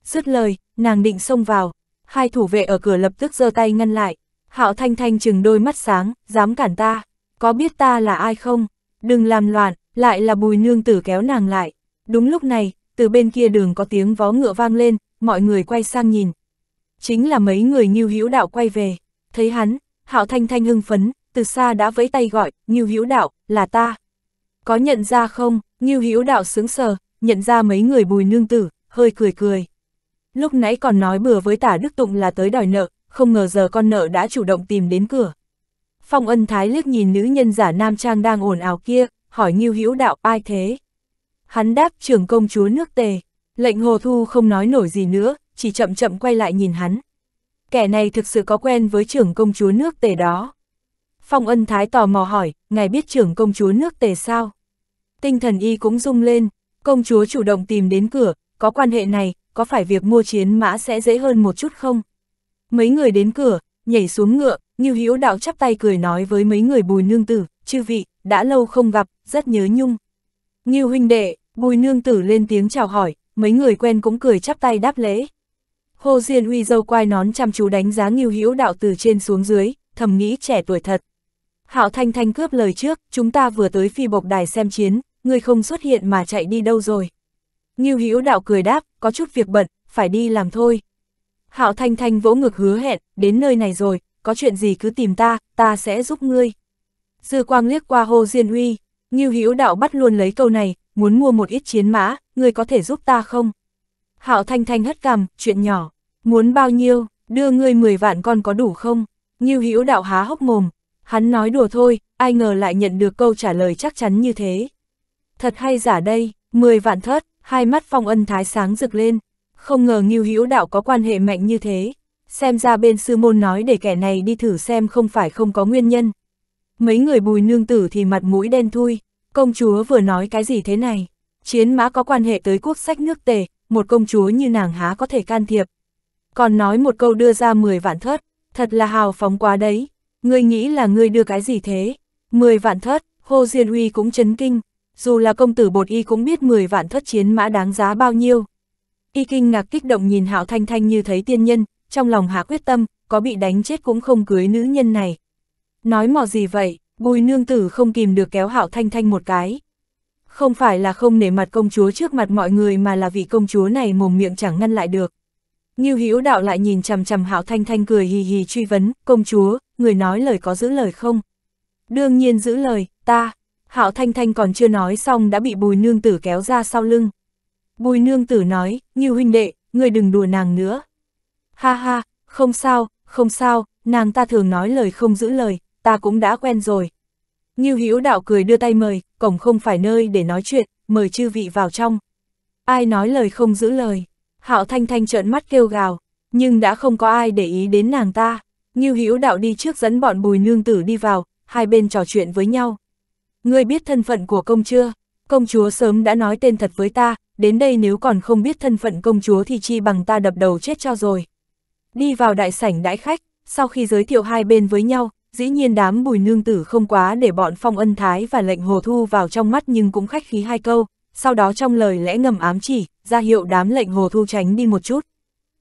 Speaker 1: Dứt lời, nàng định xông vào, hai thủ vệ ở cửa lập tức giơ tay ngăn lại. Hạo Thanh Thanh chừng đôi mắt sáng, dám cản ta, có biết ta là ai không? Đừng làm loạn, lại là bùi nương tử kéo nàng lại. Đúng lúc này, từ bên kia đường có tiếng vó ngựa vang lên, mọi người quay sang nhìn. Chính là mấy người nghiêu hữu đạo quay về, thấy hắn, Hạo Thanh Thanh hưng phấn, từ xa đã vẫy tay gọi, Ngưu Hữu Đạo, là ta. Có nhận ra không, Ngưu Hữu Đạo sướng sờ, nhận ra mấy người bùi nương tử, hơi cười cười. Lúc nãy còn nói bừa với tả Đức Tụng là tới đòi nợ, không ngờ giờ con nợ đã chủ động tìm đến cửa. Phong ân thái liếc nhìn nữ nhân giả nam trang đang ồn ào kia, hỏi Ngưu Hữu Đạo ai thế? Hắn đáp trưởng công chúa nước tề, lệnh hồ thu không nói nổi gì nữa, chỉ chậm chậm quay lại nhìn hắn. Kẻ này thực sự có quen với trưởng công chúa nước tề đó. Phong ân thái tò mò hỏi, ngài biết trưởng công chúa nước tề sao? Tinh thần y cũng rung lên, công chúa chủ động tìm đến cửa, có quan hệ này, có phải việc mua chiến mã sẽ dễ hơn một chút không? Mấy người đến cửa, nhảy xuống ngựa, như hữu đạo chắp tay cười nói với mấy người bùi nương tử, chư vị, đã lâu không gặp, rất nhớ nhung. Nghiêu huynh đệ, bùi nương tử lên tiếng chào hỏi, mấy người quen cũng cười chắp tay đáp lễ. Hồ Diên Huy dâu quai nón chăm chú đánh giá Nghiêu Hữu Đạo từ trên xuống dưới, thầm nghĩ trẻ tuổi thật. Hạo Thanh Thanh cướp lời trước, chúng ta vừa tới phi bộc đài xem chiến, ngươi không xuất hiện mà chạy đi đâu rồi. Ngưu Hữu Đạo cười đáp, có chút việc bận, phải đi làm thôi. Hạo Thanh Thanh vỗ ngực hứa hẹn, đến nơi này rồi, có chuyện gì cứ tìm ta, ta sẽ giúp ngươi. Dư Quang liếc qua Hồ Diên Uy, Ngưu Hữu Đạo bắt luôn lấy câu này, muốn mua một ít chiến mã, ngươi có thể giúp ta không? Hạo Thanh Thanh hất cằm, chuyện nhỏ, muốn bao nhiêu, đưa ngươi 10 vạn con có đủ không? Ngưu Hữu Đạo há hốc mồm, Hắn nói đùa thôi, ai ngờ lại nhận được câu trả lời chắc chắn như thế. Thật hay giả đây, 10 vạn thất, hai mắt phong ân thái sáng rực lên. Không ngờ nghiêu hữu đạo có quan hệ mạnh như thế. Xem ra bên sư môn nói để kẻ này đi thử xem không phải không có nguyên nhân. Mấy người bùi nương tử thì mặt mũi đen thui. Công chúa vừa nói cái gì thế này? Chiến mã có quan hệ tới quốc sách nước tề, một công chúa như nàng há có thể can thiệp. Còn nói một câu đưa ra 10 vạn thất, thật là hào phóng quá đấy. Ngươi nghĩ là ngươi đưa cái gì thế? Mười vạn thất, Hồ Diên Huy cũng chấn kinh, dù là công tử bột y cũng biết mười vạn thất chiến mã đáng giá bao nhiêu. Y kinh ngạc kích động nhìn Hạo Thanh Thanh như thấy tiên nhân, trong lòng hạ quyết tâm, có bị đánh chết cũng không cưới nữ nhân này. Nói mò gì vậy, bùi nương tử không kìm được kéo Hạo Thanh Thanh một cái. Không phải là không nể mặt công chúa trước mặt mọi người mà là vì công chúa này mồm miệng chẳng ngăn lại được. Nghiêu Hữu Đạo lại nhìn chằm chằm Hạo Thanh Thanh cười hì hì truy vấn, "Công chúa, người nói lời có giữ lời không? Đương nhiên giữ lời, ta. Hạo Thanh Thanh còn chưa nói xong đã bị bùi nương tử kéo ra sau lưng. Bùi nương tử nói, như huynh đệ, người đừng đùa nàng nữa. Ha ha, không sao, không sao, nàng ta thường nói lời không giữ lời, ta cũng đã quen rồi. Như Hữu đạo cười đưa tay mời, cổng không phải nơi để nói chuyện, mời chư vị vào trong. Ai nói lời không giữ lời, Hạo Thanh Thanh trợn mắt kêu gào, nhưng đã không có ai để ý đến nàng ta. Ngưu Hữu Đạo đi trước dẫn bọn Bùi Nương Tử đi vào, hai bên trò chuyện với nhau. Ngươi biết thân phận của công chưa? Công chúa sớm đã nói tên thật với ta, đến đây nếu còn không biết thân phận công chúa thì chi bằng ta đập đầu chết cho rồi. Đi vào đại sảnh đãi khách, sau khi giới thiệu hai bên với nhau, dĩ nhiên đám Bùi Nương Tử không quá để bọn Phong Ân Thái và lệnh Hồ Thu vào trong mắt nhưng cũng khách khí hai câu, sau đó trong lời lẽ ngầm ám chỉ, ra hiệu đám lệnh Hồ Thu tránh đi một chút.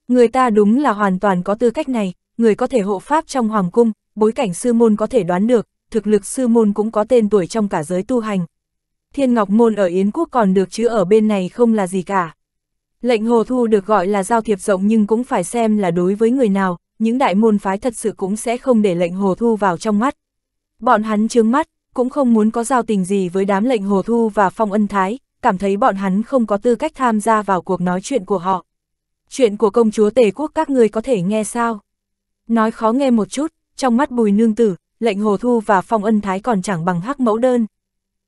Speaker 1: Người ta đúng là hoàn toàn có tư cách này, người có thể hộ pháp trong hoàng cung, bối cảnh sư môn có thể đoán được, thực lực sư môn cũng có tên tuổi trong cả giới tu hành. Thiên Ngọc Môn ở Yến Quốc còn được chứ ở bên này không là gì cả. Lệnh hồ thu được gọi là giao thiệp rộng nhưng cũng phải xem là đối với người nào, những đại môn phái thật sự cũng sẽ không để lệnh hồ thu vào trong mắt. Bọn hắn trướng mắt, cũng không muốn có giao tình gì với đám lệnh hồ thu và phong ân thái, cảm thấy bọn hắn không có tư cách tham gia vào cuộc nói chuyện của họ. Chuyện của công chúa Tề Quốc các người có thể nghe sao? Nói khó nghe một chút, trong mắt bùi nương tử, lệnh hồ thu và phong ân thái còn chẳng bằng hắc mẫu đơn.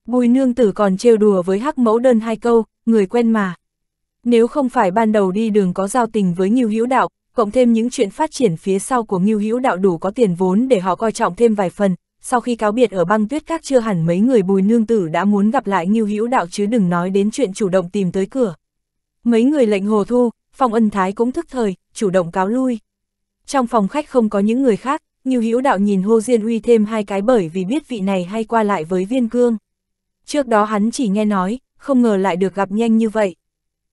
Speaker 1: Bùi nương tử còn trêu đùa với hắc mẫu đơn hai câu, người quen mà. Nếu không phải ban đầu đi đường có giao tình với Ngưu Hữu Đạo, cộng thêm những chuyện phát triển phía sau của Ngưu Hữu Đạo đủ có tiền vốn để họ coi trọng thêm vài phần, sau khi cáo biệt ở băng tuyết các chưa hẳn mấy người bùi nương tử đã muốn gặp lại Ngưu Hữu Đạo chứ đừng nói đến chuyện chủ động tìm tới cửa. Mấy người lệnh hồ thu, phong ân thái cũng thức thời, chủ động cáo lui trong phòng khách không có những người khác, Ngưu Hữu Đạo nhìn Hồ Diên Uy thêm hai cái bởi vì biết vị này hay qua lại với Viên Cương. Trước đó hắn chỉ nghe nói, không ngờ lại được gặp nhanh như vậy.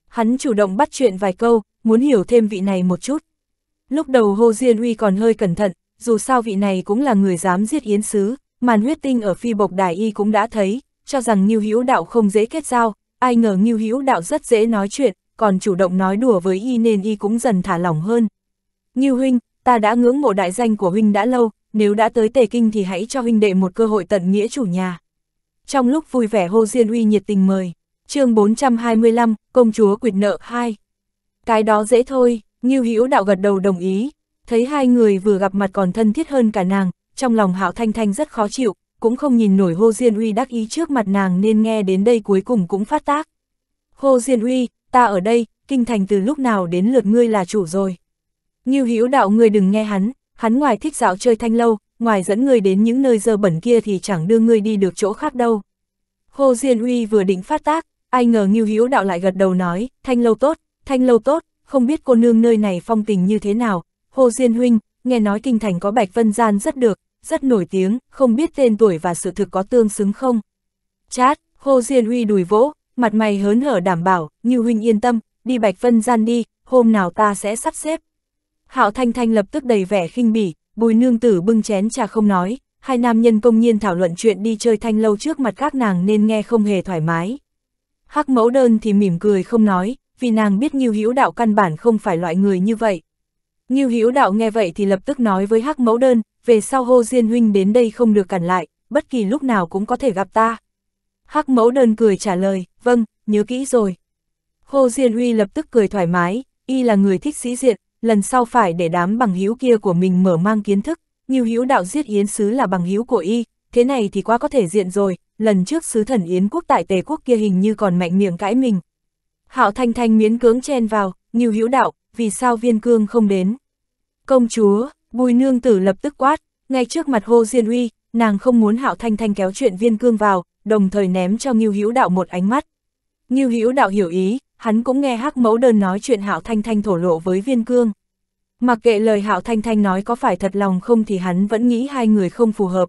Speaker 1: Hắn chủ động bắt chuyện vài câu, muốn hiểu thêm vị này một chút. Lúc đầu Hồ Diên Uy còn hơi cẩn thận, dù sao vị này cũng là người dám giết yến sứ, màn huyết tinh ở phi bộc đài y cũng đã thấy, cho rằng Ngưu Hữu Đạo không dễ kết giao, ai ngờ Ngưu Hữu Đạo rất dễ nói chuyện, còn chủ động nói đùa với y nên y cũng dần thả lỏng hơn, như huynh, ta đã ngưỡng mộ đại danh của huynh đã lâu, nếu đã tới Tề Kinh thì hãy cho huynh đệ một cơ hội tận nghĩa chủ nhà. Trong lúc vui vẻ Hồ Diên Uy nhiệt tình mời, chương 425, công chúa quyệt nợ 2. Cái đó dễ thôi, Ngưu Hữu đạo gật đầu đồng ý, thấy hai người vừa gặp mặt còn thân thiết hơn cả nàng, trong lòng Hạo Thanh Thanh rất khó chịu, cũng không nhìn nổi Hồ Diên Uy đắc ý trước mặt nàng nên nghe đến đây cuối cùng cũng phát tác. Hồ Diên Uy, ta ở đây, kinh thành từ lúc nào đến lượt ngươi là chủ rồi. Ngưu Hữu đạo người đừng nghe hắn, hắn ngoài thích dạo chơi thanh lâu, ngoài dẫn người đến những nơi dơ bẩn kia thì chẳng đưa người đi được chỗ khác đâu. Hồ Diên Uy vừa định phát tác, ai ngờ Ngưu Hữu đạo lại gật đầu nói, thanh lâu tốt, thanh lâu tốt, không biết cô nương nơi này phong tình như thế nào, Hồ Diên Huynh, nghe nói kinh thành có bạch vân gian rất được, rất nổi tiếng, không biết tên tuổi và sự thực có tương xứng không. Chát, Hồ Diên Uy đùi vỗ, mặt mày hớn hở đảm bảo, Ngưu Huynh yên tâm, đi bạch vân gian đi, hôm nào ta sẽ sắp xếp. Hạo Thanh Thanh lập tức đầy vẻ khinh bỉ, bùi nương tử bưng chén trà không nói, hai nam nhân công nhiên thảo luận chuyện đi chơi thanh lâu trước mặt các nàng nên nghe không hề thoải mái. Hắc mẫu đơn thì mỉm cười không nói, vì nàng biết Nghiêu Hữu Đạo căn bản không phải loại người như vậy. Nghiêu Hữu Đạo nghe vậy thì lập tức nói với Hắc mẫu đơn, về sau hô diên huynh đến đây không được cản lại, bất kỳ lúc nào cũng có thể gặp ta. Hắc mẫu đơn cười trả lời, vâng, nhớ kỹ rồi. Hồ Diên Huy lập tức cười thoải mái, y là người thích sĩ diện, lần sau phải để đám bằng hữu kia của mình mở mang kiến thức, như hữu đạo giết yến sứ là bằng hữu của y, thế này thì quá có thể diện rồi, lần trước sứ thần yến quốc tại tề quốc kia hình như còn mạnh miệng cãi mình. Hạo Thanh Thanh miến cưỡng chen vào, như hữu đạo, vì sao viên cương không đến? Công chúa, bùi nương tử lập tức quát, ngay trước mặt hô diên uy, nàng không muốn Hạo Thanh Thanh kéo chuyện viên cương vào, đồng thời ném cho Ngưu Hữu Đạo một ánh mắt. Ngưu Hữu Đạo hiểu ý, hắn cũng nghe hắc mẫu đơn nói chuyện Hạo Thanh Thanh thổ lộ với viên cương. Mặc kệ lời Hạo Thanh Thanh nói có phải thật lòng không thì hắn vẫn nghĩ hai người không phù hợp.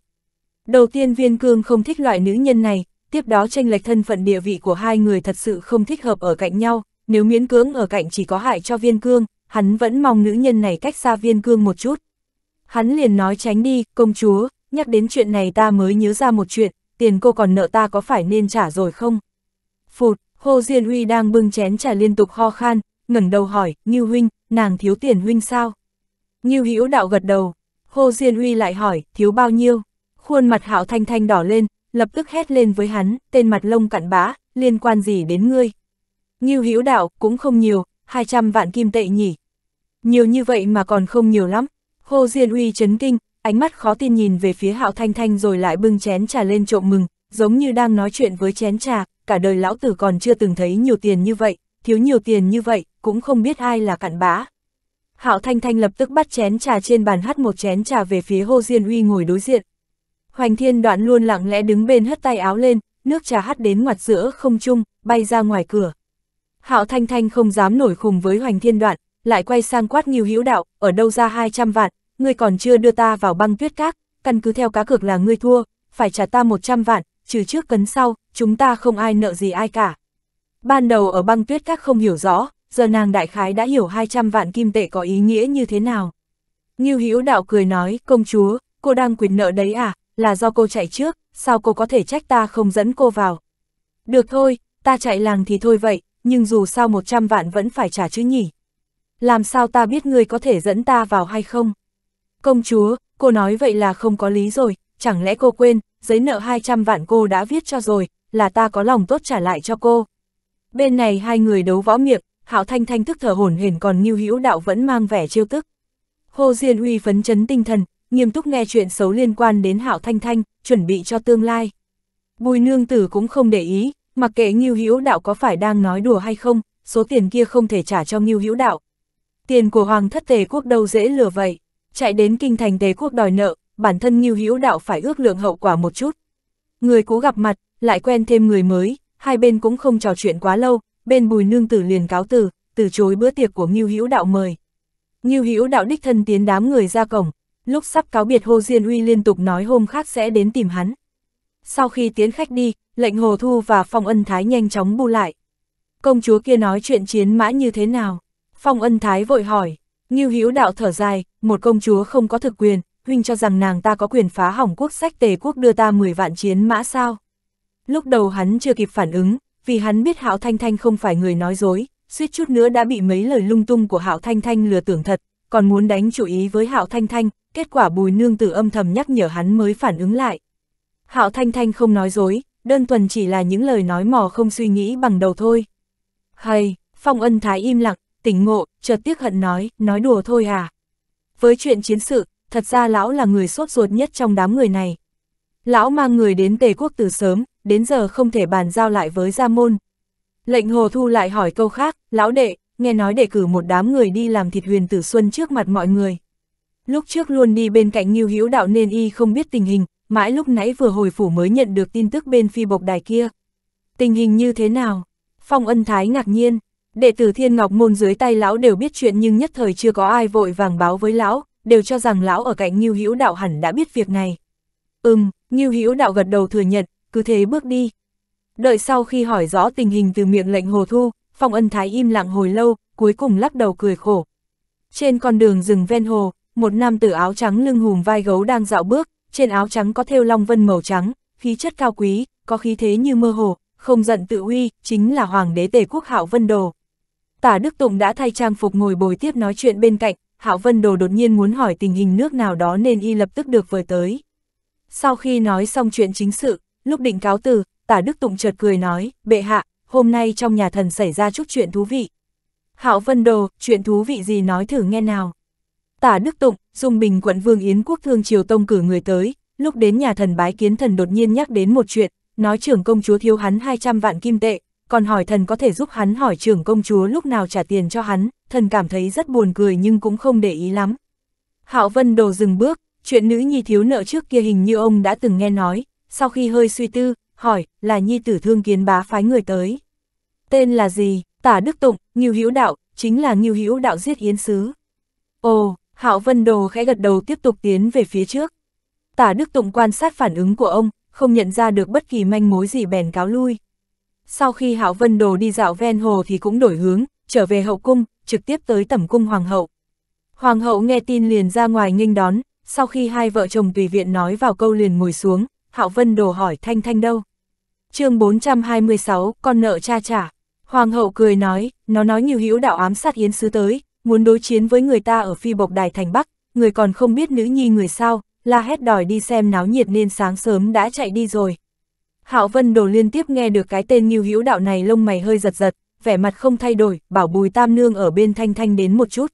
Speaker 1: Đầu tiên viên cương không thích loại nữ nhân này, tiếp đó tranh lệch thân phận địa vị của hai người thật sự không thích hợp ở cạnh nhau, nếu miễn cưỡng ở cạnh chỉ có hại cho viên cương, hắn vẫn mong nữ nhân này cách xa viên cương một chút. Hắn liền nói tránh đi, công chúa, nhắc đến chuyện này ta mới nhớ ra một chuyện, tiền cô còn nợ ta có phải nên trả rồi không? Phụt, Hồ Diên Huy đang bưng chén trà liên tục ho khan, ngẩng đầu hỏi, Ngưu Huynh, nàng thiếu tiền Huynh sao? Ngưu Hữu đạo gật đầu, Hồ Diên Huy lại hỏi, thiếu bao nhiêu? Khuôn mặt Hạo Thanh Thanh đỏ lên, lập tức hét lên với hắn, tên mặt lông cặn bã, liên quan gì đến ngươi? Ngưu Hữu đạo, cũng không nhiều, 200 vạn kim tệ nhỉ? Nhiều như vậy mà còn không nhiều lắm. Hồ Diên Huy chấn kinh, ánh mắt khó tin nhìn về phía Hạo Thanh Thanh rồi lại bưng chén trà lên trộm mừng, giống như đang nói chuyện với chén trà, cả đời lão tử còn chưa từng thấy nhiều tiền như vậy, thiếu nhiều tiền như vậy, cũng không biết ai là cặn bã. Hạo Thanh Thanh lập tức bắt chén trà trên bàn hất một chén trà về phía Hồ Diên Uy ngồi đối diện. Hoành Thiên Đoạn luôn lặng lẽ đứng bên hất tay áo lên, nước trà hắt đến ngoặt giữa không trung, bay ra ngoài cửa. Hạo Thanh Thanh không dám nổi khùng với Hoành Thiên Đoạn, lại quay sang quát nhiều hữu đạo, ở đâu ra 200 vạn, ngươi còn chưa đưa ta vào băng tuyết các, căn cứ theo cá cược là ngươi thua, phải trả ta 100 vạn, trừ trước cấn sau, chúng ta không ai nợ gì ai cả. Ban đầu ở băng tuyết các không hiểu rõ, giờ nàng đại khái đã hiểu 200 vạn kim tệ có ý nghĩa như thế nào. Ngưu Hữu đạo cười nói, công chúa, cô đang quyền nợ đấy à, là do cô chạy trước, sao cô có thể trách ta không dẫn cô vào. Được thôi, ta chạy làng thì thôi vậy, nhưng dù sao 100 vạn vẫn phải trả chứ nhỉ. Làm sao ta biết ngươi có thể dẫn ta vào hay không? Công chúa, cô nói vậy là không có lý rồi, chẳng lẽ cô quên, giấy nợ 200 vạn cô đã viết cho rồi, là ta có lòng tốt trả lại cho cô. Bên này hai người đấu võ miệng, Hạo Thanh Thanh thức thở hổn hển còn Nưu Hữu Đạo vẫn mang vẻ trêu tức. Hồ Diên Uy phấn chấn tinh thần, nghiêm túc nghe chuyện xấu liên quan đến Hạo Thanh Thanh, chuẩn bị cho tương lai. Bùi Nương Tử cũng không để ý, mặc kệ Ngưu Hữu Đạo có phải đang nói đùa hay không, số tiền kia không thể trả cho Ngưu Hữu Đạo. Tiền của Hoàng thất Tề quốc đâu dễ lừa vậy, chạy đến kinh thành Tề quốc đòi nợ, bản thân Ngưu Hữu Đạo phải ước lượng hậu quả một chút. Người cũ gặp mặt, lại quen thêm người mới, hai bên cũng không trò chuyện quá lâu, bên Bùi Nương Tử liền cáo từ, từ chối bữa tiệc của Ngưu Hữu Đạo mời. Ngưu Hữu Đạo đích thân tiến đám người ra cổng, lúc sắp cáo biệt Hồ Diên Uy liên tục nói hôm khác sẽ đến tìm hắn. Sau khi tiến khách đi, lệnh Hồ Thu và Phong Ân Thái nhanh chóng bu lại. Công chúa kia nói chuyện chiến mã như thế nào? Phong Ân Thái vội hỏi, Ngưu Hữu Đạo thở dài, một công chúa không có thực quyền, huynh cho rằng nàng ta có quyền phá hỏng quốc sách tề quốc đưa ta 10 vạn chiến mã sao. Lúc đầu hắn chưa kịp phản ứng, vì hắn biết Hạo Thanh Thanh không phải người nói dối, suýt chút nữa đã bị mấy lời lung tung của Hạo Thanh Thanh lừa tưởng thật, còn muốn đánh chủ ý với Hạo Thanh Thanh, kết quả Bùi Nương Tử âm thầm nhắc nhở hắn mới phản ứng lại. Hạo Thanh Thanh không nói dối, đơn thuần chỉ là những lời nói mò không suy nghĩ bằng đầu thôi. Hay, Phong Ân Thái im lặng, tỉnh ngộ, chợt tiếc hận nói, nói đùa thôi à. Với chuyện chiến sự, thật ra lão là người sốt ruột nhất trong đám người này. Lão mang người đến tề quốc từ sớm, đến giờ không thể bàn giao lại với gia môn. Lệnh hồ thu lại hỏi câu khác, lão đệ, nghe nói để cử một đám người đi làm thịt huyền tử xuân trước mặt mọi người. Lúc trước luôn đi bên cạnh Nghiêu Hữu Đạo nên y không biết tình hình, mãi lúc nãy vừa hồi phủ mới nhận được tin tức bên phi bộc đài kia. Tình hình như thế nào? Phong ân thái ngạc nhiên, đệ tử Thiên Ngọc Môn dưới tay lão đều biết chuyện nhưng nhất thời chưa có ai vội vàng báo với lão, đều cho rằng lão ở cạnh Ngưu Hữu Đạo hẳn đã biết việc này. Ừm, Ngưu Hữu Đạo gật đầu thừa nhận, cứ thế bước đi. Đợi sau khi hỏi rõ tình hình từ miệng lệnh Hồ Thu, Phong Ân Thái im lặng hồi lâu, cuối cùng lắc đầu cười khổ. Trên con đường rừng ven hồ, một nam tử áo trắng lưng hùm vai gấu đang dạo bước, trên áo trắng có thêu long vân màu trắng, khí chất cao quý, có khí thế như mơ hồ, không giận tự uy, chính là hoàng đế Tề Quốc Hạo Vân Đồ. Tả Đức Tụng đã thay trang phục ngồi bồi tiếp nói chuyện bên cạnh, Hạo Vân Đồ đột nhiên muốn hỏi tình hình nước nào đó nên y lập tức được vời tới. Sau khi nói xong chuyện chính sự, lúc định cáo từ, tả Đức Tụng chợt cười nói, bệ hạ, hôm nay trong nhà thần xảy ra chút chuyện thú vị. Hạo Vân Đồ, chuyện thú vị gì nói thử nghe nào. Tả Đức Tụng, Dung Bình quận Vương Yến Quốc Thương Triều Tông cử người tới, lúc đến nhà thần bái kiến thần đột nhiên nhắc đến một chuyện, nói trưởng công chúa thiếu hắn 200 vạn kim tệ, còn hỏi thần có thể giúp hắn hỏi trưởng công chúa lúc nào trả tiền cho hắn, thần cảm thấy rất buồn cười nhưng cũng không để ý lắm. Hạo Vân Đồ dừng bước, chuyện nữ nhi thiếu nợ trước kia hình như ông đã từng nghe nói, sau khi hơi suy tư, hỏi, là nhi tử thương kiến bá phái người tới. Tên là gì? Tả Đức Tụng, Ngưu Hữu Đạo, chính là Ngưu Hữu Đạo giết Yến Sứ. Ồ, Hạo Vân Đồ khẽ gật đầu tiếp tục tiến về phía trước. Tả Đức Tụng quan sát phản ứng của ông, không nhận ra được bất kỳ manh mối gì bèn cáo lui. Sau khi Hạo Vân Đồ đi dạo ven hồ thì cũng đổi hướng, trở về hậu cung, trực tiếp tới tẩm cung hoàng hậu. Hoàng hậu nghe tin liền ra ngoài nghênh đón, sau khi hai vợ chồng tùy viện nói vào câu liền ngồi xuống, Hạo Vân Đồ hỏi Thanh Thanh đâu. chương 426, con nợ cha trả. Hoàng hậu cười nói, nó nói nhiều hữu đạo ám sát yến sứ tới, muốn đối chiến với người ta ở phi bộc đài thành Bắc, người còn không biết nữ nhi người sao, la hét đòi đi xem náo nhiệt nên sáng sớm đã chạy đi rồi. Hạo Vân Đồ liên tiếp nghe được cái tên Ngưu Hữu Đạo này lông mày hơi giật giật, vẻ mặt không thay đổi, bảo Bùi Tam Nương ở bên Thanh Thanh đến một chút.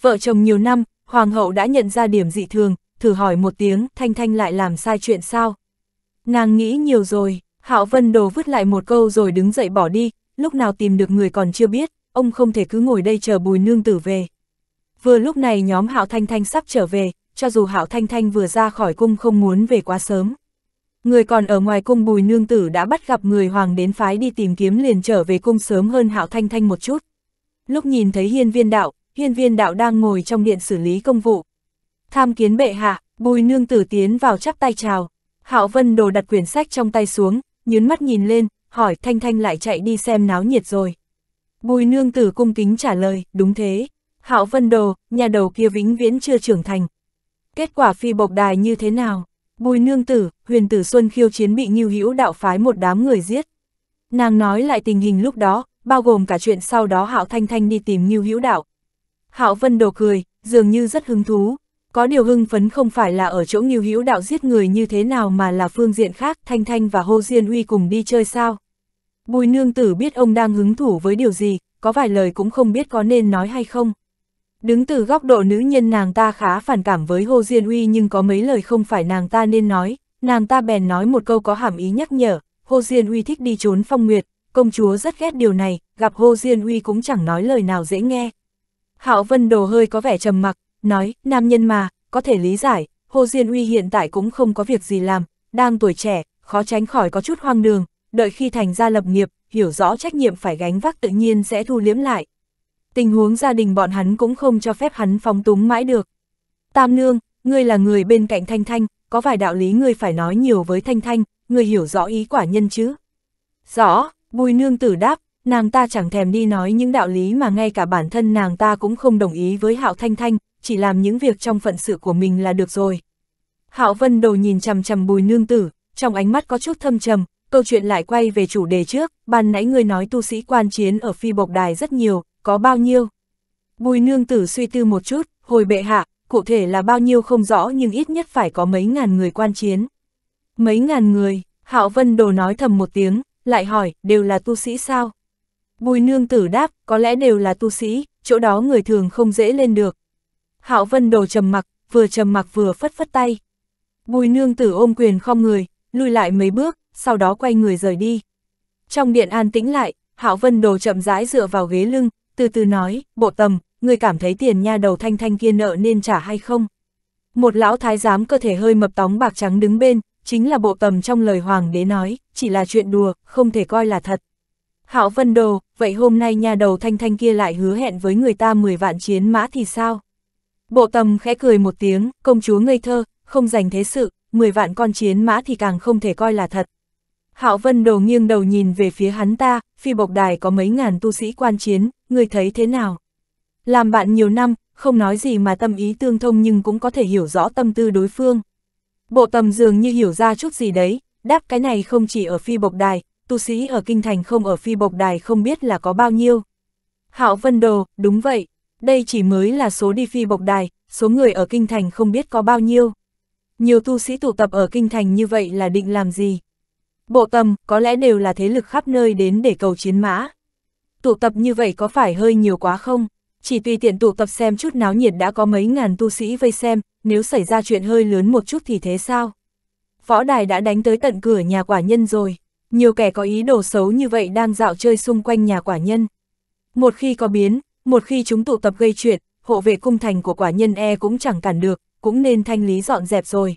Speaker 1: Vợ chồng nhiều năm, Hoàng hậu đã nhận ra điểm dị thường, thử hỏi một tiếng, Thanh Thanh lại làm sai chuyện sao? Nàng nghĩ nhiều rồi, Hạo Vân Đồ vứt lại một câu rồi đứng dậy bỏ đi, lúc nào tìm được người còn chưa biết, ông không thể cứ ngồi đây chờ Bùi Nương tử về. Vừa lúc này nhóm Hạo Thanh Thanh sắp trở về, cho dù Hạo Thanh Thanh vừa ra khỏi cung không muốn về quá sớm người còn ở ngoài cung bùi nương tử đã bắt gặp người hoàng đến phái đi tìm kiếm liền trở về cung sớm hơn hạo thanh thanh một chút. Lúc nhìn thấy hiên viên đạo, hiên viên đạo đang ngồi trong điện xử lý công vụ. Tham kiến bệ hạ, bùi nương tử tiến vào chắp tay chào. Hạo vân đồ đặt quyển sách trong tay xuống, nhướng mắt nhìn lên, hỏi thanh thanh lại chạy đi xem náo nhiệt rồi. Bùi nương tử cung kính trả lời, đúng thế. Hạo vân đồ, nhà đầu kia vĩnh viễn chưa trưởng thành. Kết quả phi bộc đài như thế nào? Bùi nương tử, huyền tử Xuân khiêu chiến bị nghiêu hữu đạo phái một đám người giết. Nàng nói lại tình hình lúc đó, bao gồm cả chuyện sau đó Hạo Thanh Thanh đi tìm nghiêu hữu đạo. Hạo Vân đồ cười, dường như rất hứng thú. Có điều hưng phấn không phải là ở chỗ nghiêu hữu đạo giết người như thế nào mà là phương diện khác Thanh Thanh và Hô Diên Uy cùng đi chơi sao. Bùi nương tử biết ông đang hứng thủ với điều gì, có vài lời cũng không biết có nên nói hay không. Đứng từ góc độ nữ nhân nàng ta khá phản cảm với Hồ Diên Uy nhưng có mấy lời không phải nàng ta nên nói, nàng ta bèn nói một câu có hàm ý nhắc nhở, Hồ Diên Uy thích đi trốn phong nguyệt, công chúa rất ghét điều này, gặp Hồ Diên Uy cũng chẳng nói lời nào dễ nghe. Hạo Vân Đồ hơi có vẻ trầm mặc, nói, nam nhân mà, có thể lý giải, Hồ Diên Uy hiện tại cũng không có việc gì làm, đang tuổi trẻ, khó tránh khỏi có chút hoang đường, đợi khi thành ra lập nghiệp, hiểu rõ trách nhiệm phải gánh vác tự nhiên sẽ thu liếm lại, tình huống gia đình bọn hắn cũng không cho phép hắn phóng túng mãi được. Tam Nương, ngươi là người bên cạnh Thanh Thanh, có vài đạo lý ngươi phải nói nhiều với Thanh Thanh, ngươi hiểu rõ ý quả nhân chứ? Rõ, Bùi Nương tử đáp, nàng ta chẳng thèm đi nói những đạo lý mà ngay cả bản thân nàng ta cũng không đồng ý với Hạo Thanh Thanh, chỉ làm những việc trong phận sự của mình là được rồi. Hạo Vân Đồ nhìn chằm chằm Bùi Nương tử, trong ánh mắt có chút thâm trầm, câu chuyện lại quay về chủ đề trước, ban nãy ngươi nói tu sĩ quan chiến ở phi bộc đài rất nhiều, có bao nhiêu? Bùi nương tử suy tư một chút, hồi bệ hạ, cụ thể là bao nhiêu không rõ nhưng ít nhất phải có mấy ngàn người quan chiến. Mấy ngàn người, Hạo Vân Đồ nói thầm một tiếng, lại hỏi, đều là tu sĩ sao? Bùi nương tử đáp, có lẽ đều là tu sĩ, chỗ đó người thường không dễ lên được. Hạo Vân Đồ trầm mặc, vừa trầm mặc vừa phất phất tay. Bùi nương tử ôm quyền không người, lùi lại mấy bước, sau đó quay người rời đi. Trong điện an tĩnh lại, Hạo Vân Đồ chậm rãi dựa vào ghế lưng, từ từ nói, bộ tầm, người cảm thấy tiền nha đầu thanh thanh kia nợ nên trả hay không? Một lão thái giám cơ thể hơi mập tóng bạc trắng đứng bên, chính là bộ tầm trong lời hoàng đế nói, chỉ là chuyện đùa, không thể coi là thật. Hạo Vân Đồ, vậy hôm nay nhà đầu thanh thanh kia lại hứa hẹn với người ta 10 vạn chiến mã thì sao? Bộ tầm khẽ cười một tiếng, công chúa ngây thơ, không dành thế sự, 10 vạn con chiến mã thì càng không thể coi là thật. Hạo Vân đồ nghiêng đầu nhìn về phía hắn ta, phi bộc đài có mấy ngàn tu sĩ quan chiến, người thấy thế nào? Làm bạn nhiều năm, không nói gì mà tâm ý tương thông nhưng cũng có thể hiểu rõ tâm tư đối phương. Bộ tầm dường như hiểu ra chút gì đấy, đáp cái này không chỉ ở phi bộc đài, tu sĩ ở kinh thành không ở phi bộc đài không biết là có bao nhiêu. Hạo Vân Đồ, đúng vậy, đây chỉ mới là số đi phi bộc đài, số người ở kinh thành không biết có bao nhiêu. Nhiều tu sĩ tụ tập ở kinh thành như vậy là định làm gì? Bộ tầm, có lẽ đều là thế lực khắp nơi đến để cầu chiến mã. Tụ tập như vậy có phải hơi nhiều quá không? Chỉ tùy tiện tụ tập xem chút náo nhiệt đã có mấy ngàn tu sĩ vây xem, nếu xảy ra chuyện hơi lớn một chút thì thế sao? Võ đài đã đánh tới tận cửa nhà quả nhân rồi, nhiều kẻ có ý đồ xấu như vậy đang dạo chơi xung quanh nhà quả nhân. Một khi có biến, một khi chúng tụ tập gây chuyện, hộ vệ cung thành của quả nhân e cũng chẳng cản được, cũng nên thanh lý dọn dẹp rồi.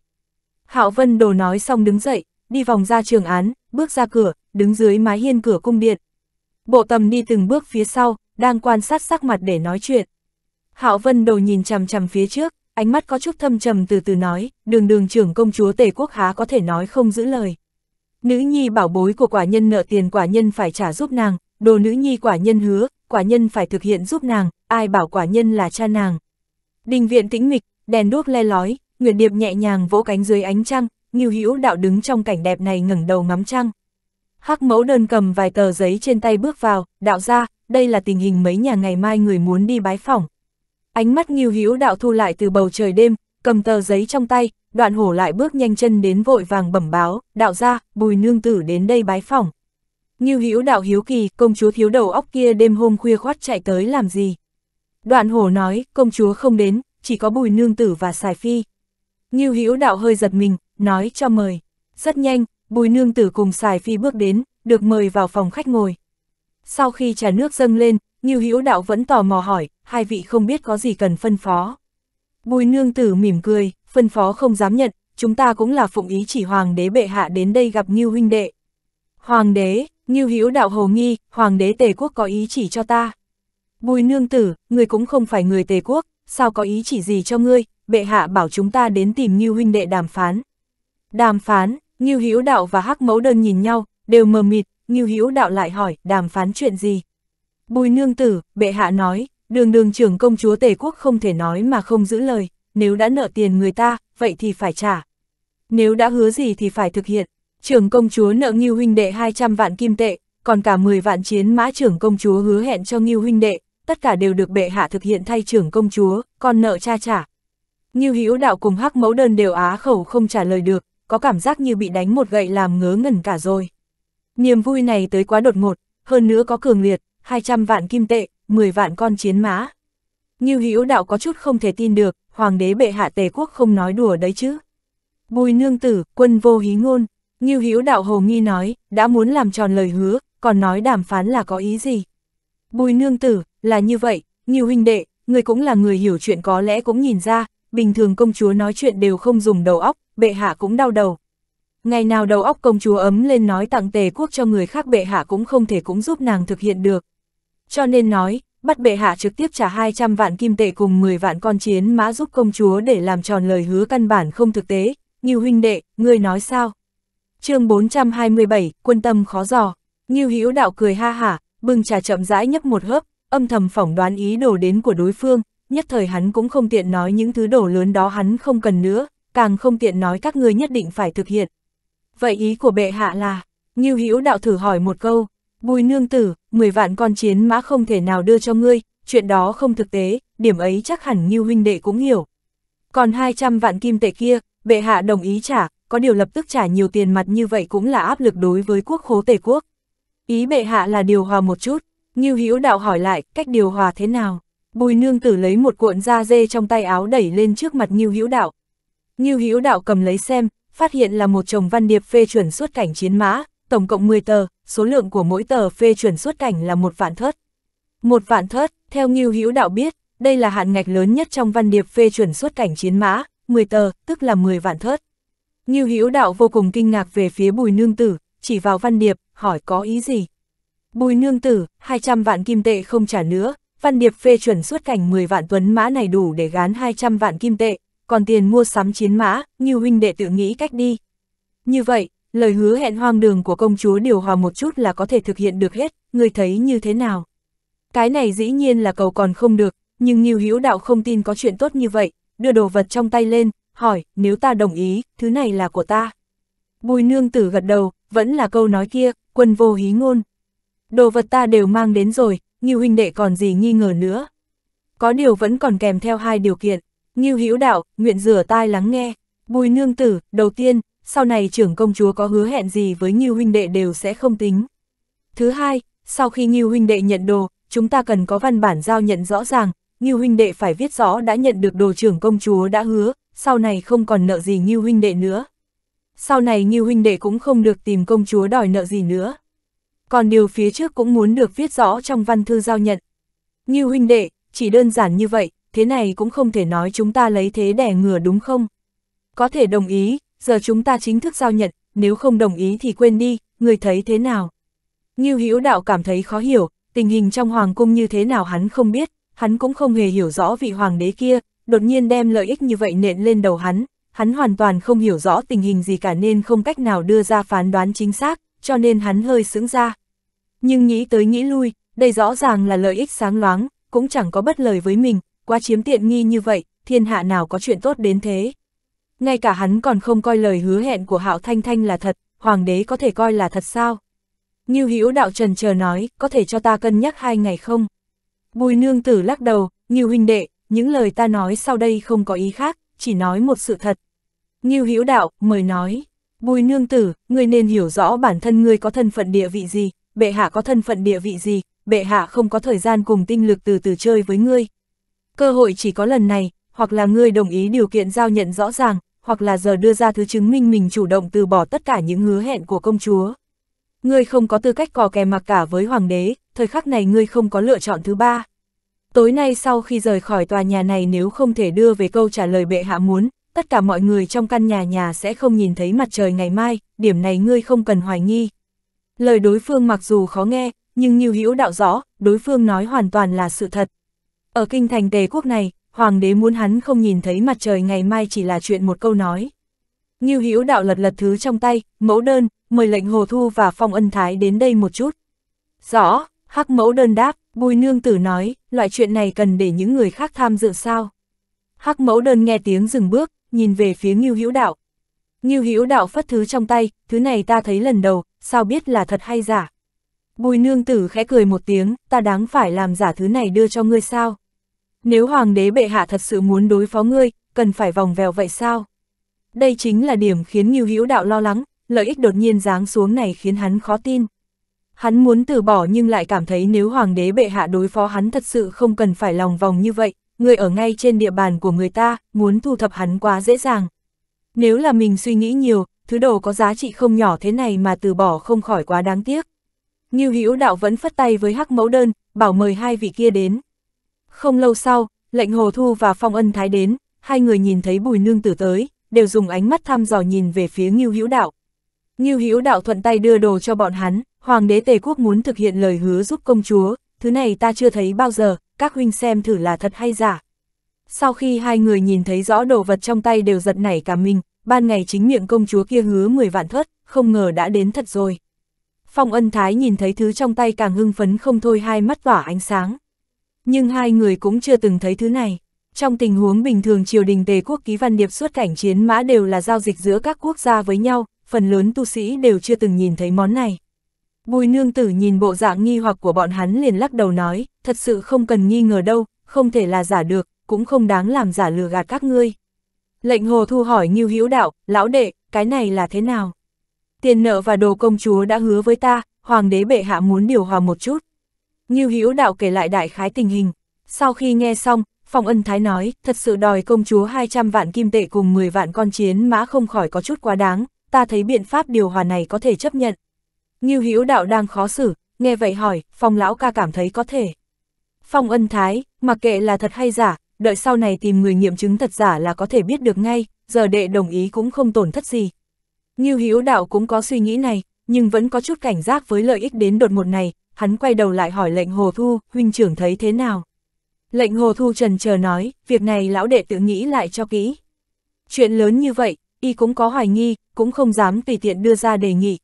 Speaker 1: Hạo Vân Đồ nói xong đứng dậy, đi vòng ra trường án, bước ra cửa, đứng dưới mái hiên cửa cung điện. Bộ tầm đi từng bước phía sau, đang quan sát sắc mặt để nói chuyện. Hạo Vân đầu nhìn chằm chằm phía trước, ánh mắt có chút thâm trầm từ từ nói, đường đường trưởng công chúa Tề Quốc Há có thể nói không giữ lời. Nữ nhi bảo bối của quả nhân nợ tiền quả nhân phải trả giúp nàng, đồ nữ nhi quả nhân hứa, quả nhân phải thực hiện giúp nàng, ai bảo quả nhân là cha nàng. Đình viện tĩnh mịch, đèn đuốc le lói, Nguyệt Điệp nhẹ nhàng vỗ cánh dưới ánh trăng, Ngưu Hữu Đạo đứng trong cảnh đẹp này ngẩng đầu ngắm trăng. Hắc mẫu đơn cầm vài tờ giấy trên tay bước vào, đạo gia, đây là tình hình mấy nhà ngày mai người muốn đi bái phỏng. Ánh mắt Ngưu Hữu Đạo thu lại từ bầu trời đêm, cầm tờ giấy trong tay, đoạn hổ lại bước nhanh chân đến vội vàng bẩm báo, đạo gia, bùi nương tử đến đây bái phỏng. Ngưu Hữu Đạo hiếu kỳ, công chúa thiếu đầu óc kia đêm hôm khuya khoát chạy tới làm gì? Đoạn hổ nói, công chúa không đến, chỉ có bùi nương tử và xài phi. Ngưu Hữu Đạo hơi giật mình, nói cho mời. Rất nhanh, bùi nương tử cùng xài phi bước đến, được mời vào phòng khách ngồi. Sau khi trà nước dâng lên, Nghiêu Hữu Đạo vẫn tò mò hỏi, hai vị không biết có gì cần phân phó. Bùi nương tử mỉm cười, phân phó không dám nhận, chúng ta cũng là phụng ý chỉ hoàng đế bệ hạ đến đây gặp Nghiêu huynh đệ. Hoàng đế, Nghiêu Hữu Đạo hồ nghi, hoàng đế Tề quốc có ý chỉ cho ta. Bùi nương tử, người cũng không phải người Tề quốc, sao có ý chỉ gì cho ngươi, bệ hạ bảo chúng ta đến tìm Nghiêu huynh đệ đàm phán. Đàm phán, Ngưu Hữu Đạo và Hắc Mẫu Đơn nhìn nhau, đều mờ mịt, Ngưu Hữu Đạo lại hỏi, đàm phán chuyện gì? Bùi nương tử, bệ hạ nói, đường đường trưởng công chúa Tề quốc không thể nói mà không giữ lời, nếu đã nợ tiền người ta, vậy thì phải trả. Nếu đã hứa gì thì phải thực hiện. Trưởng công chúa nợ Ngưu huynh đệ 200 vạn kim tệ, còn cả 10 vạn chiến mã trưởng công chúa hứa hẹn cho Ngưu huynh đệ, tất cả đều được bệ hạ thực hiện thay trưởng công chúa, còn nợ cha trả. Ngưu Hữu Đạo cùng Hắc Mẫu Đơn đều á khẩu không trả lời được, có cảm giác như bị đánh một gậy làm ngớ ngẩn cả rồi. Niềm vui này tới quá đột ngột, hơn nữa có cường liệt, 200 vạn kim tệ, 10 vạn con chiến mã. Như hữu đạo có chút không thể tin được, hoàng đế bệ hạ tề quốc không nói đùa đấy chứ. Bùi nương tử, quân vô hí ngôn, như hữu đạo hồ nghi nói, đã muốn làm tròn lời hứa, còn nói đàm phán là có ý gì. Bùi nương tử, là như vậy, nhiều huynh đệ, người cũng là người hiểu chuyện có lẽ cũng nhìn ra, bình thường công chúa nói chuyện đều không dùng đầu óc, bệ hạ cũng đau đầu. Ngày nào đầu óc công chúa ấm lên nói tặng tề quốc cho người khác bệ hạ cũng không thể cũng giúp nàng thực hiện được. Cho nên nói, bắt bệ hạ trực tiếp trả 200 vạn kim tệ cùng 10 vạn con chiến mã giúp công chúa để làm tròn lời hứa căn bản không thực tế. Như huynh đệ, ngươi nói sao? chương 427, quân tâm khó giò. Như hữu đạo cười ha hả, bưng trà chậm rãi nhấp một hớp, âm thầm phỏng đoán ý đồ đến của đối phương, nhất thời hắn cũng không tiện nói những thứ đổ lớn đó hắn không cần nữa, càng không tiện nói các ngươi nhất định phải thực hiện. Vậy ý của bệ hạ là, Ngưu Hữu đạo thử hỏi một câu, Bùi nương tử, 10 vạn con chiến mã không thể nào đưa cho ngươi, chuyện đó không thực tế, điểm ấy chắc hẳn Ngưu huynh đệ cũng hiểu. Còn 200 vạn kim tệ kia, bệ hạ đồng ý trả, có điều lập tức trả nhiều tiền mặt như vậy cũng là áp lực đối với quốc khố tề quốc. Ý bệ hạ là điều hòa một chút, Ngưu Hữu đạo hỏi lại cách điều hòa thế nào. Bùi nương tử lấy một cuộn da dê trong tay áo đẩy lên trước mặt Ngưu Hữu Đạo. Ngưu Hữu Đạo cầm lấy xem, phát hiện là một chồng văn điệp phê chuẩn xuất cảnh chiến mã, tổng cộng 10 tờ, số lượng của mỗi tờ phê chuẩn xuất cảnh là một vạn thớt. Một vạn thớt, theo Ngưu Hữu Đạo biết, đây là hạn ngạch lớn nhất trong văn điệp phê chuẩn xuất cảnh chiến mã, 10 tờ, tức là 10 vạn thớt. Ngưu Hữu Đạo vô cùng kinh ngạc về phía Bùi nương tử, chỉ vào văn điệp, hỏi có ý gì. Bùi nương tử, 200 vạn kim tệ không trả nữa, văn điệp phê chuẩn xuất cảnh 10 vạn tuấn mã này đủ để gán 200 vạn kim tệ, còn tiền mua sắm chiến mã, như huynh đệ tự nghĩ cách đi. Như vậy, lời hứa hẹn hoang đường của công chúa điều hòa một chút là có thể thực hiện được hết, người thấy như thế nào? Cái này dĩ nhiên là cầu còn không được, nhưng Nhiêu Hữu Đạo không tin có chuyện tốt như vậy, đưa đồ vật trong tay lên, hỏi, nếu ta đồng ý, thứ này là của ta. Bùi nương tử gật đầu, vẫn là câu nói kia, quân vô hí ngôn đồ vật ta đều mang đến rồi, Ngưu huynh đệ còn gì nghi ngờ nữa. Có điều vẫn còn kèm theo hai điều kiện, Ngưu hữu đạo, nguyện rửa tai lắng nghe, bùi nương tử, đầu tiên, sau này trưởng công chúa có hứa hẹn gì với Ngưu huynh đệ đều sẽ không tính. Thứ hai, sau khi Ngưu huynh đệ nhận đồ, chúng ta cần có văn bản giao nhận rõ ràng, Ngưu huynh đệ phải viết rõ đã nhận được đồ trưởng công chúa đã hứa, sau này không còn nợ gì Ngưu huynh đệ nữa. Sau này Ngưu huynh đệ cũng không được tìm công chúa đòi nợ gì nữa còn điều phía trước cũng muốn được viết rõ trong văn thư giao nhận. Như huynh đệ, chỉ đơn giản như vậy, thế này cũng không thể nói chúng ta lấy thế đẻ ngừa đúng không? Có thể đồng ý, giờ chúng ta chính thức giao nhận, nếu không đồng ý thì quên đi, người thấy thế nào? Như Hữu đạo cảm thấy khó hiểu, tình hình trong hoàng cung như thế nào hắn không biết, hắn cũng không hề hiểu rõ vị hoàng đế kia, đột nhiên đem lợi ích như vậy nện lên đầu hắn, hắn hoàn toàn không hiểu rõ tình hình gì cả nên không cách nào đưa ra phán đoán chính xác, cho nên hắn hơi sững ra. Nhưng nghĩ tới nghĩ lui, đây rõ ràng là lợi ích sáng loáng, cũng chẳng có bất lời với mình, quá chiếm tiện nghi như vậy, thiên hạ nào có chuyện tốt đến thế. Ngay cả hắn còn không coi lời hứa hẹn của Hạo Thanh Thanh là thật, hoàng đế có thể coi là thật sao? Ngưu Hữu đạo trần chờ nói, có thể cho ta cân nhắc hai ngày không? Bùi nương tử lắc đầu, Ngưu huynh đệ, những lời ta nói sau đây không có ý khác, chỉ nói một sự thật. Ngưu Hữu đạo, mời nói. Bùi nương tử, ngươi nên hiểu rõ bản thân ngươi có thân phận địa vị gì, bệ hạ có thân phận địa vị gì, bệ hạ không có thời gian cùng tinh lực từ từ chơi với ngươi. Cơ hội chỉ có lần này, hoặc là ngươi đồng ý điều kiện giao nhận rõ ràng, hoặc là giờ đưa ra thứ chứng minh mình chủ động từ bỏ tất cả những hứa hẹn của công chúa. Ngươi không có tư cách cò kè mặc cả với hoàng đế, thời khắc này ngươi không có lựa chọn thứ ba. Tối nay sau khi rời khỏi tòa nhà này nếu không thể đưa về câu trả lời bệ hạ muốn, tất cả mọi người trong căn nhà nhà sẽ không nhìn thấy mặt trời ngày mai, điểm này ngươi không cần hoài nghi. Lời đối phương mặc dù khó nghe, nhưng như hữu đạo rõ, đối phương nói hoàn toàn là sự thật. Ở kinh thành tề quốc này, hoàng đế muốn hắn không nhìn thấy mặt trời ngày mai chỉ là chuyện một câu nói. Như hữu đạo lật lật thứ trong tay, mẫu đơn, mời lệnh Hồ Thu và Phong Ân Thái đến đây một chút. Rõ, hắc mẫu đơn đáp, bùi nương tử nói, loại chuyện này cần để những người khác tham dự sao. Hắc mẫu đơn nghe tiếng dừng bước, nhìn về phía Ngưu Hữu Đạo. Ngưu Hữu Đạo phất thứ trong tay, thứ này ta thấy lần đầu, sao biết là thật hay giả. Bùi nương tử khẽ cười một tiếng, ta đáng phải làm giả thứ này đưa cho ngươi sao? Nếu hoàng đế bệ hạ thật sự muốn đối phó ngươi, cần phải vòng vèo vậy sao? Đây chính là điểm khiến Ngưu Hữu Đạo lo lắng, lợi ích đột nhiên giáng xuống này khiến hắn khó tin. Hắn muốn từ bỏ nhưng lại cảm thấy nếu hoàng đế bệ hạ đối phó hắn thật sự không cần phải lòng vòng như vậy, người ở ngay trên địa bàn của người ta, muốn thu thập hắn quá dễ dàng. Nếu là mình suy nghĩ nhiều, thứ đồ có giá trị không nhỏ thế này mà từ bỏ không khỏi quá đáng tiếc. Nghiêu Hữu Đạo vẫn phất tay với Hắc Mẫu Đơn, bảo mời hai vị kia đến. Không lâu sau, lệnh Hồ Thu và Phong Ân Thái đến, hai người nhìn thấy Bùi Nương Tử tới, đều dùng ánh mắt thăm dò nhìn về phía Nghiêu Hữu Đạo. Nghiêu Hữu Đạo thuận tay đưa đồ cho bọn hắn, Hoàng đế Tề Quốc muốn thực hiện lời hứa giúp công chúa, thứ này ta chưa thấy bao giờ, các huynh xem thử là thật hay giả. Sau khi hai người nhìn thấy rõ đồ vật trong tay đều giật nảy cả mình, ban ngày chính miệng công chúa kia hứa 10 vạn thất, không ngờ đã đến thật rồi. Phong ân thái nhìn thấy thứ trong tay càng hưng phấn không thôi hai mắt tỏa ánh sáng. Nhưng hai người cũng chưa từng thấy thứ này. Trong tình huống bình thường triều đình tề quốc ký văn điệp suốt cảnh chiến mã đều là giao dịch giữa các quốc gia với nhau, phần lớn tu sĩ đều chưa từng nhìn thấy món này. Bùi nương tử nhìn bộ dạng nghi hoặc của bọn hắn liền lắc đầu nói, thật sự không cần nghi ngờ đâu, không thể là giả được, cũng không đáng làm giả lừa gạt các ngươi. Lệnh hồ thu hỏi Ngưu Hữu đạo, lão đệ, cái này là thế nào? Tiền nợ và đồ công chúa đã hứa với ta, hoàng đế bệ hạ muốn điều hòa một chút. Ngưu Hữu đạo kể lại đại khái tình hình. Sau khi nghe xong, Phong Ân Thái nói, thật sự đòi công chúa 200 vạn kim tệ cùng 10 vạn con chiến mã không khỏi có chút quá đáng, ta thấy biện pháp điều hòa này có thể chấp nhận. Ngưu Hữu Đạo đang khó xử, nghe vậy hỏi, Phong lão ca cảm thấy có thể. Phong Ân Thái, mặc kệ là thật hay giả, đợi sau này tìm người nghiệm chứng thật giả là có thể biết được ngay, giờ đệ đồng ý cũng không tổn thất gì. Ngưu Hữu Đạo cũng có suy nghĩ này, nhưng vẫn có chút cảnh giác với lợi ích đến đột một này, hắn quay đầu lại hỏi lệnh Hồ Thu, huynh trưởng thấy thế nào? Lệnh Hồ Thu trần chờ nói, việc này lão đệ tự nghĩ lại cho kỹ. Chuyện lớn như vậy, y cũng có hoài nghi, cũng không dám tùy tiện đưa ra đề nghị,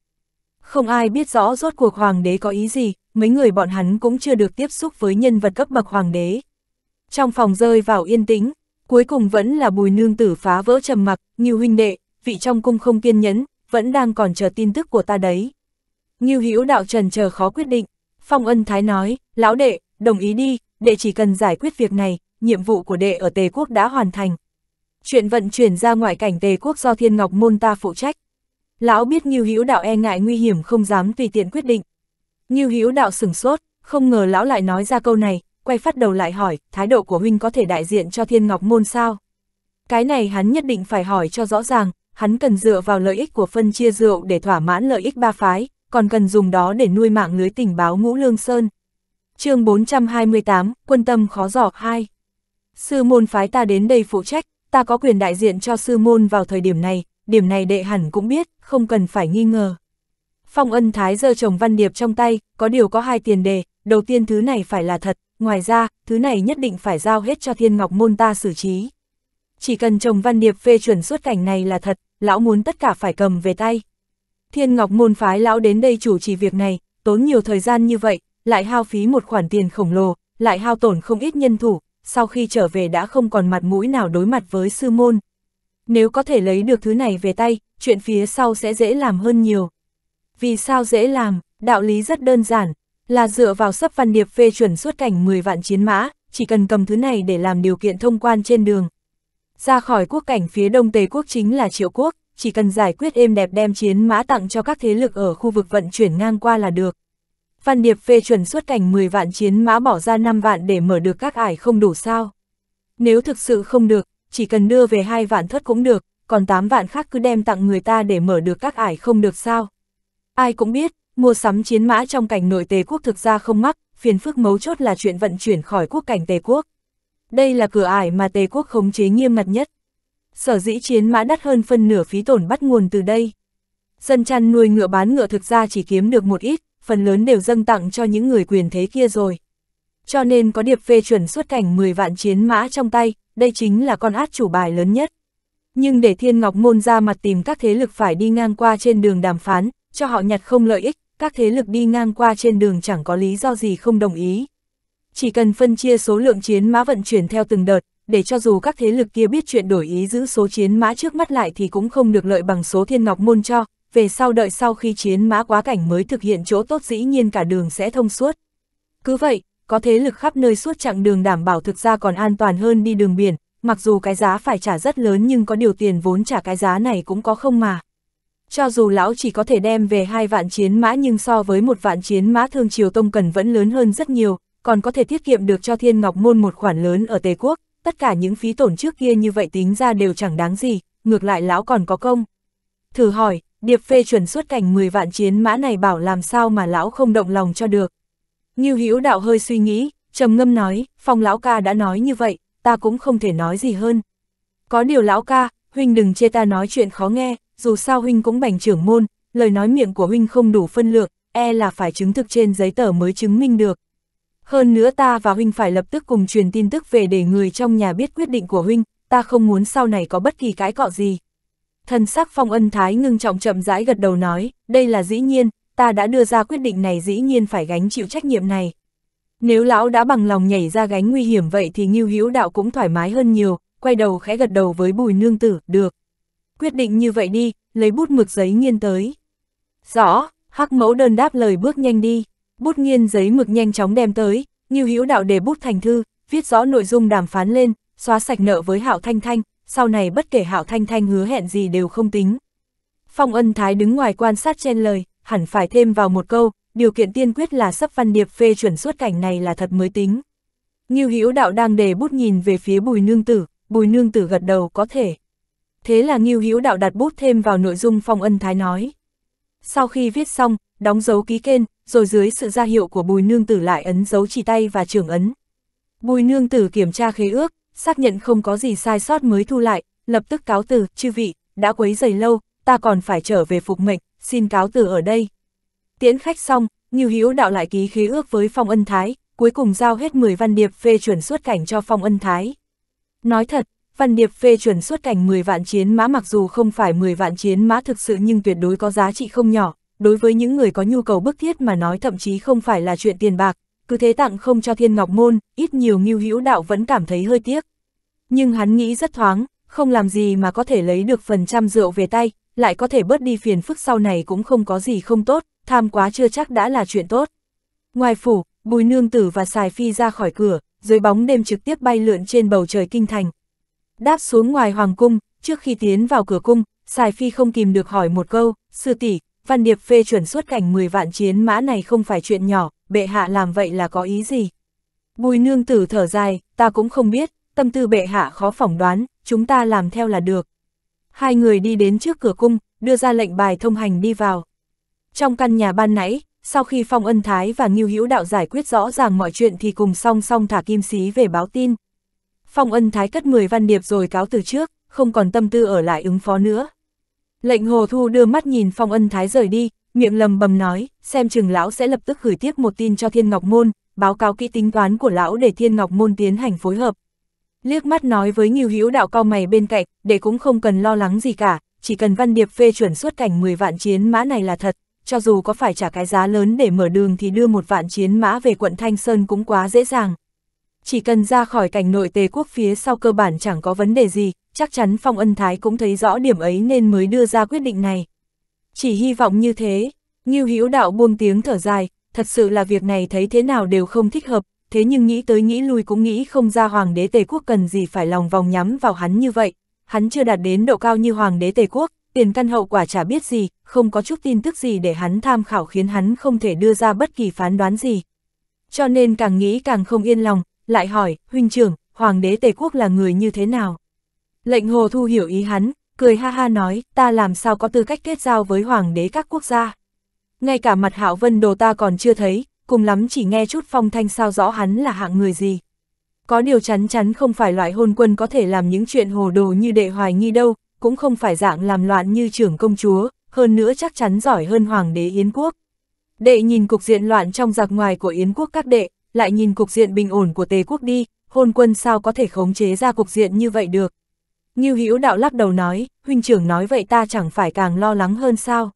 Speaker 1: không ai biết rõ rốt cuộc hoàng đế có ý gì, mấy người bọn hắn cũng chưa được tiếp xúc với nhân vật cấp bậc hoàng đế. Trong phòng rơi vào yên tĩnh, cuối cùng vẫn là bùi nương tử phá vỡ trầm mặc, như huynh đệ, vị trong cung không kiên nhẫn, vẫn đang còn chờ tin tức của ta đấy. Như Hữu đạo trần chờ khó quyết định, Phong Ân Thái nói, lão đệ, đồng ý đi, đệ chỉ cần giải quyết việc này, nhiệm vụ của đệ ở Tề Quốc đã hoàn thành. Chuyện vận chuyển ra ngoại cảnh Tề Quốc do Thiên Ngọc Môn ta phụ trách, Lão biết Ngưu Hữu Đạo e ngại nguy hiểm không dám tùy tiện quyết định. Ngưu Hữu Đạo sửng sốt, không ngờ lão lại nói ra câu này, quay phát đầu lại hỏi, thái độ của huynh có thể đại diện cho Thiên Ngọc môn sao? Cái này hắn nhất định phải hỏi cho rõ ràng, hắn cần dựa vào lợi ích của phân chia rượu để thỏa mãn lợi ích ba phái, còn cần dùng đó để nuôi mạng lưới tình báo Ngũ Lương Sơn. chương 428, Quân tâm khó giỏ 2 Sư môn phái ta đến đây phụ trách, ta có quyền đại diện cho sư môn vào thời điểm này, điểm này đệ hẳn cũng biết, không cần phải nghi ngờ. Phong ân thái giơ chồng văn điệp trong tay, có điều có hai tiền đề, đầu tiên thứ này phải là thật, ngoài ra, thứ này nhất định phải giao hết cho thiên ngọc môn ta xử trí. Chỉ cần chồng văn điệp phê chuẩn xuất cảnh này là thật, lão muốn tất cả phải cầm về tay. Thiên ngọc môn phái lão đến đây chủ trì việc này, tốn nhiều thời gian như vậy, lại hao phí một khoản tiền khổng lồ, lại hao tổn không ít nhân thủ, sau khi trở về đã không còn mặt mũi nào đối mặt với sư môn, nếu có thể lấy được thứ này về tay, chuyện phía sau sẽ dễ làm hơn nhiều. Vì sao dễ làm, đạo lý rất đơn giản, là dựa vào sắp văn điệp phê chuẩn xuất cảnh 10 vạn chiến mã, chỉ cần cầm thứ này để làm điều kiện thông quan trên đường. Ra khỏi quốc cảnh phía đông Tề quốc chính là triệu quốc, chỉ cần giải quyết êm đẹp đem chiến mã tặng cho các thế lực ở khu vực vận chuyển ngang qua là được. Văn điệp phê chuẩn xuất cảnh 10 vạn chiến mã bỏ ra 5 vạn để mở được các ải không đủ sao. Nếu thực sự không được, chỉ cần đưa về hai vạn thất cũng được, còn tám vạn khác cứ đem tặng người ta để mở được các ải không được sao. Ai cũng biết, mua sắm chiến mã trong cảnh nội tề quốc thực ra không mắc, phiền phức mấu chốt là chuyện vận chuyển khỏi quốc cảnh tề quốc. Đây là cửa ải mà tề quốc khống chế nghiêm ngặt nhất. Sở dĩ chiến mã đắt hơn phân nửa phí tổn bắt nguồn từ đây. Dân chăn nuôi ngựa bán ngựa thực ra chỉ kiếm được một ít, phần lớn đều dâng tặng cho những người quyền thế kia rồi cho nên có điệp phê chuẩn xuất cảnh 10 vạn chiến mã trong tay, đây chính là con át chủ bài lớn nhất. Nhưng để Thiên Ngọc Môn ra mặt tìm các thế lực phải đi ngang qua trên đường đàm phán, cho họ nhặt không lợi ích, các thế lực đi ngang qua trên đường chẳng có lý do gì không đồng ý. Chỉ cần phân chia số lượng chiến mã vận chuyển theo từng đợt, để cho dù các thế lực kia biết chuyện đổi ý giữ số chiến mã trước mắt lại thì cũng không được lợi bằng số Thiên Ngọc Môn cho, về sau đợi sau khi chiến mã quá cảnh mới thực hiện chỗ tốt dĩ nhiên cả đường sẽ thông suốt. Cứ vậy, có thế lực khắp nơi suốt chặng đường đảm bảo thực ra còn an toàn hơn đi đường biển, mặc dù cái giá phải trả rất lớn nhưng có điều tiền vốn trả cái giá này cũng có không mà. Cho dù lão chỉ có thể đem về hai vạn chiến mã nhưng so với một vạn chiến mã thương triều tông cần vẫn lớn hơn rất nhiều, còn có thể tiết kiệm được cho thiên ngọc môn một khoản lớn ở Tề Quốc, tất cả những phí tổn trước kia như vậy tính ra đều chẳng đáng gì, ngược lại lão còn có công. Thử hỏi, điệp phê chuẩn xuất cảnh 10 vạn chiến mã này bảo làm sao mà lão không động lòng cho được. Ngưu Hữu Đạo hơi suy nghĩ, trầm ngâm nói, Phong lão ca đã nói như vậy, ta cũng không thể nói gì hơn. Có điều lão ca, huynh đừng chê ta nói chuyện khó nghe, dù sao huynh cũng bành trưởng môn, lời nói miệng của huynh không đủ phân lượng, e là phải chứng thực trên giấy tờ mới chứng minh được. Hơn nữa ta và huynh phải lập tức cùng truyền tin tức về để người trong nhà biết quyết định của huynh, ta không muốn sau này có bất kỳ cái cọ gì. Thần sắc phong ân thái ngưng trọng chậm rãi gật đầu nói, đây là dĩ nhiên, ta đã đưa ra quyết định này dĩ nhiên phải gánh chịu trách nhiệm này. Nếu lão đã bằng lòng nhảy ra gánh nguy hiểm vậy thì Ngưu Hữu Đạo cũng thoải mái hơn nhiều, quay đầu khẽ gật đầu với Bùi Nương Tử, được. Quyết định như vậy đi, lấy bút mực giấy nghiên tới. Rõ, hắc mẫu đơn đáp lời bước nhanh đi, bút nghiên giấy mực nhanh chóng đem tới, Ngưu Hữu Đạo để bút thành thư, viết rõ nội dung đàm phán lên, xóa sạch nợ với Hạo Thanh Thanh, sau này bất kể Hạo Thanh Thanh hứa hẹn gì đều không tính. Phong Ân Thái đứng ngoài quan sát chen lời, hẳn phải thêm vào một câu, điều kiện tiên quyết là sắp văn điệp phê chuẩn xuất cảnh này là thật mới tính. Ngưu Hữu Đạo đang đề bút nhìn về phía Bùi Nương Tử, Bùi Nương Tử gật đầu có thể. Thế là Ngưu Hữu Đạo đặt bút thêm vào nội dung Phong Ân Thái nói. Sau khi viết xong, đóng dấu ký kênh, rồi dưới sự ra hiệu của Bùi Nương Tử lại ấn dấu chỉ tay và trưởng ấn. Bùi Nương Tử kiểm tra khế ước, xác nhận không có gì sai sót mới thu lại, lập tức cáo từ, chư vị, đã quấy giày lâu, ta còn phải trở về phục mệnh, xin cáo từ ở đây. Tiễn khách xong, Ngưu Hữu đạo lại ký khí ước với Phong Ân Thái, cuối cùng giao hết 10 văn điệp phê chuẩn xuất cảnh cho Phong Ân Thái. Nói thật, văn điệp phê chuẩn xuất cảnh 10 vạn chiến mã mặc dù không phải 10 vạn chiến mã thực sự nhưng tuyệt đối có giá trị không nhỏ, đối với những người có nhu cầu bức thiết mà nói thậm chí không phải là chuyện tiền bạc, cứ thế tặng không cho Thiên Ngọc Môn, ít nhiều Ngưu Hữu đạo vẫn cảm thấy hơi tiếc. Nhưng hắn nghĩ rất thoáng, không làm gì mà có thể lấy được phần trăm rượu về tay, lại có thể bớt đi phiền phức sau này cũng không có gì không tốt, tham quá chưa chắc đã là chuyện tốt. Ngoài phủ, bùi nương tử và xài phi ra khỏi cửa, dưới bóng đêm trực tiếp bay lượn trên bầu trời kinh thành. Đáp xuống ngoài hoàng cung, trước khi tiến vào cửa cung, xài phi không kìm được hỏi một câu, sư tỷ văn điệp phê chuẩn xuất cảnh 10 vạn chiến mã này không phải chuyện nhỏ, bệ hạ làm vậy là có ý gì? Bùi nương tử thở dài, ta cũng không biết, tâm tư bệ hạ khó phỏng đoán, chúng ta làm theo là được. Hai người đi đến trước cửa cung, đưa ra lệnh bài thông hành đi vào. Trong căn nhà ban nãy, sau khi Phong Ân Thái và Ngưu Hữu Đạo giải quyết rõ ràng mọi chuyện thì cùng song song thả kim xí về báo tin. Phong Ân Thái cất 10 văn điệp rồi cáo từ trước, không còn tâm tư ở lại ứng phó nữa. Lệnh Hồ Thu đưa mắt nhìn Phong Ân Thái rời đi, miệng lầm bầm nói, xem chừng lão sẽ lập tức gửi tiếp một tin cho Thiên Ngọc Môn, báo cáo kỹ tính toán của lão để Thiên Ngọc Môn tiến hành phối hợp. Liếc mắt nói với Nghiêu Hữu đạo cao mày bên cạnh, để cũng không cần lo lắng gì cả, chỉ cần Văn Điệp phê chuẩn xuất cảnh 10 vạn chiến mã này là thật, cho dù có phải trả cái giá lớn để mở đường thì đưa một vạn chiến mã về quận Thanh Sơn cũng quá dễ dàng. Chỉ cần ra khỏi cảnh nội tề quốc phía sau cơ bản chẳng có vấn đề gì, chắc chắn Phong Ân Thái cũng thấy rõ điểm ấy nên mới đưa ra quyết định này. Chỉ hy vọng như thế, Nghiêu Hữu đạo buông tiếng thở dài, thật sự là việc này thấy thế nào đều không thích hợp, thế nhưng nghĩ tới nghĩ lui cũng nghĩ không ra hoàng đế Tề quốc cần gì phải lòng vòng nhắm vào hắn như vậy, hắn chưa đạt đến độ cao như hoàng đế Tề quốc, tiền căn hậu quả chả biết gì, không có chút tin tức gì để hắn tham khảo khiến hắn không thể đưa ra bất kỳ phán đoán gì. Cho nên càng nghĩ càng không yên lòng, lại hỏi, huynh trưởng, hoàng đế Tề quốc là người như thế nào? Lệnh hồ thu hiểu ý hắn, cười ha ha nói, ta làm sao có tư cách kết giao với hoàng đế các quốc gia. Ngay cả mặt hạo vân đồ ta còn chưa thấy, cùng lắm chỉ nghe chút phong thanh sao rõ hắn là hạng người gì. Có điều chắn chắn không phải loại hôn quân có thể làm những chuyện hồ đồ như đệ hoài nghi đâu, cũng không phải dạng làm loạn như trưởng công chúa, hơn nữa chắc chắn giỏi hơn hoàng đế Yến quốc. Đệ nhìn cục diện loạn trong giặc ngoài của Yến quốc các đệ, lại nhìn cục diện bình ổn của Tề quốc đi, hôn quân sao có thể khống chế ra cục diện như vậy được. Như hữu đạo lắc đầu nói, huynh trưởng nói vậy ta chẳng phải càng lo lắng hơn sao.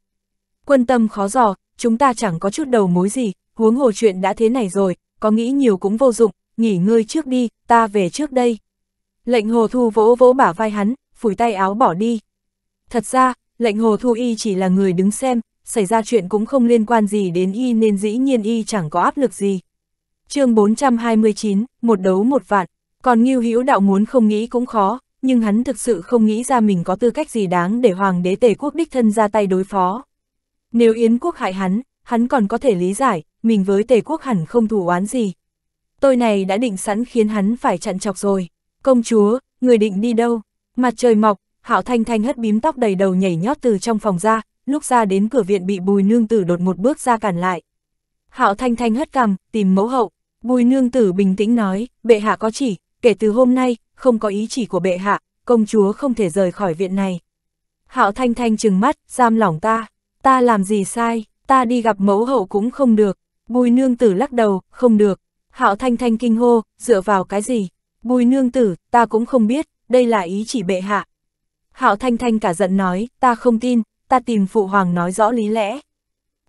Speaker 1: Quân tâm khó dò, chúng ta chẳng có chút đầu mối gì, huống hồ chuyện đã thế này rồi, có nghĩ nhiều cũng vô dụng, nghỉ ngơi trước đi, ta về trước đây. Lệnh hồ thu vỗ vỗ bả vai hắn, phủi tay áo bỏ đi. Thật ra, lệnh hồ thu y chỉ là người đứng xem, xảy ra chuyện cũng không liên quan gì đến y nên dĩ nhiên y chẳng có áp lực gì. chương 429, một đấu một vạn, còn nghiêu hữu đạo muốn không nghĩ cũng khó, nhưng hắn thực sự không nghĩ ra mình có tư cách gì đáng để hoàng đế tề quốc đích thân ra tay đối phó. Nếu Yến quốc hại hắn, hắn còn có thể lý giải, mình với tề quốc hẳn không thủ oán gì. Tôi này đã định sẵn khiến hắn phải chặn chọc rồi. Công chúa, người định đi đâu? Mặt trời mọc, Hạo Thanh Thanh hất bím tóc đầy đầu nhảy nhót từ trong phòng ra, lúc ra đến cửa viện bị Bùi Nương Tử đột một bước ra cản lại. Hạo Thanh Thanh hất cằm, tìm mẫu hậu, Bùi Nương Tử bình tĩnh nói, bệ hạ có chỉ, kể từ hôm nay, không có ý chỉ của bệ hạ, công chúa không thể rời khỏi viện này. Hạo Thanh Thanh trừng mắt, giam lỏng ta, ta làm gì sai? ta đi gặp mẫu hậu cũng không được, bùi nương tử lắc đầu, không được, hạo thanh thanh kinh hô, dựa vào cái gì, bùi nương tử, ta cũng không biết, đây là ý chỉ bệ hạ. Hạo thanh thanh cả giận nói, ta không tin, ta tìm phụ hoàng nói rõ lý lẽ.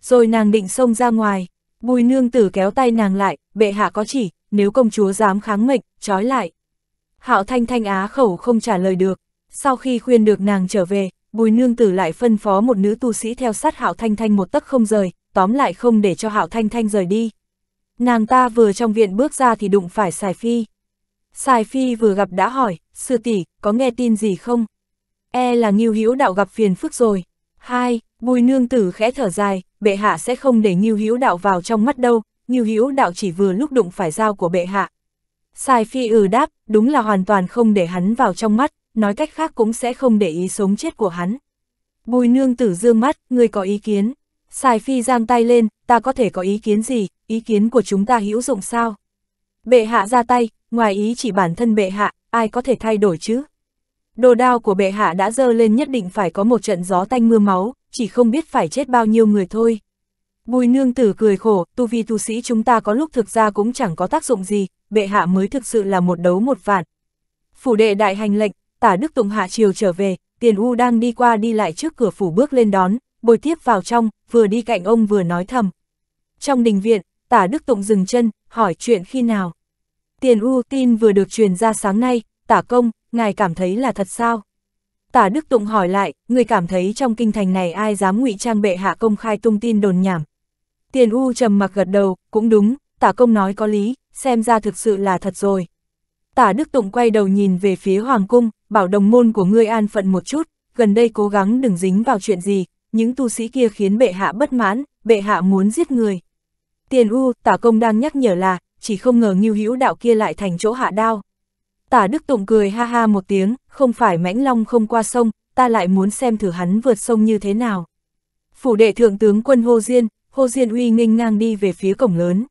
Speaker 1: Rồi nàng định xông ra ngoài, bùi nương tử kéo tay nàng lại, bệ hạ có chỉ, nếu công chúa dám kháng mệnh, trói lại. Hạo thanh thanh á khẩu không trả lời được, sau khi khuyên được nàng trở về, Bùi nương tử lại phân phó một nữ tu sĩ theo sát Hạo Thanh Thanh một tấc không rời, tóm lại không để cho Hạo Thanh Thanh rời đi. Nàng ta vừa trong viện bước ra thì đụng phải Sài Phi. Sài Phi vừa gặp đã hỏi, sư tỷ có nghe tin gì không? E là Nghiêu Hữu đạo gặp phiền phức rồi. Hai, Bùi nương tử khẽ thở dài, bệ hạ sẽ không để Nghiêu Hữu đạo vào trong mắt đâu, Nghiêu Hữu đạo chỉ vừa lúc đụng phải dao của bệ hạ. Sài Phi ừ đáp, đúng là hoàn toàn không để hắn vào trong mắt, nói cách khác cũng sẽ không để ý sống chết của hắn. Bùi nương tử dương mắt, ngươi có ý kiến. Sài phi giang tay lên, ta có thể có ý kiến gì, ý kiến của chúng ta hữu dụng sao? Bệ hạ ra tay, ngoài ý chỉ bản thân bệ hạ, ai có thể thay đổi chứ? Đồ đao của bệ hạ đã dơ lên nhất định phải có một trận gió tanh mưa máu, chỉ không biết phải chết bao nhiêu người thôi. Bùi nương tử cười khổ, tu vi tu sĩ chúng ta có lúc thực ra cũng chẳng có tác dụng gì, bệ hạ mới thực sự là một đấu một vạn. Phủ đệ đại hành lệnh, tả Đức Tùng hạ chiều trở về, Tiền U đang đi qua đi lại trước cửa phủ bước lên đón, bồi tiếp vào trong, vừa đi cạnh ông vừa nói thầm. Trong đình viện, tả Đức Tùng dừng chân, hỏi chuyện khi nào. Tiền U tin vừa được truyền ra sáng nay, tả công, ngài cảm thấy là thật sao? Tả Đức Tùng hỏi lại, người cảm thấy trong kinh thành này ai dám ngụy trang bệ hạ công khai tung tin đồn nhảm. Tiền U trầm mặc gật đầu, cũng đúng, tả công nói có lý, xem ra thực sự là thật rồi tả Đức Tụng quay đầu nhìn về phía Hoàng Cung, bảo đồng môn của ngươi an phận một chút, gần đây cố gắng đừng dính vào chuyện gì, những tu sĩ kia khiến bệ hạ bất mãn, bệ hạ muốn giết người. Tiền U, tả công đang nhắc nhở là, chỉ không ngờ nghiêu hữu đạo kia lại thành chỗ hạ đao. Tả Đức Tụng cười ha ha một tiếng, không phải mãnh long không qua sông, ta lại muốn xem thử hắn vượt sông như thế nào. Phủ đệ thượng tướng quân Hô Diên, Hô Diên uy nghênh ngang đi về phía cổng lớn.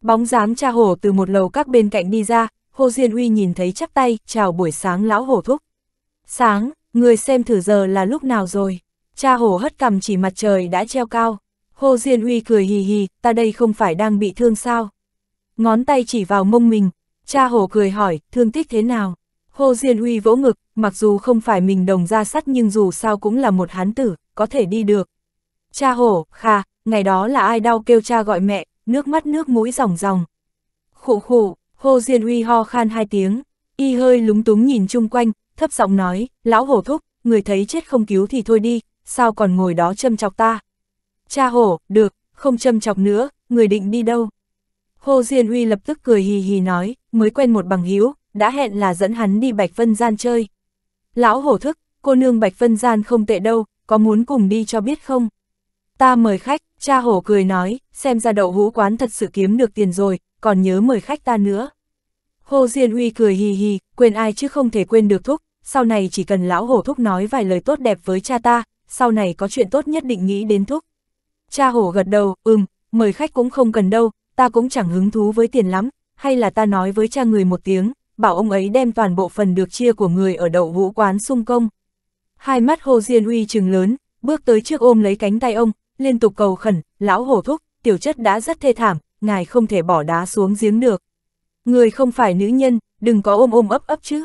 Speaker 1: Bóng dáng cha hổ từ một lầu các bên cạnh đi ra, Hồ Diên Uy nhìn thấy chắp tay, chào buổi sáng lão hổ thúc. Sáng, người xem thử giờ là lúc nào rồi. Cha hổ hất cầm chỉ mặt trời đã treo cao. Hồ Diên Uy cười hì hì, ta đây không phải đang bị thương sao. Ngón tay chỉ vào mông mình, cha hổ cười hỏi, thương tích thế nào. Hồ Diên Uy vỗ ngực, mặc dù không phải mình đồng ra sắt nhưng dù sao cũng là một hán tử, có thể đi được. Cha hổ, kha, ngày đó là ai đau kêu cha gọi mẹ, nước mắt nước mũi ròng ròng. Khụ khụ, Hồ Diên Huy ho khan hai tiếng, y hơi lúng túng nhìn chung quanh, thấp giọng nói, lão hổ thúc, người thấy chết không cứu thì thôi đi, sao còn ngồi đó châm chọc ta. Cha hổ, được, không châm chọc nữa, người định đi đâu. Hồ Diên Huy lập tức cười hì hì nói, mới quen một bằng hữu đã hẹn là dẫn hắn đi Bạch Vân Gian chơi. Lão hổ thức, cô nương Bạch Vân Gian không tệ đâu, có muốn cùng đi cho biết không? Ta mời khách, cha hổ cười nói, xem ra đậu hũ quán thật sự kiếm được tiền rồi, còn nhớ mời khách ta nữa. Hồ Diên Huy cười hì hì, quên ai chứ không thể quên được thúc, sau này chỉ cần lão hổ thúc nói vài lời tốt đẹp với cha ta, sau này có chuyện tốt nhất định nghĩ đến thúc. Cha hổ gật đầu, ừm, mời khách cũng không cần đâu, ta cũng chẳng hứng thú với tiền lắm, hay là ta nói với cha người một tiếng, bảo ông ấy đem toàn bộ phần được chia của người ở đậu vũ quán sung công. Hai mắt Hồ Diên Huy trừng lớn, bước tới trước ôm lấy cánh tay ông, liên tục cầu khẩn, lão hổ thúc, tiểu chất đã rất thê thảm, ngài không thể bỏ đá xuống giếng được. Người không phải nữ nhân, đừng có ôm ôm ấp ấp chứ.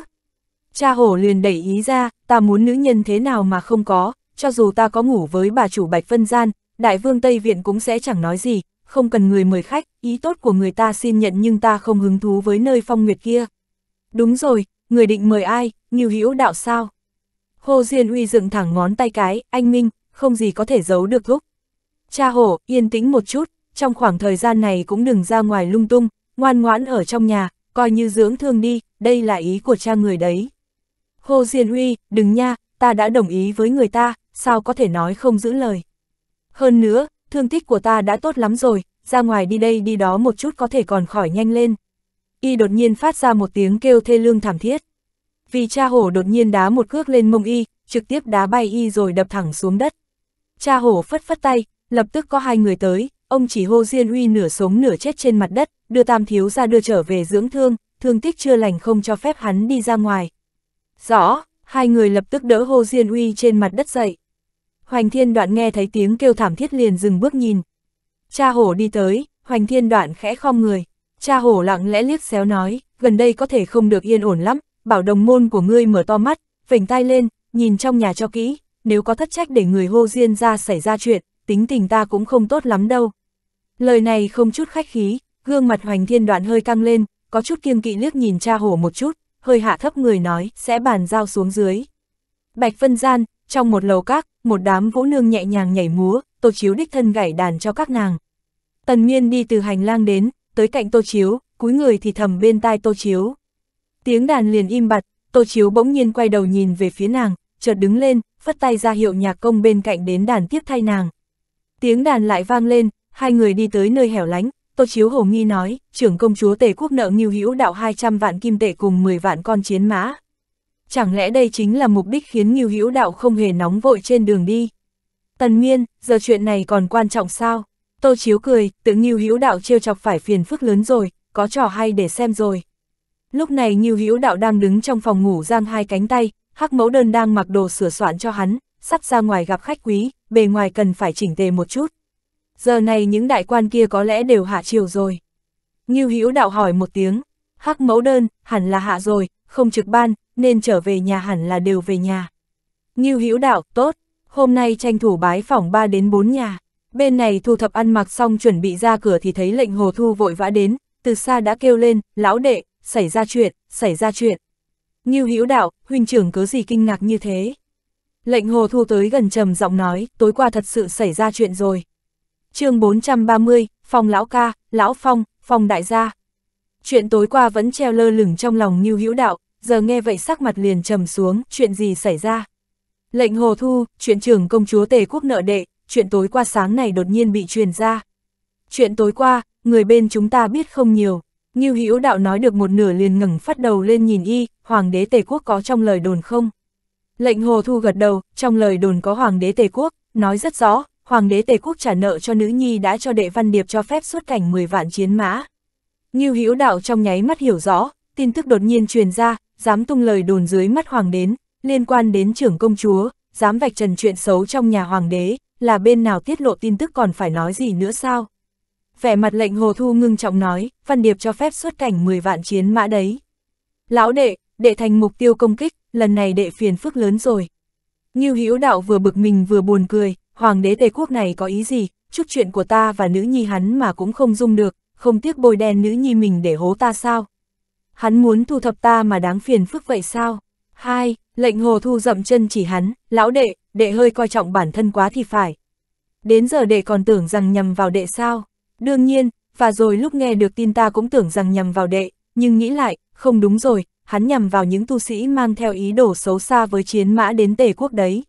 Speaker 1: Cha hổ liền đẩy ý ra, ta muốn nữ nhân thế nào mà không có, cho dù ta có ngủ với bà chủ Bạch Vân Gian, đại vương Tây Viện cũng sẽ chẳng nói gì, không cần người mời khách, ý tốt của người ta xin nhận nhưng ta không hứng thú với nơi phong nguyệt kia. Đúng rồi, người định mời ai, như hữu đạo sao? Hồ Diên Uy dựng thẳng ngón tay cái, anh Minh, không gì có thể giấu được lúc. Cha hổ, yên tĩnh một chút, trong khoảng thời gian này cũng đừng ra ngoài lung tung, ngoan ngoãn ở trong nhà, coi như dưỡng thương đi, đây là ý của cha người đấy. Hồ Diên Huy, đừng nha, ta đã đồng ý với người ta, sao có thể nói không giữ lời. Hơn nữa, thương tích của ta đã tốt lắm rồi, ra ngoài đi đây đi đó một chút có thể còn khỏi nhanh lên. Y đột nhiên phát ra một tiếng kêu thê lương thảm thiết. Vì cha hổ đột nhiên đá một cước lên mông Y, trực tiếp đá bay Y rồi đập thẳng xuống đất. Cha hổ phất phất tay, lập tức có hai người tới, ông chỉ hô Diên Huy nửa sống nửa chết trên mặt đất, đưa Tam Thiếu ra đưa trở về dưỡng thương, thương tích chưa lành không cho phép hắn đi ra ngoài. Rõ, hai người lập tức đỡ hô Diên Huy trên mặt đất dậy. Hoành Thiên Đoạn nghe thấy tiếng kêu thảm thiết liền dừng bước nhìn. Cha hổ đi tới, Hoành Thiên Đoạn khẽ khom người. Cha hổ lặng lẽ liếc xéo nói, gần đây có thể không được yên ổn lắm, bảo đồng môn của ngươi mở to mắt, vểnh tai lên, nhìn trong nhà cho kỹ, nếu có thất trách để người hô Diên ra xảy ra chuyện, tính tình ta cũng không tốt lắm đâu. Lời này không chút khách khí, gương mặt hoành thiên đoạn hơi căng lên, có chút kiêng kỵ liếc nhìn cha hổ một chút, hơi hạ thấp người nói, sẽ bàn giao xuống dưới. Bạch Vân Gian, trong một lầu các, một đám vũ nương nhẹ nhàng nhảy múa, Tô Chiếu đích thân gảy đàn cho các nàng. Tần Miên đi từ hành lang đến, tới cạnh Tô Chiếu, cúi người thì thầm bên tai Tô Chiếu. Tiếng đàn liền im bặt, Tô Chiếu bỗng nhiên quay đầu nhìn về phía nàng, chợt đứng lên, phất tay ra hiệu nhạc công bên cạnh đến đàn tiếp thay nàng. Tiếng đàn lại vang lên, Hai người đi tới nơi hẻo lánh, Tô Chiếu Hồ Nghi nói, trưởng công chúa Tề Quốc nợ nghiêu hữu đạo 200 vạn kim tệ cùng 10 vạn con chiến mã. Chẳng lẽ đây chính là mục đích khiến nghiêu hữu đạo không hề nóng vội trên đường đi? Tần nguyên, giờ chuyện này còn quan trọng sao? Tô Chiếu cười, tự nghiêu hữu đạo trêu chọc phải phiền phức lớn rồi, có trò hay để xem rồi. Lúc này nghiêu hữu đạo đang đứng trong phòng ngủ giang hai cánh tay, hắc mẫu đơn đang mặc đồ sửa soạn cho hắn, sắp ra ngoài gặp khách quý, bề ngoài cần phải chỉnh tề một chút giờ này những đại quan kia có lẽ đều hạ triều rồi. Ngưu Hữu đạo hỏi một tiếng, hắc mẫu đơn, hẳn là hạ rồi, không trực ban, nên trở về nhà hẳn là đều về nhà. Ngưu Hữu đạo, tốt, hôm nay tranh thủ bái phỏng 3 đến 4 nhà. Bên này thu thập ăn mặc xong chuẩn bị ra cửa thì thấy lệnh hồ thu vội vã đến, từ xa đã kêu lên, lão đệ, xảy ra chuyện, xảy ra chuyện. Ngưu Hữu đạo, huynh trưởng cứ gì kinh ngạc như thế. Lệnh hồ thu tới gần trầm giọng nói, tối qua thật sự xảy ra chuyện rồi chương 430, phòng lão ca, lão phong, phòng đại gia. Chuyện tối qua vẫn treo lơ lửng trong lòng Ngưu Hữu Đạo, giờ nghe vậy sắc mặt liền trầm xuống, chuyện gì xảy ra? Lệnh Hồ Thu, chuyện trưởng công chúa Tề Quốc nợ đệ, chuyện tối qua sáng này đột nhiên bị truyền ra. Chuyện tối qua, người bên chúng ta biết không nhiều. Ngưu Hữu Đạo nói được một nửa liền ngẩng phát đầu lên nhìn y, hoàng đế Tề Quốc có trong lời đồn không? Lệnh Hồ Thu gật đầu, trong lời đồn có hoàng đế Tề Quốc, nói rất rõ, Hoàng đế Tề Quốc trả nợ cho nữ nhi đã cho đệ văn điệp cho phép xuất cảnh 10 vạn chiến mã. Như hữu đạo trong nháy mắt hiểu rõ, tin tức đột nhiên truyền ra, dám tung lời đồn dưới mắt hoàng đến, liên quan đến trưởng công chúa, dám vạch trần chuyện xấu trong nhà hoàng đế, là bên nào tiết lộ tin tức còn phải nói gì nữa sao? Vẻ mặt lệnh Hồ Thu ngưng trọng nói, văn điệp cho phép xuất cảnh 10 vạn chiến mã đấy. Lão đệ, đệ thành mục tiêu công kích, lần này đệ phiền phức lớn rồi. Như hữu đạo vừa bực mình vừa buồn cười, hoàng đế tề quốc này có ý gì, chút chuyện của ta và nữ nhi hắn mà cũng không dung được, không tiếc bôi đen nữ nhi mình để hố ta sao? Hắn muốn thu thập ta mà đáng phiền phức vậy sao? Hai, lệnh hồ thu dậm chân chỉ hắn, lão đệ, đệ hơi coi trọng bản thân quá thì phải. Đến giờ đệ còn tưởng rằng nhầm vào đệ sao? Đương nhiên, và rồi lúc nghe được tin ta cũng tưởng rằng nhầm vào đệ, nhưng nghĩ lại, không đúng rồi, hắn nhầm vào những tu sĩ mang theo ý đồ xấu xa với chiến mã đến tề quốc đấy.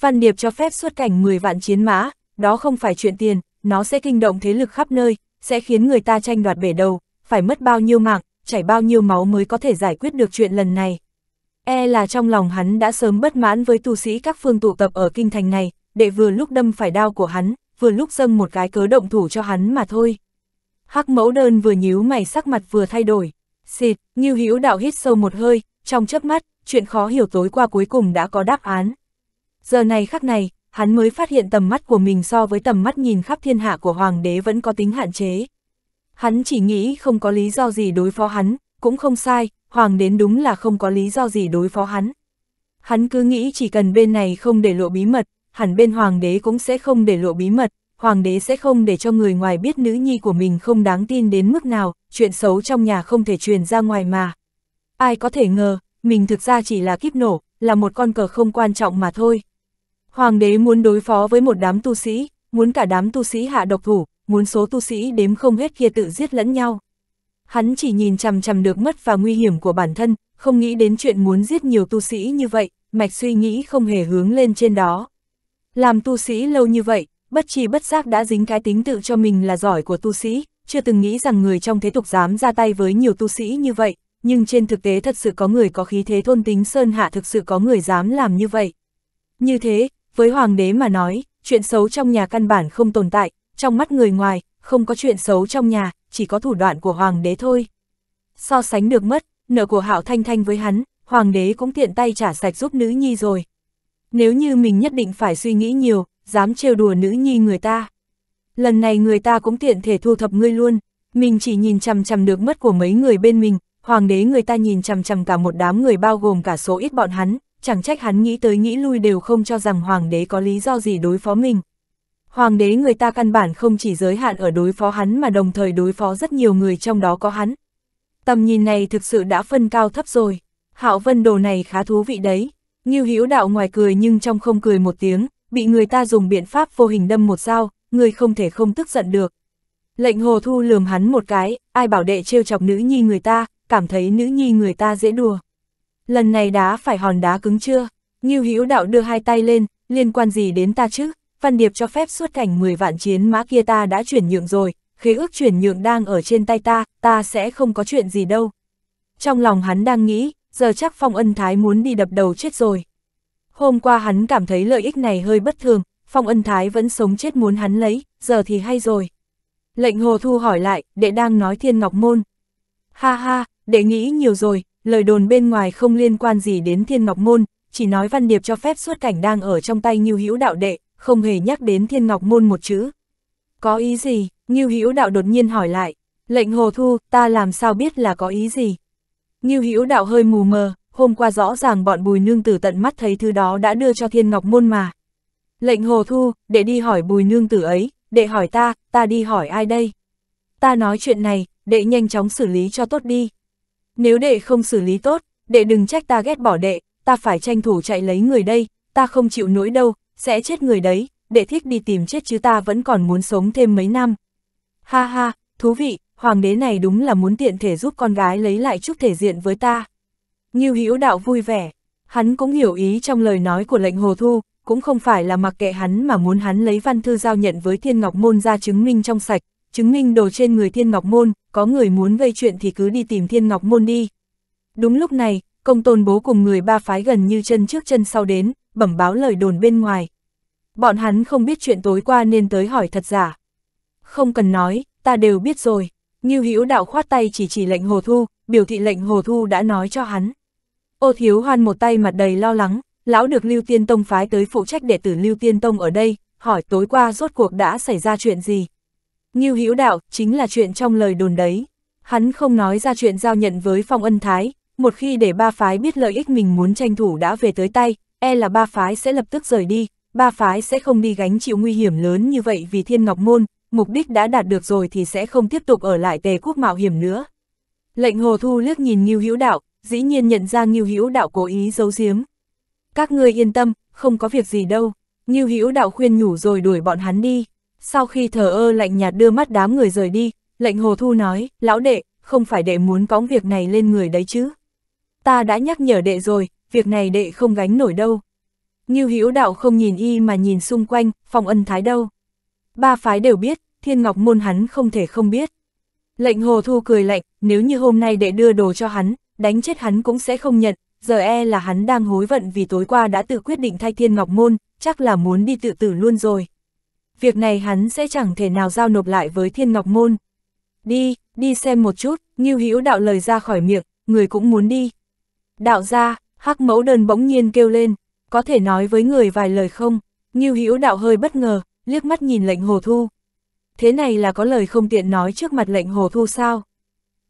Speaker 1: Văn Điệp cho phép xuất cảnh 10 vạn chiến mã, đó không phải chuyện tiền, nó sẽ kinh động thế lực khắp nơi, sẽ khiến người ta tranh đoạt bể đầu, phải mất bao nhiêu mạng, chảy bao nhiêu máu mới có thể giải quyết được chuyện lần này. E là trong lòng hắn đã sớm bất mãn với tu sĩ các phương tụ tập ở kinh thành này, để vừa lúc đâm phải đao của hắn, vừa lúc dâng một cái cớ động thủ cho hắn mà thôi. Hắc mẫu đơn vừa nhíu mày sắc mặt vừa thay đổi. Xịt, như hữu đạo hít sâu một hơi, trong chớp mắt, chuyện khó hiểu tối qua cuối cùng đã có đáp án giờ này khắc này, hắn mới phát hiện tầm mắt của mình so với tầm mắt nhìn khắp thiên hạ của hoàng đế vẫn có tính hạn chế. Hắn chỉ nghĩ không có lý do gì đối phó hắn, cũng không sai, hoàng đến đúng là không có lý do gì đối phó hắn. Hắn cứ nghĩ chỉ cần bên này không để lộ bí mật, hẳn bên hoàng đế cũng sẽ không để lộ bí mật, hoàng đế sẽ không để cho người ngoài biết nữ nhi của mình không đáng tin đến mức nào, chuyện xấu trong nhà không thể truyền ra ngoài mà. Ai có thể ngờ, mình thực ra chỉ là kiếp nổ, là một con cờ không quan trọng mà thôi. Hoàng đế muốn đối phó với một đám tu sĩ, muốn cả đám tu sĩ hạ độc thủ, muốn số tu sĩ đếm không hết kia tự giết lẫn nhau. Hắn chỉ nhìn chằm chằm được mất và nguy hiểm của bản thân, không nghĩ đến chuyện muốn giết nhiều tu sĩ như vậy, mạch suy nghĩ không hề hướng lên trên đó. Làm tu sĩ lâu như vậy, bất chi bất giác đã dính cái tính tự cho mình là giỏi của tu sĩ, chưa từng nghĩ rằng người trong thế tục dám ra tay với nhiều tu sĩ như vậy, nhưng trên thực tế thật sự có người có khí thế thôn tính sơn hạ thực sự có người dám làm như vậy. Như thế, với hoàng đế mà nói, chuyện xấu trong nhà căn bản không tồn tại, trong mắt người ngoài, không có chuyện xấu trong nhà, chỉ có thủ đoạn của hoàng đế thôi. So sánh được mất, nợ của Hạo Thanh Thanh với hắn, hoàng đế cũng tiện tay trả sạch giúp nữ nhi rồi. Nếu như mình nhất định phải suy nghĩ nhiều, dám trêu đùa nữ nhi người ta. Lần này người ta cũng tiện thể thu thập ngươi luôn, mình chỉ nhìn chằm chằm được mất của mấy người bên mình, hoàng đế người ta nhìn chằm chằm cả một đám người bao gồm cả số ít bọn hắn, chẳng trách hắn nghĩ tới nghĩ lui đều không cho rằng hoàng đế có lý do gì đối phó mình. Hoàng đế người ta căn bản không chỉ giới hạn ở đối phó hắn mà đồng thời đối phó rất nhiều người trong đó có hắn. Tầm nhìn này thực sự đã phân cao thấp rồi, hạo vân đồ này khá thú vị đấy. Như hữu đạo ngoài cười nhưng trong không cười một tiếng, bị người ta dùng biện pháp vô hình đâm một dao, người không thể không tức giận được. Lệnh hồ thu lườm hắn một cái, ai bảo đệ trêu chọc nữ nhi người ta, cảm thấy nữ nhi người ta dễ đùa lần này đá phải hòn đá cứng chưa? Ngưu Hữu Đạo đưa hai tay lên, liên quan gì đến ta chứ? Văn Điệp cho phép xuất cảnh 10 vạn chiến mã kia ta đã chuyển nhượng rồi, khế ước chuyển nhượng đang ở trên tay ta, ta sẽ không có chuyện gì đâu. Trong lòng hắn đang nghĩ, giờ chắc Phong Ân Thái muốn đi đập đầu chết rồi. Hôm qua hắn cảm thấy lợi ích này hơi bất thường, Phong Ân Thái vẫn sống chết muốn hắn lấy, giờ thì hay rồi. Lệnh Hồ Thu hỏi lại, đệ đang nói Thiên Ngọc Môn. Ha ha, đệ nghĩ nhiều rồi, lời đồn bên ngoài không liên quan gì đến Thiên Ngọc Môn, chỉ nói Văn Điệp cho phép xuất cảnh đang ở trong tay Ngưu Hữu Đạo đệ, không hề nhắc đến Thiên Ngọc Môn một chữ. Có ý gì? Ngưu Hữu Đạo đột nhiên hỏi lại. Lệnh Hồ Thu, ta làm sao biết là có ý gì? Ngưu Hữu Đạo hơi mù mờ, hôm qua rõ ràng bọn Bùi Nương Tử tận mắt thấy thứ đó đã đưa cho Thiên Ngọc Môn mà. Lệnh Hồ Thu, để đi hỏi Bùi Nương Tử ấy, để hỏi ta, ta đi hỏi ai đây? Ta nói chuyện này, đệ nhanh chóng xử lý cho tốt đi. Nếu đệ không xử lý tốt, đệ đừng trách ta ghét bỏ đệ, ta phải tranh thủ chạy lấy người đây, ta không chịu nổi đâu, sẽ chết người đấy, đệ thích đi tìm chết chứ ta vẫn còn muốn sống thêm mấy năm. Ha ha, thú vị, hoàng đế này đúng là muốn tiện thể giúp con gái lấy lại chút thể diện với ta. Ngưu Hữu Đạo vui vẻ, hắn cũng hiểu ý trong lời nói của lệnh Hồ Thu, cũng không phải là mặc kệ hắn mà muốn hắn lấy văn thư giao nhận với Thiên Ngọc Môn ra chứng minh trong sạch, chứng minh đồ trên người Thiên Ngọc Môn, có người muốn gây chuyện thì cứ đi tìm Thiên Ngọc Môn đi. Đúng lúc này, công tôn bố cùng người ba phái gần như chân trước chân sau đến, bẩm báo lời đồn bên ngoài. Bọn hắn không biết chuyện tối qua nên tới hỏi thật giả. Không cần nói, ta đều biết rồi. Như Hữu đạo khoát tay chỉ chỉ lệnh Hồ Thu, biểu thị lệnh Hồ Thu đã nói cho hắn. Ô Thiếu Hoan một tay mặt đầy lo lắng, lão được Lưu Tiên Tông phái tới phụ trách đệ tử Lưu Tiên Tông ở đây, hỏi tối qua rốt cuộc đã xảy ra chuyện gì. Ngưu Hữu Đạo chính là chuyện trong lời đồn đấy. Hắn không nói ra chuyện giao nhận với Phong Ân Thái, một khi để ba phái biết lợi ích mình muốn tranh thủ đã về tới tay, e là ba phái sẽ lập tức rời đi, ba phái sẽ không đi gánh chịu nguy hiểm lớn như vậy vì Thiên Ngọc Môn, mục đích đã đạt được rồi thì sẽ không tiếp tục ở lại Tề Quốc mạo hiểm nữa. Lệnh Hồ Thu liếc nhìn Ngưu Hữu Đạo, dĩ nhiên nhận ra Ngưu Hữu Đạo cố ý giấu giếm. Các ngươi yên tâm, không có việc gì đâu, Ngưu Hữu Đạo khuyên nhủ rồi đuổi bọn hắn đi. Sau khi thờ ơ lạnh nhạt đưa mắt đám người rời đi, lệnh hồ thu nói, lão đệ, không phải đệ muốn cóng việc này lên người đấy chứ. Ta đã nhắc nhở đệ rồi, việc này đệ không gánh nổi đâu. Như Hữu đạo không nhìn y mà nhìn xung quanh, phòng ân thái đâu. Ba phái đều biết, thiên ngọc môn hắn không thể không biết. Lệnh hồ thu cười lạnh, nếu như hôm nay đệ đưa đồ cho hắn, đánh chết hắn cũng sẽ không nhận, giờ e là hắn đang hối vận vì tối qua đã tự quyết định thay thiên ngọc môn, chắc là muốn đi tự tử luôn rồi việc này hắn sẽ chẳng thể nào giao nộp lại với Thiên Ngọc Môn. Đi, đi xem một chút, Ngưu Hữu đạo lời ra khỏi miệng, người cũng muốn đi. Đạo ra, hắc mẫu đơn bỗng nhiên kêu lên, có thể nói với người vài lời không? Ngưu Hữu đạo hơi bất ngờ, liếc mắt nhìn lệnh hồ thu. Thế này là có lời không tiện nói trước mặt lệnh hồ thu sao?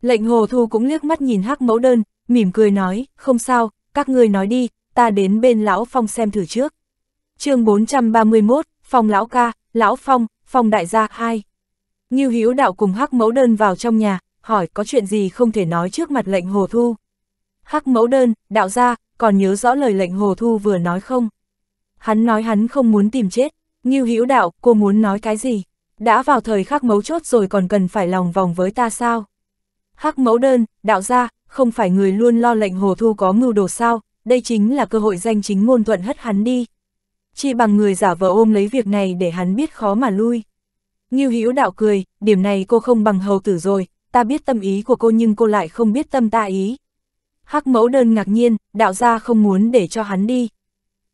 Speaker 1: Lệnh hồ thu cũng liếc mắt nhìn hắc mẫu đơn, mỉm cười nói, không sao, các ngươi nói đi, ta đến bên lão phong xem thử trước. chương 431, phong lão ca, Lão Phong, Phong đại gia hai. Ngưu Hữu Đạo cùng Hắc Mẫu Đơn vào trong nhà, hỏi có chuyện gì không thể nói trước mặt lệnh Hồ Thu. Hắc Mẫu Đơn, đạo gia, còn nhớ rõ lời lệnh Hồ Thu vừa nói không? Hắn nói hắn không muốn tìm chết. Ngưu Hữu Đạo, cô muốn nói cái gì? Đã vào thời khắc mấu chốt rồi còn cần phải lòng vòng với ta sao? Hắc Mẫu Đơn, đạo gia, không phải người luôn lo lệnh Hồ Thu có mưu đồ sao, đây chính là cơ hội danh chính ngôn thuận hất hắn đi chi bằng người giả vờ ôm lấy việc này để hắn biết khó mà lui. Ngưu Hữu đạo cười, điểm này cô không bằng hầu tử rồi, ta biết tâm ý của cô nhưng cô lại không biết tâm ta ý. Hắc mẫu đơn ngạc nhiên, đạo gia không muốn để cho hắn đi.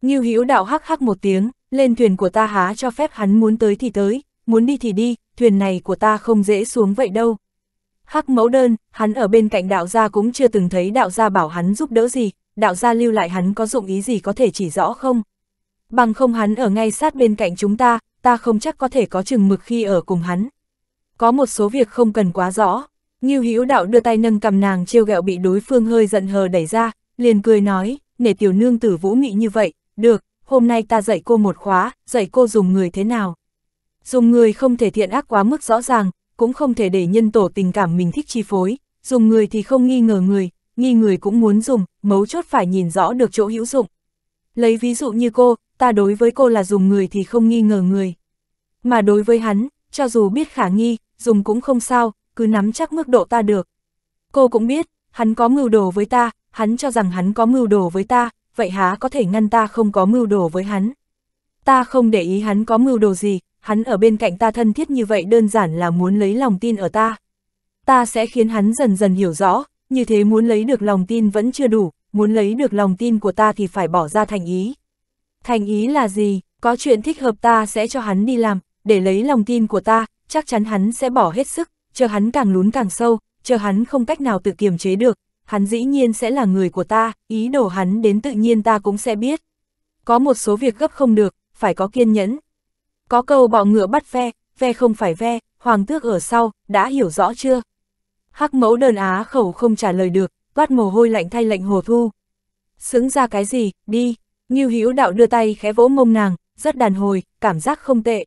Speaker 1: Ngưu Hữu đạo hắc hắc một tiếng, lên thuyền của ta há cho phép hắn muốn tới thì tới, muốn đi thì đi, thuyền này của ta không dễ xuống vậy đâu. Hắc mẫu đơn, hắn ở bên cạnh đạo gia cũng chưa từng thấy đạo gia bảo hắn giúp đỡ gì, đạo gia lưu lại hắn có dụng ý gì có thể chỉ rõ không? bằng không hắn ở ngay sát bên cạnh chúng ta, ta không chắc có thể có chừng mực khi ở cùng hắn. Có một số việc không cần quá rõ, Ngưu Hữu Đạo đưa tay nâng cầm nàng trêu ghẹo bị đối phương hơi giận hờ đẩy ra, liền cười nói, "Nể tiểu nương tử vũ nghị như vậy, được, hôm nay ta dạy cô một khóa, dạy cô dùng người thế nào." Dùng người không thể thiện ác quá mức rõ ràng, cũng không thể để nhân tổ tình cảm mình thích chi phối, dùng người thì không nghi ngờ người, nghi người cũng muốn dùng, mấu chốt phải nhìn rõ được chỗ hữu dụng. Lấy ví dụ như cô, ta đối với cô là dùng người thì không nghi ngờ người. Mà đối với hắn, cho dù biết khả nghi, dùng cũng không sao, cứ nắm chắc mức độ ta được. Cô cũng biết, hắn có mưu đồ với ta, hắn cho rằng hắn có mưu đồ với ta, vậy há có thể ngăn ta không có mưu đồ với hắn. Ta không để ý hắn có mưu đồ gì, hắn ở bên cạnh ta thân thiết như vậy đơn giản là muốn lấy lòng tin ở ta. Ta sẽ khiến hắn dần dần hiểu rõ, như thế muốn lấy được lòng tin vẫn chưa đủ, muốn lấy được lòng tin của ta thì phải bỏ ra thành ý. Thành ý là gì? Có chuyện thích hợp ta sẽ cho hắn đi làm, để lấy lòng tin của ta, chắc chắn hắn sẽ bỏ hết sức, chờ hắn càng lún càng sâu, chờ hắn không cách nào tự kiềm chế được, hắn dĩ nhiên sẽ là người của ta, ý đồ hắn đến tự nhiên ta cũng sẽ biết. Có một số việc gấp không được, phải có kiên nhẫn. Có câu bọ ngựa bắt ve, ve không phải ve, hoàng tước ở sau, đã hiểu rõ chưa? Hắc mẫu đơn á khẩu không trả lời được, toát mồ hôi lạnh thay lệnh hồ thu. Xứng ra cái gì, đi, Ngưu Hữu Đạo đưa tay khẽ vỗ mông nàng, rất đàn hồi, cảm giác không tệ.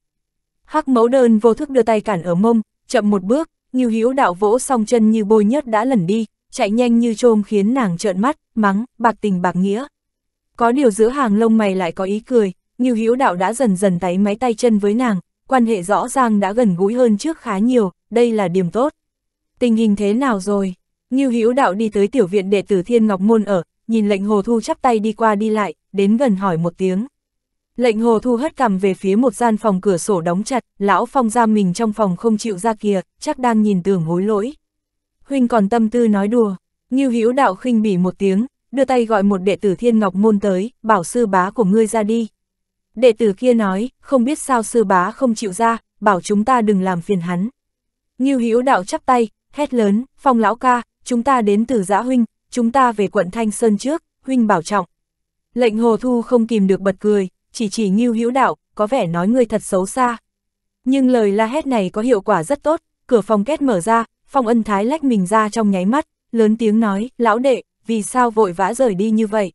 Speaker 1: Hắc mẫu đơn vô thức đưa tay cản ở mông, chậm một bước, Ngưu Hữu Đạo vỗ song chân như bôi nhớt đã lẩn đi, chạy nhanh như trôm khiến nàng trợn mắt, mắng, bạc tình bạc nghĩa. Có điều giữa hàng lông mày lại có ý cười, Ngưu Hữu Đạo đã dần dần tay máy tay chân với nàng, quan hệ rõ ràng đã gần gũi hơn trước khá nhiều, đây là điểm tốt. Tình hình thế nào rồi? Ngưu Hữu Đạo đi tới tiểu viện đệ tử Thiên Ngọc Môn ở, nhìn lệnh Hồ Thu chắp tay đi qua đi lại, đến gần hỏi một tiếng. Lệnh Hồ Thu hất cằm về phía một gian phòng cửa sổ đóng chặt, lão phong giam mình trong phòng không chịu ra kìa, chắc đang nhìn tưởng hối lỗi. Huynh còn tâm tư nói đùa, Ngưu Hữu Đạo khinh bỉ một tiếng, đưa tay gọi một đệ tử Thiên Ngọc Môn tới, bảo sư bá của ngươi ra đi. Đệ tử kia nói, không biết sao sư bá không chịu ra, bảo chúng ta đừng làm phiền hắn. Ngưu Hữu Đạo chắp tay, hét lớn, phong lão ca, chúng ta đến từ giã huynh, chúng ta về quận Thanh Sơn trước, huynh bảo trọng. Lệnh Hồ Thu không kìm được bật cười, chỉ chỉ Ngưu Hữu Đạo, có vẻ nói người thật xấu xa. Nhưng lời la hét này có hiệu quả rất tốt, cửa phòng kết mở ra, Phong Ân Thái lách mình ra trong nháy mắt, lớn tiếng nói, lão đệ, vì sao vội vã rời đi như vậy?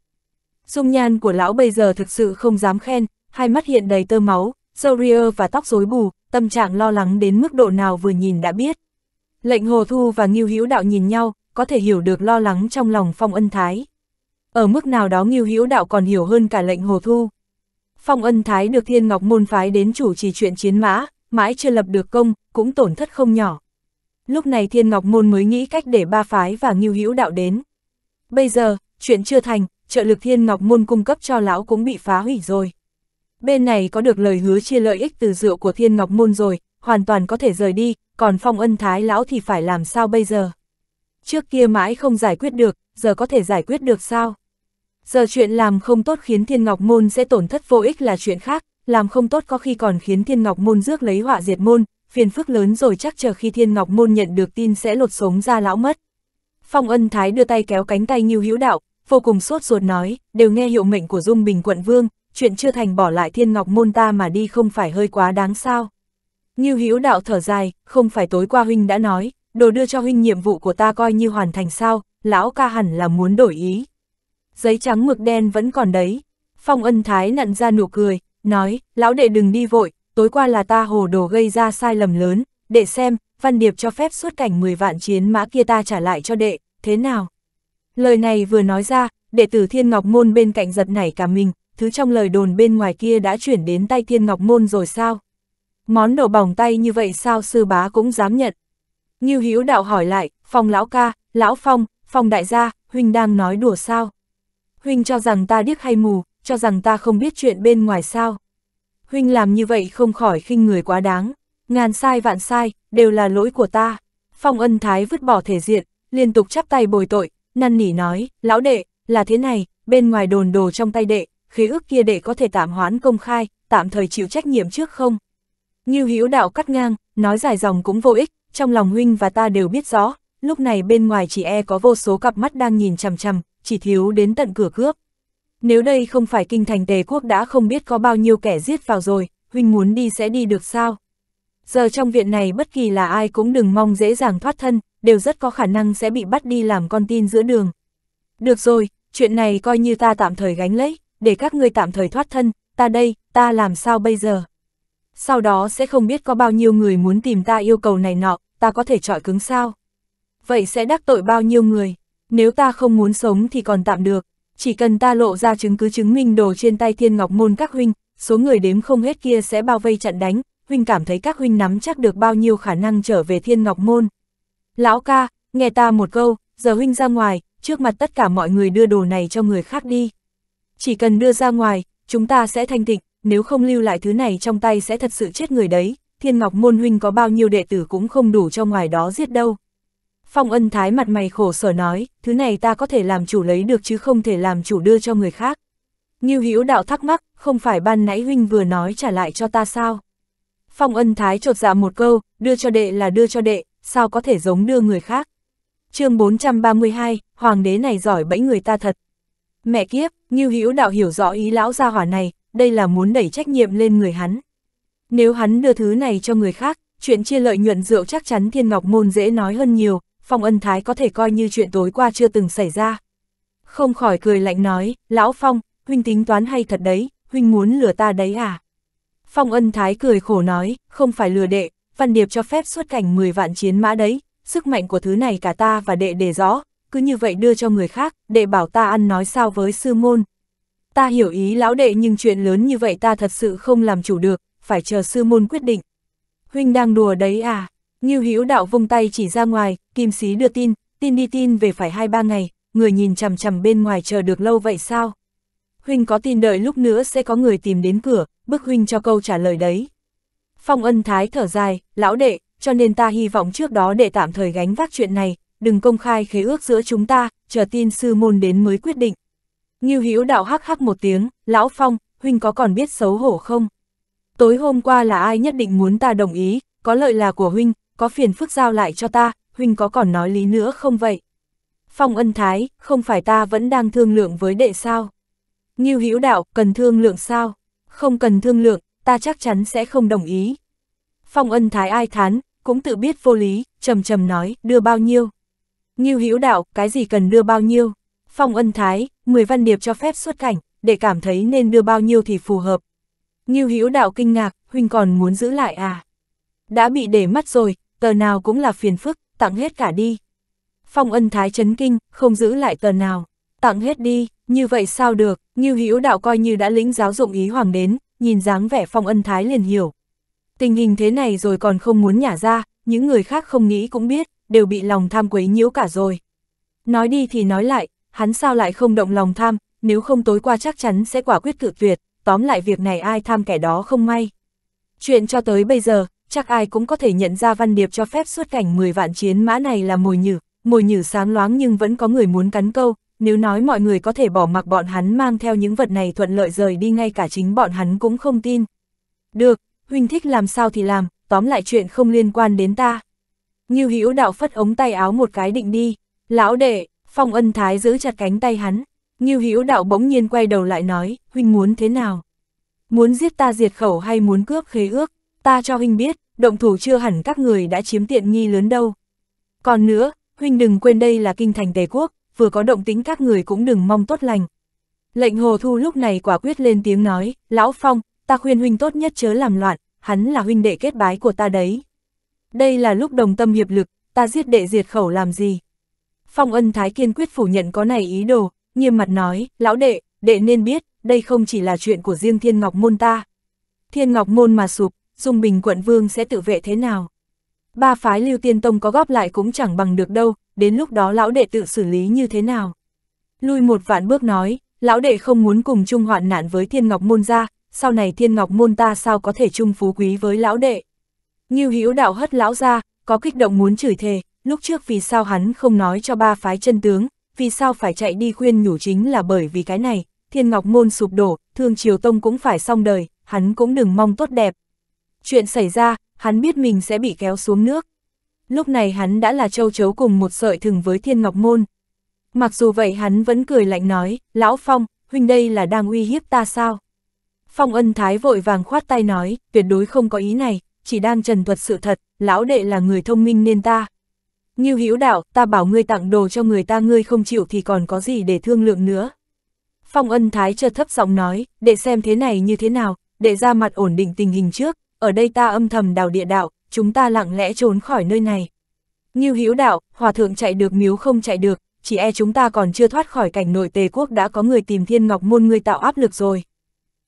Speaker 1: Dung nhan của lão bây giờ thực sự không dám khen, hai mắt hiện đầy tơ máu, râu ria và tóc rối bù, tâm trạng lo lắng đến mức độ nào vừa nhìn đã biết. Lệnh Hồ Thu và Ngưu Hữu Đạo nhìn nhau, có thể hiểu được lo lắng trong lòng Phong Ân Thái. Ở mức nào đó Ngưu Hữu Đạo còn hiểu hơn cả lệnh Hồ Thu. Phong Ân Thái được Thiên Ngọc môn phái đến chủ trì chuyện chiến mã, mãi chưa lập được công, cũng tổn thất không nhỏ. Lúc này Thiên Ngọc môn mới nghĩ cách để ba phái và Ngưu Hữu Đạo đến. Bây giờ, chuyện chưa thành, trợ lực Thiên Ngọc môn cung cấp cho lão cũng bị phá hủy rồi. Bên này có được lời hứa chia lợi ích từ rượu của Thiên Ngọc môn rồi, hoàn toàn có thể rời đi, còn phong ân thái lão thì phải làm sao bây giờ? Trước kia mãi không giải quyết được, giờ có thể giải quyết được sao? Giờ chuyện làm không tốt khiến thiên ngọc môn sẽ tổn thất vô ích là chuyện khác, làm không tốt có khi còn khiến thiên ngọc môn rước lấy họa diệt môn, phiền phức lớn rồi chắc chờ khi thiên ngọc môn nhận được tin sẽ lột sống ra lão mất. Phong ân thái đưa tay kéo cánh tay Ngưu Hữu Đạo, vô cùng sốt ruột nói, đều nghe hiệu mệnh của Dung Bình quận vương, chuyện chưa thành bỏ lại thiên ngọc môn ta mà đi không phải hơi quá đáng sao. Ngưu Hữu Đạo thở dài, không phải tối qua huynh đã nói, đồ đưa cho huynh nhiệm vụ của ta coi như hoàn thành sao, lão ca hẳn là muốn đổi ý. Giấy trắng mực đen vẫn còn đấy. Phong ân thái nặn ra nụ cười, nói, lão đệ đừng đi vội, tối qua là ta hồ đồ gây ra sai lầm lớn, đệ xem, văn điệp cho phép xuất cảnh 10 vạn chiến mã kia ta trả lại cho đệ, thế nào? Lời này vừa nói ra, đệ tử Thiên Ngọc Môn bên cạnh giật nảy cả mình, thứ trong lời đồn bên ngoài kia đã chuyển đến tay Thiên Ngọc Môn rồi sao? Món đồ bỏng tay như vậy sao sư bá cũng dám nhận. Như Hiếu đạo hỏi lại, phong lão ca, lão phong, phong đại gia, huynh đang nói đùa sao? Huynh cho rằng ta điếc hay mù, cho rằng ta không biết chuyện bên ngoài sao? Huynh làm như vậy không khỏi khinh người quá đáng, ngàn sai vạn sai, đều là lỗi của ta. Phong ân thái vứt bỏ thể diện, liên tục chắp tay bồi tội, năn nỉ nói, lão đệ, là thế này, bên ngoài đồn đồ trong tay đệ, khí ước kia đệ có thể tạm hoãn công khai, tạm thời chịu trách nhiệm trước không? Ngưu Hữu Đạo cắt ngang, nói dài dòng cũng vô ích, trong lòng huynh và ta đều biết rõ, lúc này bên ngoài chỉ e có vô số cặp mắt đang nhìn chằm chằm, chỉ thiếu đến tận cửa cướp. Nếu đây không phải kinh thành Tề quốc đã không biết có bao nhiêu kẻ giết vào rồi, huynh muốn đi sẽ đi được sao? Giờ trong viện này bất kỳ là ai cũng đừng mong dễ dàng thoát thân, đều rất có khả năng sẽ bị bắt đi làm con tin giữa đường. Được rồi, chuyện này coi như ta tạm thời gánh lấy, để các ngươi tạm thời thoát thân, ta đây, ta làm sao bây giờ? sau đó sẽ không biết có bao nhiêu người muốn tìm ta yêu cầu này nọ, ta có thể trọi cứng sao. Vậy sẽ đắc tội bao nhiêu người, nếu ta không muốn sống thì còn tạm được, chỉ cần ta lộ ra chứng cứ chứng minh đồ trên tay thiên ngọc môn các huynh, số người đếm không hết kia sẽ bao vây chặn đánh, huynh cảm thấy các huynh nắm chắc được bao nhiêu khả năng trở về thiên ngọc môn. Lão ca, nghe ta một câu, giờ huynh ra ngoài, trước mặt tất cả mọi người đưa đồ này cho người khác đi. Chỉ cần đưa ra ngoài, chúng ta sẽ thanh tịnh, nếu không lưu lại thứ này trong tay sẽ thật sự chết người đấy, thiên ngọc môn huynh có bao nhiêu đệ tử cũng không đủ cho ngoài đó giết đâu. Phong ân thái mặt mày khổ sở nói, thứ này ta có thể làm chủ lấy được chứ không thể làm chủ đưa cho người khác. Nghiêu Hữu đạo thắc mắc, không phải ban nãy huynh vừa nói trả lại cho ta sao? Phong ân thái trột dạ một câu, đưa cho đệ là đưa cho đệ, sao có thể giống đưa người khác? chương 432, hoàng đế này giỏi bẫy người ta thật. Mẹ kiếp, Nghiêu Hữu đạo hiểu rõ ý lão gia hỏa này, đây là muốn đẩy trách nhiệm lên người hắn. Nếu hắn đưa thứ này cho người khác, chuyện chia lợi nhuận rượu chắc chắn Thiên Ngọc Môn dễ nói hơn nhiều, Phong Ân Thái có thể coi như chuyện tối qua chưa từng xảy ra. Không khỏi cười lạnh nói, Lão Phong, huynh tính toán hay thật đấy, huynh muốn lừa ta đấy à? Phong Ân Thái cười khổ nói, không phải lừa đệ, Văn Điệp cho phép xuất cảnh 10 vạn chiến mã đấy, sức mạnh của thứ này cả ta và đệ để rõ, cứ như vậy đưa cho người khác, đệ bảo ta ăn nói sao với sư môn, ta hiểu ý lão đệ nhưng chuyện lớn như vậy ta thật sự không làm chủ được, phải chờ sư môn quyết định. Huynh đang đùa đấy à? Như Hữu đạo vung tay chỉ ra ngoài, kim sĩ đưa tin, tin đi tin về phải hai ba ngày, người nhìn chằm chằm bên ngoài chờ được lâu vậy sao? Huynh có tin đợi lúc nữa sẽ có người tìm đến cửa, bức Huynh cho câu trả lời đấy. Phong ân thái thở dài, lão đệ, cho nên ta hy vọng trước đó để tạm thời gánh vác chuyện này, đừng công khai khế ước giữa chúng ta, chờ tin sư môn đến mới quyết định. Ngưu Hữu Đạo hắc hắc một tiếng, "Lão Phong, huynh có còn biết xấu hổ không? Tối hôm qua là ai nhất định muốn ta đồng ý, có lợi là của huynh, có phiền phức giao lại cho ta, huynh có còn nói lý nữa không vậy?" Phong Ân Thái, "Không phải ta vẫn đang thương lượng với đệ sao?" Ngưu Hữu Đạo, "Cần thương lượng sao? Không cần thương lượng, ta chắc chắn sẽ không đồng ý." Phong Ân Thái ai thán, cũng tự biết vô lý, trầm trầm nói, "Đưa bao nhiêu?" Ngưu Hữu Đạo, "Cái gì cần đưa bao nhiêu?" Phong ân thái, 10 văn điệp cho phép xuất cảnh, để cảm thấy nên đưa bao nhiêu thì phù hợp. Ngưu Hữu đạo kinh ngạc, huynh còn muốn giữ lại à? Đã bị để mắt rồi, tờ nào cũng là phiền phức, tặng hết cả đi. Phong ân thái chấn kinh, không giữ lại tờ nào, tặng hết đi, như vậy sao được, Ngưu Hữu đạo coi như đã lĩnh giáo dụng ý hoàng đến, nhìn dáng vẻ phong ân thái liền hiểu. Tình hình thế này rồi còn không muốn nhả ra, những người khác không nghĩ cũng biết, đều bị lòng tham quấy nhiễu cả rồi. Nói đi thì nói lại, hắn sao lại không động lòng tham, nếu không tối qua chắc chắn sẽ quả quyết cự tuyệt, tóm lại việc này ai tham kẻ đó không may. Chuyện cho tới bây giờ, chắc ai cũng có thể nhận ra văn điệp cho phép xuất cảnh 10 vạn chiến mã này là mồi nhử, mồi nhử sáng loáng nhưng vẫn có người muốn cắn câu, nếu nói mọi người có thể bỏ mặc bọn hắn mang theo những vật này thuận lợi rời đi ngay cả chính bọn hắn cũng không tin. Được, huynh thích làm sao thì làm, tóm lại chuyện không liên quan đến ta. Như hữu đạo phất ống tay áo một cái định đi, lão đệ, Phong ân thái giữ chặt cánh tay hắn, Ngưu Hữu đạo bỗng nhiên quay đầu lại nói, huynh muốn thế nào? Muốn giết ta diệt khẩu hay muốn cướp khế ước, ta cho huynh biết, động thủ chưa hẳn các người đã chiếm tiện nghi lớn đâu. Còn nữa, huynh đừng quên đây là kinh thành tề quốc, vừa có động tính các người cũng đừng mong tốt lành. Lệnh hồ thu lúc này quả quyết lên tiếng nói, lão phong, ta khuyên huynh tốt nhất chớ làm loạn, hắn là huynh đệ kết bái của ta đấy. Đây là lúc đồng tâm hiệp lực, ta giết đệ diệt khẩu làm gì? Phong ân thái kiên quyết phủ nhận có này ý đồ, nghiêm mặt nói, lão đệ, đệ nên biết, đây không chỉ là chuyện của riêng thiên ngọc môn ta. Thiên ngọc môn mà sụp, dung bình quận vương sẽ tự vệ thế nào? Ba phái lưu tiên tông có góp lại cũng chẳng bằng được đâu, đến lúc đó lão đệ tự xử lý như thế nào? Lui một vạn bước nói, lão đệ không muốn cùng chung hoạn nạn với thiên ngọc môn ra, sau này thiên ngọc môn ta sao có thể chung phú quý với lão đệ? Như hữu đạo hất lão ra, có kích động muốn chửi thề, lúc trước vì sao hắn không nói cho ba phái chân tướng, vì sao phải chạy đi khuyên nhủ chính là bởi vì cái này, thiên ngọc môn sụp đổ, thương triều tông cũng phải xong đời, hắn cũng đừng mong tốt đẹp. Chuyện xảy ra, hắn biết mình sẽ bị kéo xuống nước. Lúc này hắn đã là châu chấu cùng một sợi thừng với thiên ngọc môn. Mặc dù vậy hắn vẫn cười lạnh nói, lão Phong, huynh đây là đang uy hiếp ta sao? Phong ân thái vội vàng khoát tay nói, tuyệt đối không có ý này, chỉ đang trần thuật sự thật, lão đệ là người thông minh nên ta, Ngưu Hữu Đạo, ta bảo ngươi tặng đồ cho người ta ngươi không chịu thì còn có gì để thương lượng nữa. Phong ân thái chợt thấp giọng nói, để xem thế này như thế nào, để ra mặt ổn định tình hình trước, ở đây ta âm thầm đào địa đạo, chúng ta lặng lẽ trốn khỏi nơi này. Ngưu Hữu Đạo, hòa thượng chạy được miếu không chạy được, chỉ e chúng ta còn chưa thoát khỏi cảnh nội tề quốc đã có người tìm thiên ngọc môn ngươi tạo áp lực rồi.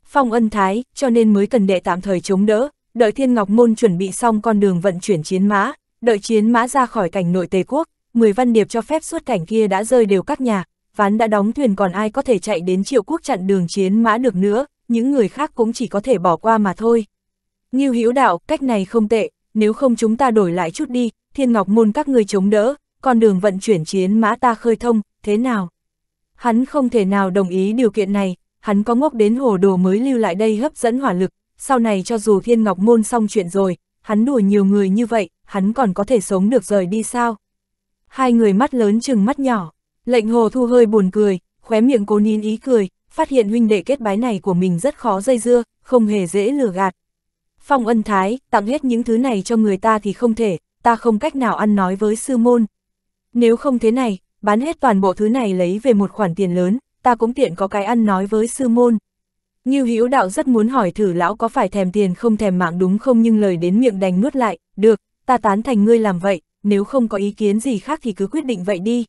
Speaker 1: Phong ân thái, cho nên mới cần đệ tạm thời chống đỡ, đợi thiên ngọc môn chuẩn bị xong con đường vận chuyển chiến mã, Đợi chiến mã ra khỏi cảnh nội Tề Quốc, 10 văn điệp cho phép suốt cảnh kia đã rơi đều các nhà, ván đã đóng thuyền còn ai có thể chạy đến triệu quốc chặn đường chiến mã được nữa, những người khác cũng chỉ có thể bỏ qua mà thôi. Nghiêu hữu đạo, cách này không tệ, nếu không chúng ta đổi lại chút đi, thiên ngọc môn các người chống đỡ, con đường vận chuyển chiến mã ta khơi thông, thế nào? Hắn không thể nào đồng ý điều kiện này, hắn có ngốc đến hồ đồ mới lưu lại đây hấp dẫn hỏa lực, sau này cho dù thiên ngọc môn xong chuyện rồi, hắn đùa nhiều người như vậy, hắn còn có thể sống được rời đi sao? Hai người mắt lớn chừng mắt nhỏ, lệnh hồ thu hơi buồn cười, khóe miệng cố nín ý cười, phát hiện huynh đệ kết bái này của mình rất khó dây dưa, không hề dễ lừa gạt. Phong ân thái, tặng hết những thứ này cho người ta thì không thể, ta không cách nào ăn nói với sư môn. Nếu không thế này, bán hết toàn bộ thứ này lấy về một khoản tiền lớn, ta cũng tiện có cái ăn nói với sư môn. Như Hữu đạo rất muốn hỏi thử lão có phải thèm tiền không thèm mạng đúng không nhưng lời đến miệng đành nuốt lại, được, ta tán thành ngươi làm vậy, nếu không có ý kiến gì khác thì cứ quyết định vậy đi.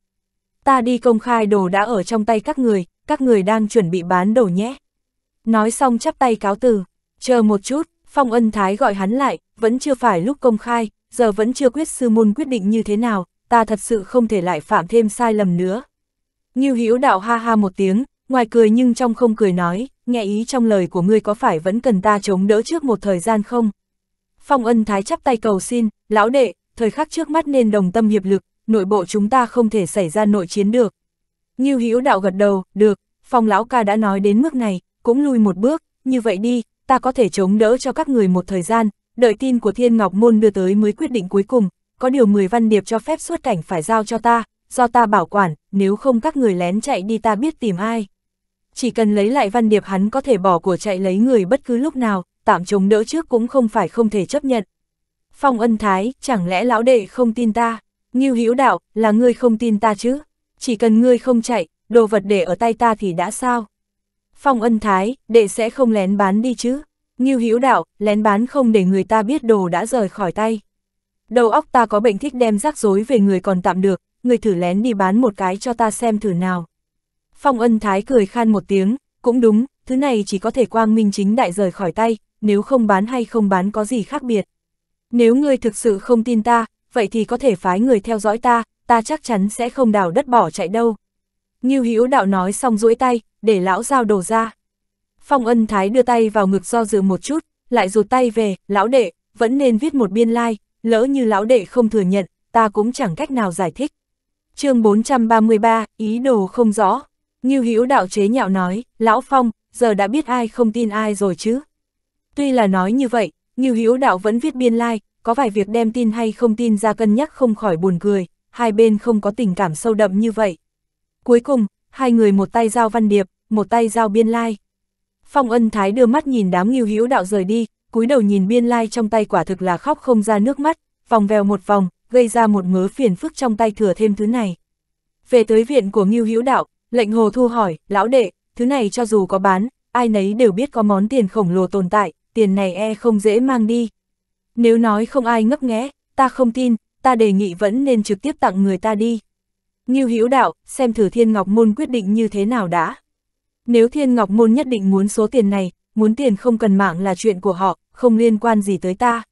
Speaker 1: Ta đi công khai đồ đã ở trong tay các người, các người đang chuẩn bị bán đồ nhé. Nói xong chắp tay cáo từ, chờ một chút, Phong Ân Thái gọi hắn lại, vẫn chưa phải lúc công khai, giờ vẫn chưa quyết sư môn quyết định như thế nào, ta thật sự không thể lại phạm thêm sai lầm nữa. Ngưu Hữu đạo ha ha một tiếng, ngoài cười nhưng trong không cười nói, nghe ý trong lời của ngươi có phải vẫn cần ta chống đỡ trước một thời gian không? Phong ân thái chắp tay cầu xin, lão đệ, thời khắc trước mắt nên đồng tâm hiệp lực, nội bộ chúng ta không thể xảy ra nội chiến được. Ngưu Hữu đạo gật đầu, được, phong lão ca đã nói đến mức này, cũng lui một bước, như vậy đi, ta có thể chống đỡ cho các người một thời gian, đợi tin của Thiên Ngọc Môn đưa tới mới quyết định cuối cùng, có điều 10 văn điệp cho phép xuất cảnh phải giao cho ta, do ta bảo quản, nếu không các người lén chạy đi ta biết tìm ai. Chỉ cần lấy lại văn điệp hắn có thể bỏ của chạy lấy người bất cứ lúc nào, tạm chống đỡ trước cũng không phải không thể chấp nhận. Phong ân thái, chẳng lẽ lão đệ không tin ta? Ngưu Hữu đạo, là ngươi không tin ta chứ? Chỉ cần ngươi không chạy, đồ vật để ở tay ta thì đã sao? Phong ân thái, đệ sẽ không lén bán đi chứ? Ngưu Hữu đạo, lén bán không để người ta biết đồ đã rời khỏi tay. Đầu óc ta có bệnh thích đem rắc rối về người còn tạm được, người thử lén đi bán một cái cho ta xem thử nào. Phong ân thái cười khan một tiếng, cũng đúng, thứ này chỉ có thể quang minh chính đại rời khỏi tay, nếu không bán hay không bán có gì khác biệt. Nếu ngươi thực sự không tin ta, vậy thì có thể phái người theo dõi ta, ta chắc chắn sẽ không đào đất bỏ chạy đâu. Ngưu Hữu đạo nói xong duỗi tay, để lão giao đồ ra. Phong ân thái đưa tay vào ngực do dự một chút, lại rụt tay về, lão đệ, vẫn nên viết một biên lai, like, lỡ như lão đệ không thừa nhận, ta cũng chẳng cách nào giải thích. chương 433, ý đồ không rõ. Ngưu Hữu đạo chế nhạo nói, lão Phong, giờ đã biết ai không tin ai rồi chứ. Tuy là nói như vậy, Ngưu Hữu Đạo vẫn viết biên lai, like, có vài việc đem tin hay không tin ra cân nhắc không khỏi buồn cười, hai bên không có tình cảm sâu đậm như vậy. Cuối cùng, hai người một tay giao văn điệp, một tay giao biên lai. Like. Phong Ân Thái đưa mắt nhìn đám Ngưu Hữu Đạo rời đi, cúi đầu nhìn biên lai like trong tay quả thực là khóc không ra nước mắt, vòng vèo một vòng, gây ra một mớ phiền phức trong tay thừa thêm thứ này. Về tới viện của Ngưu Hữu Đạo, lệnh Hồ Thu hỏi, lão đệ, thứ này cho dù có bán, ai nấy đều biết có món tiền khổng lồ tồn tại, tiền này e không dễ mang đi. Nếu nói không ai ngấp nghé, ta không tin, ta đề nghị vẫn nên trực tiếp tặng người ta đi. Ngưu Hữu Đạo, xem thử Thiên Ngọc Môn quyết định như thế nào đã. Nếu Thiên Ngọc Môn nhất định muốn số tiền này, muốn tiền không cần mạng là chuyện của họ, không liên quan gì tới ta.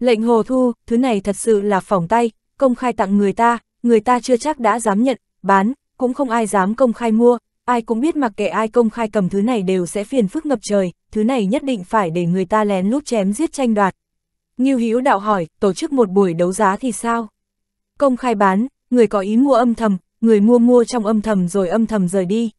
Speaker 1: Lệnh Hồ Thu, thứ này thật sự là phỏng tay, công khai tặng người ta, người ta chưa chắc đã dám nhận, bán, cũng không ai dám công khai mua, ai cũng biết mặc kệ ai công khai cầm thứ này đều sẽ phiền phức ngập trời, thứ này nhất định phải để người ta lén lút chém giết tranh đoạt. Ngưu Hữu đạo hỏi, tổ chức một buổi đấu giá thì sao? Công khai bán, người có ý mua âm thầm, người mua mua trong âm thầm rồi âm thầm rời đi.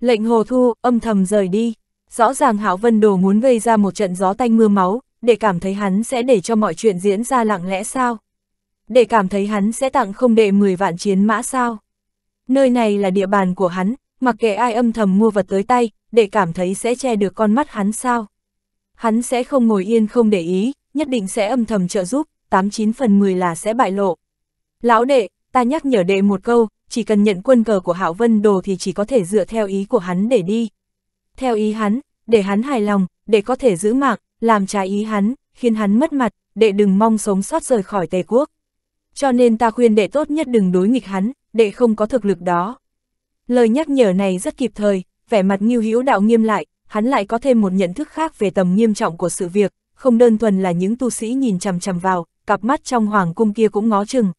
Speaker 1: Lệnh hồ thu, âm thầm rời đi. Rõ ràng Hảo Vân Đồ muốn gây ra một trận gió tanh mưa máu, để cảm thấy hắn sẽ để cho mọi chuyện diễn ra lặng lẽ sao? Để cảm thấy hắn sẽ tặng không đệ 10 vạn chiến mã sao? Nơi này là địa bàn của hắn, mặc kệ ai âm thầm mua vật tới tay, để cảm thấy sẽ che được con mắt hắn sao. Hắn sẽ không ngồi yên không để ý, nhất định sẽ âm thầm trợ giúp, 89 phần 10 là sẽ bại lộ. Lão đệ, ta nhắc nhở đệ một câu, chỉ cần nhận quân cờ của Hạo Vân Đồ thì chỉ có thể dựa theo ý của hắn để đi. Theo ý hắn, để hắn hài lòng, để có thể giữ mạng, làm trái ý hắn, khiến hắn mất mặt, đệ đừng mong sống sót rời khỏi Tề quốc. Cho nên ta khuyên đệ tốt nhất đừng đối nghịch hắn, đệ không có thực lực đó. Lời nhắc nhở này rất kịp thời, vẻ mặt Ngưu Hữu Đạo nghiêm lại, hắn lại có thêm một nhận thức khác về tầm nghiêm trọng của sự việc, không đơn thuần là những tu sĩ nhìn chằm chằm vào, cặp mắt trong hoàng cung kia cũng ngó chừng.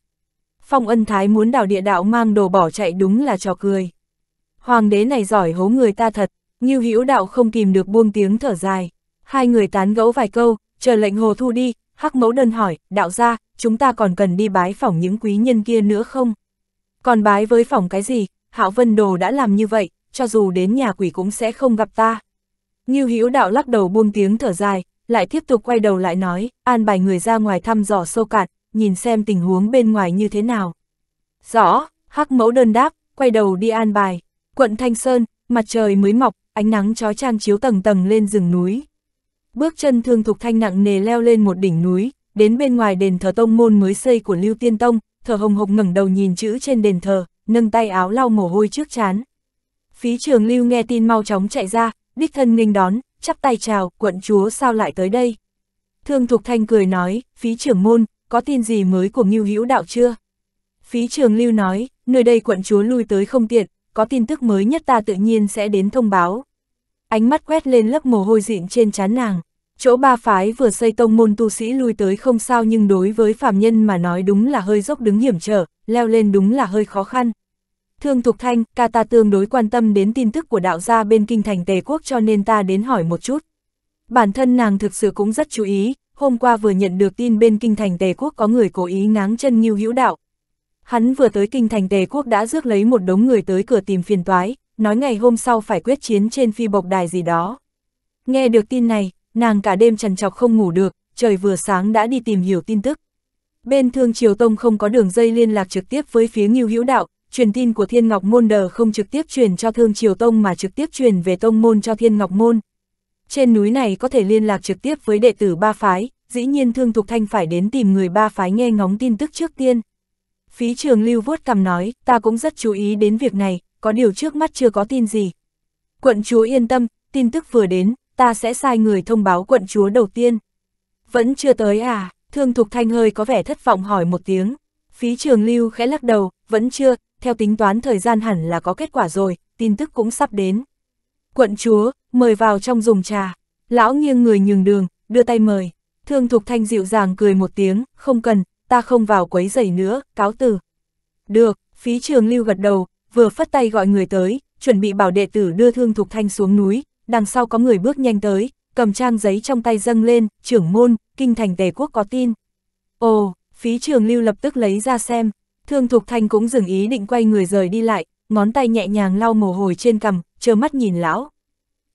Speaker 1: Phong Ân Thái muốn đào địa đạo mang đồ bỏ chạy đúng là trò cười. Hoàng đế này giỏi hố người ta thật, Ngưu Hữu Đạo không kìm được buông tiếng thở dài. Hai người tán gẫu vài câu, chờ lệnh Hồ Thu đi, Hắc Mẫu Đơn hỏi, "Đạo gia, chúng ta còn cần đi bái phỏng những quý nhân kia nữa không?" Còn bái với phỏng cái gì, Hạo Vân Đồ đã làm như vậy, cho dù đến nhà quỷ cũng sẽ không gặp ta. Như Hữu Đạo lắc đầu buông tiếng thở dài, lại tiếp tục quay đầu lại nói, an bài người ra ngoài thăm dò sâu cạn, nhìn xem tình huống bên ngoài như thế nào. Rõ, hắc mẫu đơn đáp, quay đầu đi an bài. Quận Thanh Sơn, mặt trời mới mọc, ánh nắng chói chang chiếu tầng tầng lên rừng núi. Bước chân thương thục thanh nặng nề leo lên một đỉnh núi, đến bên ngoài đền thờ tông môn mới xây của Lưu Tiên Tông, thở hồng hộc ngẩng đầu nhìn chữ trên đền thờ, nâng tay áo lau mồ hôi trước chán. Phí trường lưu nghe tin mau chóng chạy ra, đích thân nghênh đón, chắp tay chào, quận chúa sao lại tới đây. Thương Thục Thanh cười nói, phí trưởng môn, có tin gì mới của Ngưu Hữu Đạo chưa? Phí trường lưu nói, nơi đây quận chúa lui tới không tiện, có tin tức mới nhất ta tự nhiên sẽ đến thông báo. Ánh mắt quét lên lớp mồ hôi dịn trên chán nàng, chỗ ba phái vừa xây tông môn tu sĩ lui tới không sao nhưng đối với phàm nhân mà nói đúng là hơi dốc đứng hiểm trở, leo lên đúng là hơi khó khăn. Thương Thục Thanh, ca ta tương đối quan tâm đến tin tức của đạo gia bên kinh thành Tề Quốc cho nên ta đến hỏi một chút. Bản thân nàng thực sự cũng rất chú ý, hôm qua vừa nhận được tin bên kinh thành Tề Quốc có người cố ý ngáng chân Ngưu hữu đạo. Hắn vừa tới kinh thành Tề Quốc đã rước lấy một đống người tới cửa tìm phiền toái, nói ngày hôm sau phải quyết chiến trên phi bộc đài gì đó. Nghe được tin này, nàng cả đêm trần chọc không ngủ được, trời vừa sáng đã đi tìm hiểu tin tức. Bên Thương Triều Tông không có đường dây liên lạc trực tiếp với phía Ngưu Hữu Đạo, truyền tin của Thiên Ngọc Môn đờ không trực tiếp truyền cho Thương Triều Tông mà trực tiếp truyền về Tông Môn cho Thiên Ngọc Môn. Trên núi này có thể liên lạc trực tiếp với đệ tử ba phái, dĩ nhiên Thương Thục Thanh phải đến tìm người ba phái nghe ngóng tin tức trước tiên. Phí trường lưu vuốt cằm nói, ta cũng rất chú ý đến việc này, có điều trước mắt chưa có tin gì. Quận chúa yên tâm, tin tức vừa đến, ta sẽ sai người thông báo quận chúa đầu tiên. Vẫn chưa tới à? Thương Thục Thanh hơi có vẻ thất vọng hỏi một tiếng. Phí trường lưu khẽ lắc đầu, vẫn chưa, theo tính toán thời gian hẳn là có kết quả rồi, tin tức cũng sắp đến. Quận chúa, mời vào trong dùng trà. Lão nghiêng người nhường đường, đưa tay mời. Thương Thục Thanh dịu dàng cười một tiếng, không cần, ta không vào quấy giày nữa, cáo từ. Được, phí trường lưu gật đầu, vừa phất tay gọi người tới, chuẩn bị bảo đệ tử đưa Thương Thục Thanh xuống núi, đằng sau có người bước nhanh tới, cầm trang giấy trong tay dâng lên, trưởng môn, kinh thành tề quốc có tin. Ồ, phí trường lưu lập tức lấy ra xem, thương thục thanh cũng dừng ý định quay người rời đi lại, ngón tay nhẹ nhàng lau mồ hồi trên cầm, chơ mắt nhìn lão.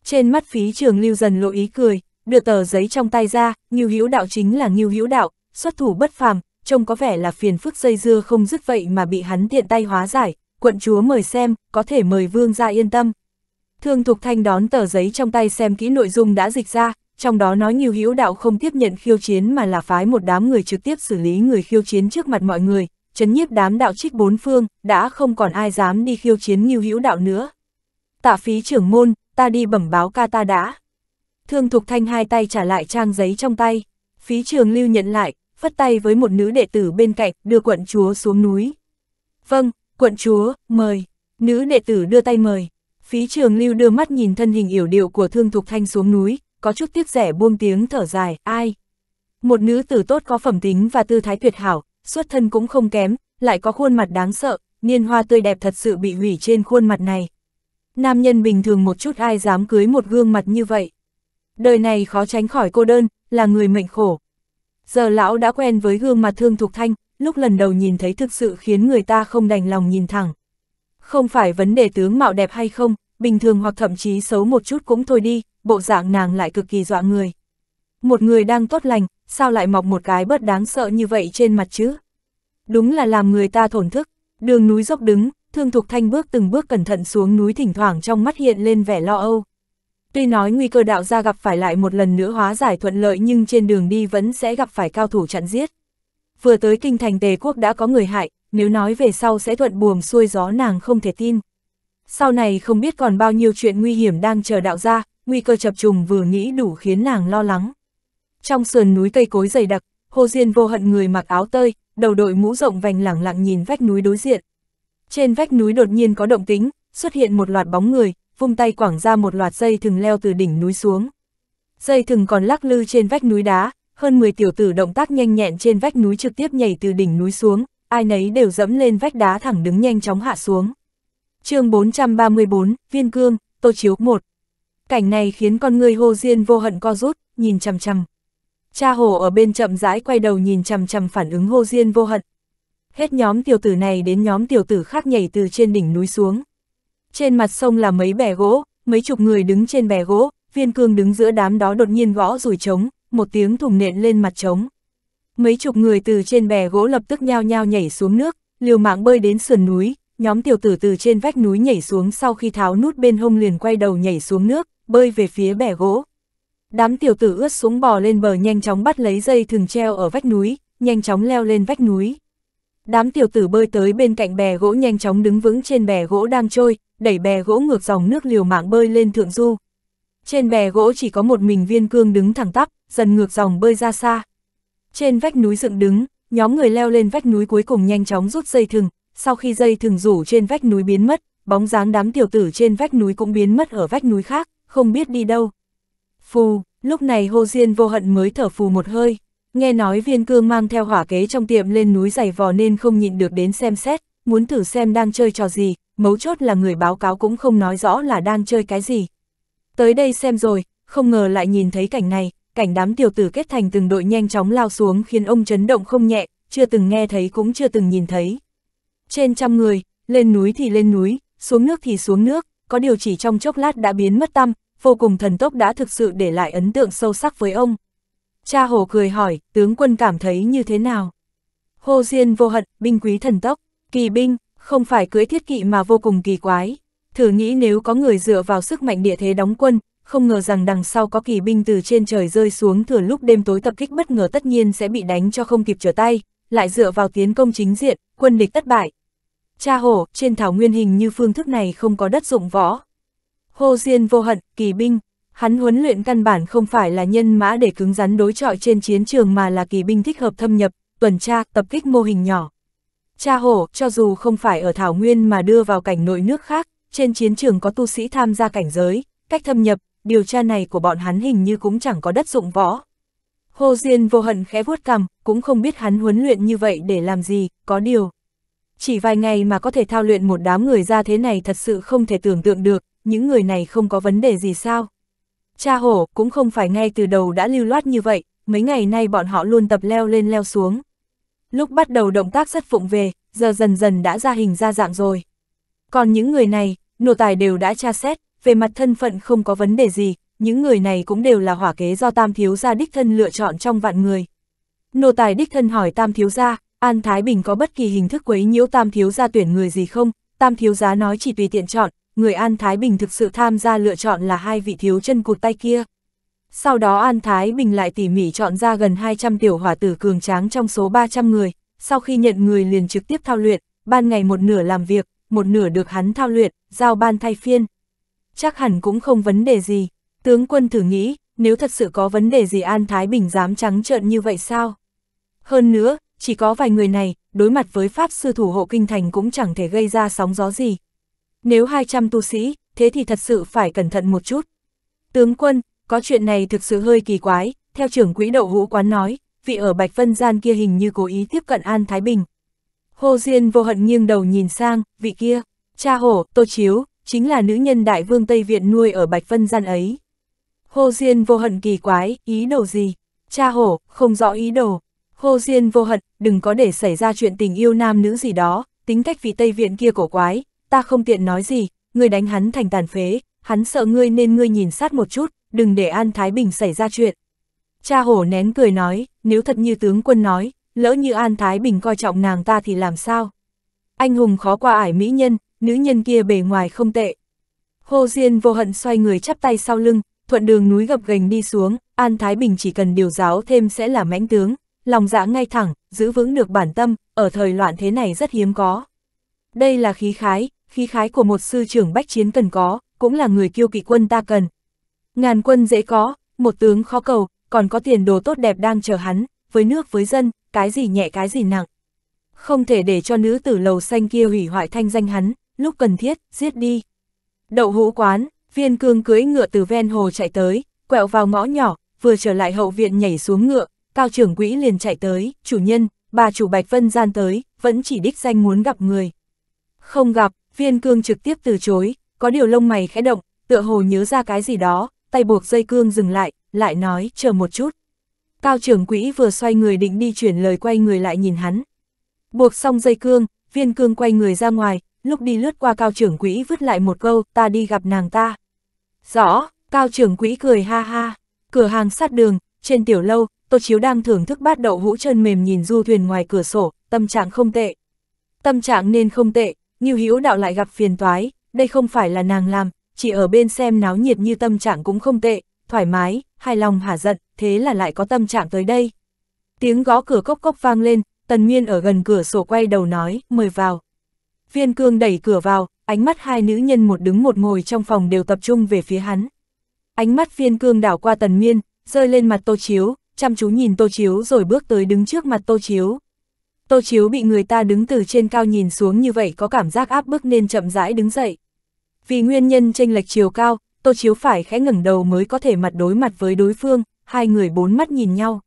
Speaker 1: Trên mắt phí trường lưu dần lộ ý cười, đưa tờ giấy trong tay ra, nghiêu hữu đạo chính là nghiêu hữu đạo, xuất thủ bất phàm, trông có vẻ là phiền phức dây dưa không dứt vậy mà bị hắn tiện tay hóa giải, quận chúa mời xem, có thể mời vương ra yên tâm, Thương Thục Thanh đón tờ giấy trong tay xem kỹ nội dung đã dịch ra, trong đó nói nhiều hữu đạo không tiếp nhận khiêu chiến mà là phái một đám người trực tiếp xử lý người khiêu chiến trước mặt mọi người, chấn nhiếp đám đạo trích bốn phương, đã không còn ai dám đi khiêu chiến nhiều hữu đạo nữa. Tạ phí trưởng môn, ta đi bẩm báo ca ta đã. Thương Thục Thanh hai tay trả lại trang giấy trong tay, phí trường lưu nhận lại, phất tay với một nữ đệ tử bên cạnh, đưa quận chúa xuống núi. Vâng, quận chúa, mời. Nữ đệ tử đưa tay mời. Phí trường lưu đưa mắt nhìn thân hình yểu điệu của thương thục thanh xuống núi, có chút tiếc rẻ buông tiếng thở dài, ai. Một nữ tử tốt có phẩm tính và tư thái tuyệt hảo, xuất thân cũng không kém, lại có khuôn mặt đáng sợ, niên hoa tươi đẹp thật sự bị hủy trên khuôn mặt này. Nam nhân bình thường một chút ai dám cưới một gương mặt như vậy. Đời này khó tránh khỏi cô đơn, là người mệnh khổ. Giờ lão đã quen với gương mặt thương thục thanh, lúc lần đầu nhìn thấy thực sự khiến người ta không đành lòng nhìn thẳng. Không phải vấn đề tướng mạo đẹp hay không, bình thường hoặc thậm chí xấu một chút cũng thôi đi, bộ dạng nàng lại cực kỳ dọa người. Một người đang tốt lành, sao lại mọc một cái bớt đáng sợ như vậy trên mặt chứ? Đúng là làm người ta thổn thức, đường núi dốc đứng, thương thục thanh bước từng bước cẩn thận xuống núi thỉnh thoảng trong mắt hiện lên vẻ lo âu. Tuy nói nguy cơ đạo gia gặp phải lại một lần nữa hóa giải thuận lợi nhưng trên đường đi vẫn sẽ gặp phải cao thủ chặn giết. Vừa tới kinh thành tề quốc đã có người hại, nếu nói về sau sẽ thuận buồm xuôi gió nàng không thể tin. Sau này không biết còn bao nhiêu chuyện nguy hiểm đang chờ đạo ra, nguy cơ chập trùng vừa nghĩ đủ khiến nàng lo lắng. Trong sườn núi cây cối dày đặc, Hồ Diên vô hận người mặc áo tơi, đầu đội mũ rộng vành lẳng lặng nhìn vách núi đối diện. Trên vách núi đột nhiên có động tính, xuất hiện một loạt bóng người, vung tay quảng ra một loạt dây thừng leo từ đỉnh núi xuống. Dây thừng còn lắc lư trên vách núi đá, hơn 10 tiểu tử động tác nhanh nhẹn trên vách núi trực tiếp nhảy từ đỉnh núi xuống, ai nấy đều dẫm lên vách đá thẳng đứng nhanh chóng hạ xuống. chương 434, Viên Cương, Tô Chiếu 1 Cảnh này khiến con người hô Diên vô hận co rút, nhìn chằm chằm. Cha Hồ ở bên chậm rãi quay đầu nhìn chằm chằm phản ứng hô Diên vô hận. Hết nhóm tiểu tử này đến nhóm tiểu tử khác nhảy từ trên đỉnh núi xuống. Trên mặt sông là mấy bè gỗ, mấy chục người đứng trên bè gỗ, viên cương đứng giữa đám đó đột nhiên gõ rủi trống, một tiếng thùng nện lên mặt trống mấy chục người từ trên bè gỗ lập tức nhao nhao nhảy xuống nước, liều mạng bơi đến sườn núi, nhóm tiểu tử từ trên vách núi nhảy xuống sau khi tháo nút bên hông liền quay đầu nhảy xuống nước, bơi về phía bè gỗ. Đám tiểu tử ướt xuống bò lên bờ nhanh chóng bắt lấy dây thừng treo ở vách núi, nhanh chóng leo lên vách núi. Đám tiểu tử bơi tới bên cạnh bè gỗ nhanh chóng đứng vững trên bè gỗ đang trôi, đẩy bè gỗ ngược dòng nước liều mạng bơi lên thượng du. Trên bè gỗ chỉ có một mình viên cương đứng thẳng tắp, dần ngược dòng bơi ra xa. Trên vách núi dựng đứng, nhóm người leo lên vách núi cuối cùng nhanh chóng rút dây thừng, sau khi dây thừng rủ trên vách núi biến mất, bóng dáng đám tiểu tử trên vách núi cũng biến mất ở vách núi khác, không biết đi đâu. Phù, lúc này Hồ Diên vô hận mới thở phù một hơi, nghe nói viên cương mang theo hỏa kế trong tiệm lên núi giày vò nên không nhịn được đến xem xét, muốn thử xem đang chơi trò gì, mấu chốt là người báo cáo cũng không nói rõ là đang chơi cái gì. Tới đây xem rồi, không ngờ lại nhìn thấy cảnh này, cảnh đám tiểu tử kết thành từng đội nhanh chóng lao xuống khiến ông chấn động không nhẹ, chưa từng nghe thấy cũng chưa từng nhìn thấy. Trên trăm người, lên núi thì lên núi, xuống nước thì xuống nước, có điều chỉ trong chốc lát đã biến mất tâm, vô cùng thần tốc đã thực sự để lại ấn tượng sâu sắc với ông. Cha hồ cười hỏi, tướng quân cảm thấy như thế nào? Hồ Diên vô hận, binh quý thần tốc, kỳ binh, không phải cưới thiết kỵ mà vô cùng kỳ quái. Thử nghĩ nếu có người dựa vào sức mạnh địa thế đóng quân, không ngờ rằng đằng sau có kỳ binh từ trên trời rơi xuống thừa lúc đêm tối tập kích bất ngờ tất nhiên sẽ bị đánh cho không kịp trở tay, lại dựa vào tiến công chính diện, quân địch thất bại. Cha hổ, trên thảo nguyên hình như phương thức này không có đất dụng võ. Hô Diên vô hận, kỳ binh, hắn huấn luyện căn bản không phải là nhân mã để cứng rắn đối trọi trên chiến trường mà là kỳ binh thích hợp thâm nhập, tuần tra, tập kích mô hình nhỏ. Cha hổ, cho dù không phải ở thảo nguyên mà đưa vào cảnh nội nước khác, trên chiến trường có tu sĩ tham gia cảnh giới, cách thâm nhập, điều tra này của bọn hắn hình như cũng chẳng có đất dụng võ. Hồ Diên vô hận khẽ vuốt cằm, cũng không biết hắn huấn luyện như vậy để làm gì, có điều. Chỉ vài ngày mà có thể thao luyện một đám người ra thế này thật sự không thể tưởng tượng được, những người này không có vấn đề gì sao. Cha hổ cũng không phải ngay từ đầu đã lưu loát như vậy, mấy ngày nay bọn họ luôn tập leo lên leo xuống. Lúc bắt đầu động tác rất phụng về, giờ dần dần đã ra hình ra dạng rồi. Còn những người này, nô tài đều đã tra xét, về mặt thân phận không có vấn đề gì, những người này cũng đều là hỏa kế do tam thiếu gia đích thân lựa chọn trong vạn người. Nô tài đích thân hỏi tam thiếu gia, An Thái Bình có bất kỳ hình thức quấy nhiễu tam thiếu gia tuyển người gì không, tam thiếu gia nói chỉ tùy tiện chọn, người An Thái Bình thực sự tham gia lựa chọn là hai vị thiếu chân cụt tay kia. Sau đó An Thái Bình lại tỉ mỉ chọn ra gần 200 tiểu hỏa tử cường tráng trong số 300 người, sau khi nhận người liền trực tiếp thao luyện, ban ngày một nửa làm việc, một nửa được hắn thao luyện, giao ban thay phiên chắc hẳn cũng không vấn đề gì. Tướng quân thử nghĩ, nếu thật sự có vấn đề gì An Thái Bình dám trắng trợn như vậy sao? Hơn nữa, chỉ có vài người này, đối mặt với Pháp sư thủ hộ kinh thành cũng chẳng thể gây ra sóng gió gì. Nếu 200 tu sĩ, thế thì thật sự phải cẩn thận một chút. Tướng quân, có chuyện này thực sự hơi kỳ quái, theo trưởng quỹ đậu hũ quán nói, vị ở Bạch Vân Gian kia hình như cố ý tiếp cận An Thái Bình. Hồ Diên vô hận nghiêng đầu nhìn sang, vị kia, cha hổ, tô chiếu, chính là nữ nhân đại vương Tây Viện nuôi ở Bạch Vân Gian ấy. Hồ Diên vô hận kỳ quái, ý đồ gì? Cha hổ, không rõ ý đồ. Hồ Diên vô hận, đừng có để xảy ra chuyện tình yêu nam nữ gì đó, tính cách vì Tây Viện kia cổ quái, ta không tiện nói gì, người đánh hắn thành tàn phế, hắn sợ ngươi nên ngươi nhìn sát một chút, đừng để An Thái Bình xảy ra chuyện. Cha hổ nén cười nói, nếu thật như tướng quân nói, lỡ như An Thái Bình coi trọng nàng ta thì làm sao? Anh hùng khó qua ải mỹ nhân, nữ nhân kia bề ngoài không tệ. Hồ Diên vô hận xoay người chắp tay sau lưng, thuận đường núi gập gành đi xuống, An Thái Bình chỉ cần điều giáo thêm sẽ là mãnh tướng, lòng dạ ngay thẳng, giữ vững được bản tâm, ở thời loạn thế này rất hiếm có. Đây là khí khái, khí khái của một sư trưởng bách chiến cần có, cũng là người kiêu kỵ quân ta cần. Ngàn quân dễ có, một tướng khó cầu, còn có tiền đồ tốt đẹp đang chờ hắn, với nước với dân, cái gì nhẹ cái gì nặng. Không thể để cho nữ tử lầu xanh kia hủy hoại thanh danh hắn, lúc cần thiết, giết đi. Đậu hũ quán, viên cương cưỡi ngựa từ ven hồ chạy tới, quẹo vào ngõ nhỏ, vừa trở lại hậu viện nhảy xuống ngựa, cao trưởng quỹ liền chạy tới, chủ nhân, bà chủ Bạch Vân gian tới, vẫn chỉ đích danh muốn gặp người. Không gặp, viên cương trực tiếp từ chối, có điều lông mày khẽ động, tựa hồ nhớ ra cái gì đó, tay buộc dây cương dừng lại, lại nói, chờ một chút. Cao trưởng quỹ vừa xoay người định đi chuyển lời quay người lại nhìn hắn. Buộc xong dây cương, viên cương quay người ra ngoài, lúc đi lướt qua cao trưởng quỹ vứt lại một câu, ta đi gặp nàng ta. Rõ, cao trưởng quỹ cười ha ha, cửa hàng sát đường, trên tiểu lâu, Tô Chiếu đang thưởng thức bát đậu hũ chân mềm nhìn du thuyền ngoài cửa sổ, tâm trạng không tệ. Tâm trạng nên không tệ, như Hữu đạo lại gặp phiền toái, đây không phải là nàng làm, chỉ ở bên xem náo nhiệt như tâm trạng cũng không tệ, thoải mái, hài lòng hả giận, thế là lại có tâm trạng tới đây. Tiếng gõ cửa cốc cốc vang lên, Tần Nguyên ở gần cửa sổ quay đầu nói, mời vào. Viên cương đẩy cửa vào, ánh mắt hai nữ nhân một đứng một ngồi trong phòng đều tập trung về phía hắn. Ánh mắt viên cương đảo qua tần miên, rơi lên mặt tô chiếu, chăm chú nhìn tô chiếu rồi bước tới đứng trước mặt tô chiếu. Tô chiếu bị người ta đứng từ trên cao nhìn xuống như vậy có cảm giác áp bức nên chậm rãi đứng dậy. Vì nguyên nhân tranh lệch chiều cao, tô chiếu phải khẽ ngẩng đầu mới có thể mặt đối mặt với đối phương, hai người bốn mắt nhìn nhau.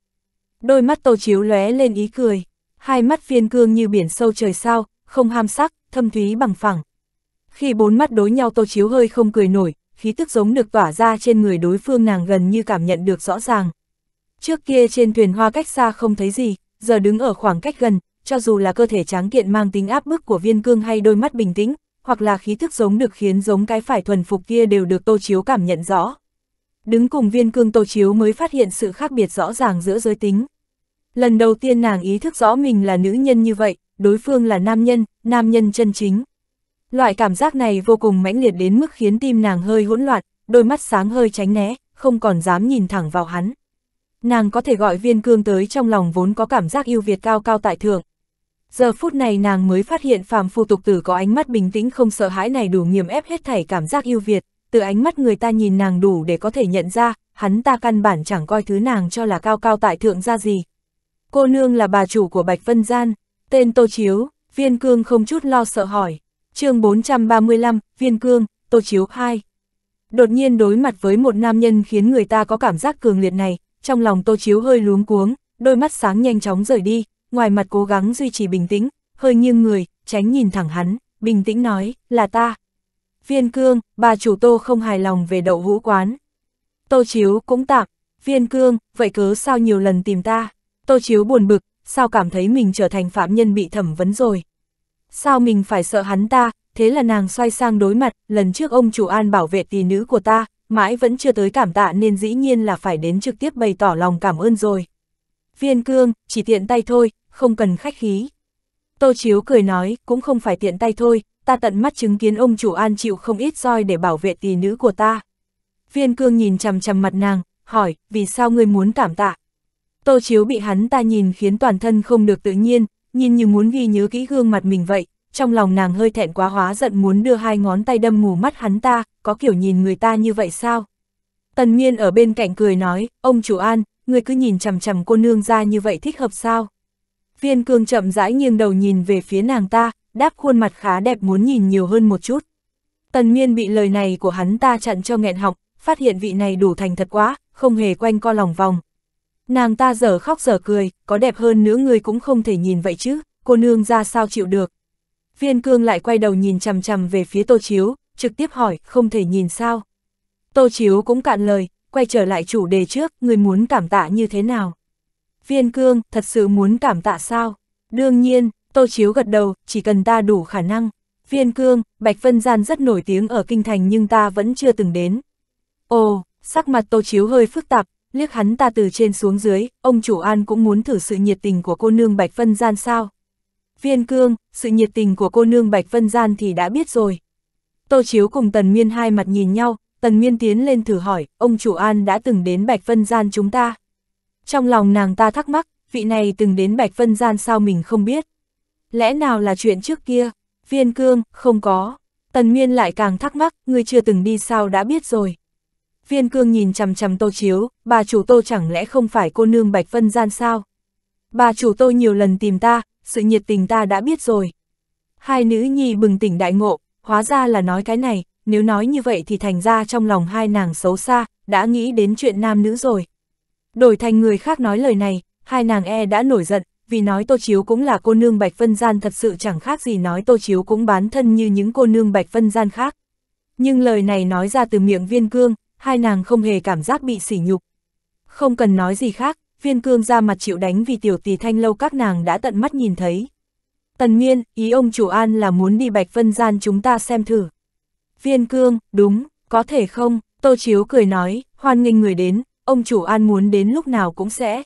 Speaker 1: Đôi mắt tô chiếu lóe lên ý cười, hai mắt viên cương như biển sâu trời sao, không ham sắc, thâm thúy bằng phẳng. Khi bốn mắt đối nhau Tô Chiếu hơi không cười nổi, khí tức giống được tỏa ra trên người đối phương nàng gần như cảm nhận được rõ ràng. Trước kia trên thuyền hoa cách xa không thấy gì, giờ đứng ở khoảng cách gần, cho dù là cơ thể tráng kiện mang tính áp bức của viên cương hay đôi mắt bình tĩnh, hoặc là khí thức giống được khiến giống cái phải thuần phục kia đều được Tô Chiếu cảm nhận rõ. Đứng cùng viên cương Tô Chiếu mới phát hiện sự khác biệt rõ ràng giữa giới tính. Lần đầu tiên nàng ý thức rõ mình là nữ nhân như vậy, đối phương là nam nhân, nam nhân chân chính. Loại cảm giác này vô cùng mãnh liệt đến mức khiến tim nàng hơi hỗn loạn, đôi mắt sáng hơi tránh né, không còn dám nhìn thẳng vào hắn. Nàng có thể gọi viên cương tới trong lòng vốn có cảm giác yêu Việt cao cao tại thượng. Giờ phút này nàng mới phát hiện phàm phu tục tử có ánh mắt bình tĩnh không sợ hãi này đủ nghiềm ép hết thảy cảm giác yêu Việt, từ ánh mắt người ta nhìn nàng đủ để có thể nhận ra, hắn ta căn bản chẳng coi thứ nàng cho là cao cao tại thượng ra gì. Cô nương là bà chủ của Bạch Vân Gian, Tên Tô Chiếu, Viên Cương không chút lo sợ hỏi. chương 435, Viên Cương, Tô Chiếu 2. Đột nhiên đối mặt với một nam nhân khiến người ta có cảm giác cường liệt này, trong lòng Tô Chiếu hơi luống cuống, đôi mắt sáng nhanh chóng rời đi, ngoài mặt cố gắng duy trì bình tĩnh, hơi nghiêng người, tránh nhìn thẳng hắn, bình tĩnh nói, là ta. Viên Cương, bà chủ Tô không hài lòng về đậu hũ quán. Tô Chiếu cũng tạm, Viên Cương, vậy cớ sao nhiều lần tìm ta? Tô Chiếu buồn bực, sao cảm thấy mình trở thành phạm nhân bị thẩm vấn rồi. Sao mình phải sợ hắn ta, thế là nàng xoay sang đối mặt, lần trước ông chủ an bảo vệ tỷ nữ của ta, mãi vẫn chưa tới cảm tạ nên dĩ nhiên là phải đến trực tiếp bày tỏ lòng cảm ơn rồi. Viên cương, chỉ tiện tay thôi, không cần khách khí. Tô Chiếu cười nói, cũng không phải tiện tay thôi, ta tận mắt chứng kiến ông chủ an chịu không ít roi để bảo vệ tỷ nữ của ta. Viên cương nhìn chằm chằm mặt nàng, hỏi, vì sao ngươi muốn cảm tạ, Tô Chiếu bị hắn ta nhìn khiến toàn thân không được tự nhiên, nhìn như muốn ghi nhớ kỹ gương mặt mình vậy, trong lòng nàng hơi thẹn quá hóa giận muốn đưa hai ngón tay đâm mù mắt hắn ta, có kiểu nhìn người ta như vậy sao? Tần nguyên ở bên cạnh cười nói, ông chủ An, người cứ nhìn chằm chằm cô nương ra như vậy thích hợp sao? Viên cương chậm rãi nghiêng đầu nhìn về phía nàng ta, đáp khuôn mặt khá đẹp muốn nhìn nhiều hơn một chút. Tần nguyên bị lời này của hắn ta chặn cho nghẹn họng, phát hiện vị này đủ thành thật quá, không hề quanh co lòng vòng, Nàng ta giờ khóc giờ cười, có đẹp hơn nữa người cũng không thể nhìn vậy chứ, cô nương ra sao chịu được. Viên cương lại quay đầu nhìn chằm chằm về phía Tô Chiếu, trực tiếp hỏi, không thể nhìn sao. Tô Chiếu cũng cạn lời, quay trở lại chủ đề trước, người muốn cảm tạ như thế nào. Viên cương, thật sự muốn cảm tạ sao? Đương nhiên, Tô Chiếu gật đầu, chỉ cần ta đủ khả năng. Viên cương, Bạch Vân Gian rất nổi tiếng ở Kinh Thành nhưng ta vẫn chưa từng đến. Ồ, sắc mặt Tô Chiếu hơi phức tạp, liếc hắn ta từ trên xuống dưới, ông chủ an cũng muốn thử sự nhiệt tình của cô nương Bạch Vân Gian sao. Viên cương, sự nhiệt tình của cô nương Bạch Vân Gian thì đã biết rồi. Tô Chiếu cùng Tần nguyên hai mặt nhìn nhau, Tần nguyên tiến lên thử hỏi, ông chủ an đã từng đến Bạch Vân Gian chúng ta. Trong lòng nàng ta thắc mắc, vị này từng đến Bạch Vân Gian sao mình không biết. Lẽ nào là chuyện trước kia, viên cương, không có. Tần nguyên lại càng thắc mắc, người chưa từng đi sao đã biết rồi. Viên cương nhìn chằm chằm tô chiếu, bà chủ tô chẳng lẽ không phải cô nương Bạch Vân Gian sao? Bà chủ tô nhiều lần tìm ta, sự nhiệt tình ta đã biết rồi. Hai nữ nhi bừng tỉnh đại ngộ, hóa ra là nói cái này, nếu nói như vậy thì thành ra trong lòng hai nàng xấu xa, đã nghĩ đến chuyện nam nữ rồi. Đổi thành người khác nói lời này, hai nàng e đã nổi giận, vì nói Tô Chiếu cũng là cô nương Bạch Vân Gian thật sự chẳng khác gì nói Tô Chiếu cũng bán thân như những cô nương Bạch Vân Gian khác. Nhưng lời này nói ra từ miệng viên cương, hai nàng không hề cảm giác bị sỉ nhục. Không cần nói gì khác, viên cương ra mặt chịu đánh vì tiểu tỷ thanh lâu các nàng đã tận mắt nhìn thấy. Tần nguyên ý ông chủ an là muốn đi Bạch Vân Gian chúng ta xem thử. Viên cương, đúng, có thể không, Tô Chiếu cười nói, hoan nghênh người đến, ông chủ an muốn đến lúc nào cũng sẽ,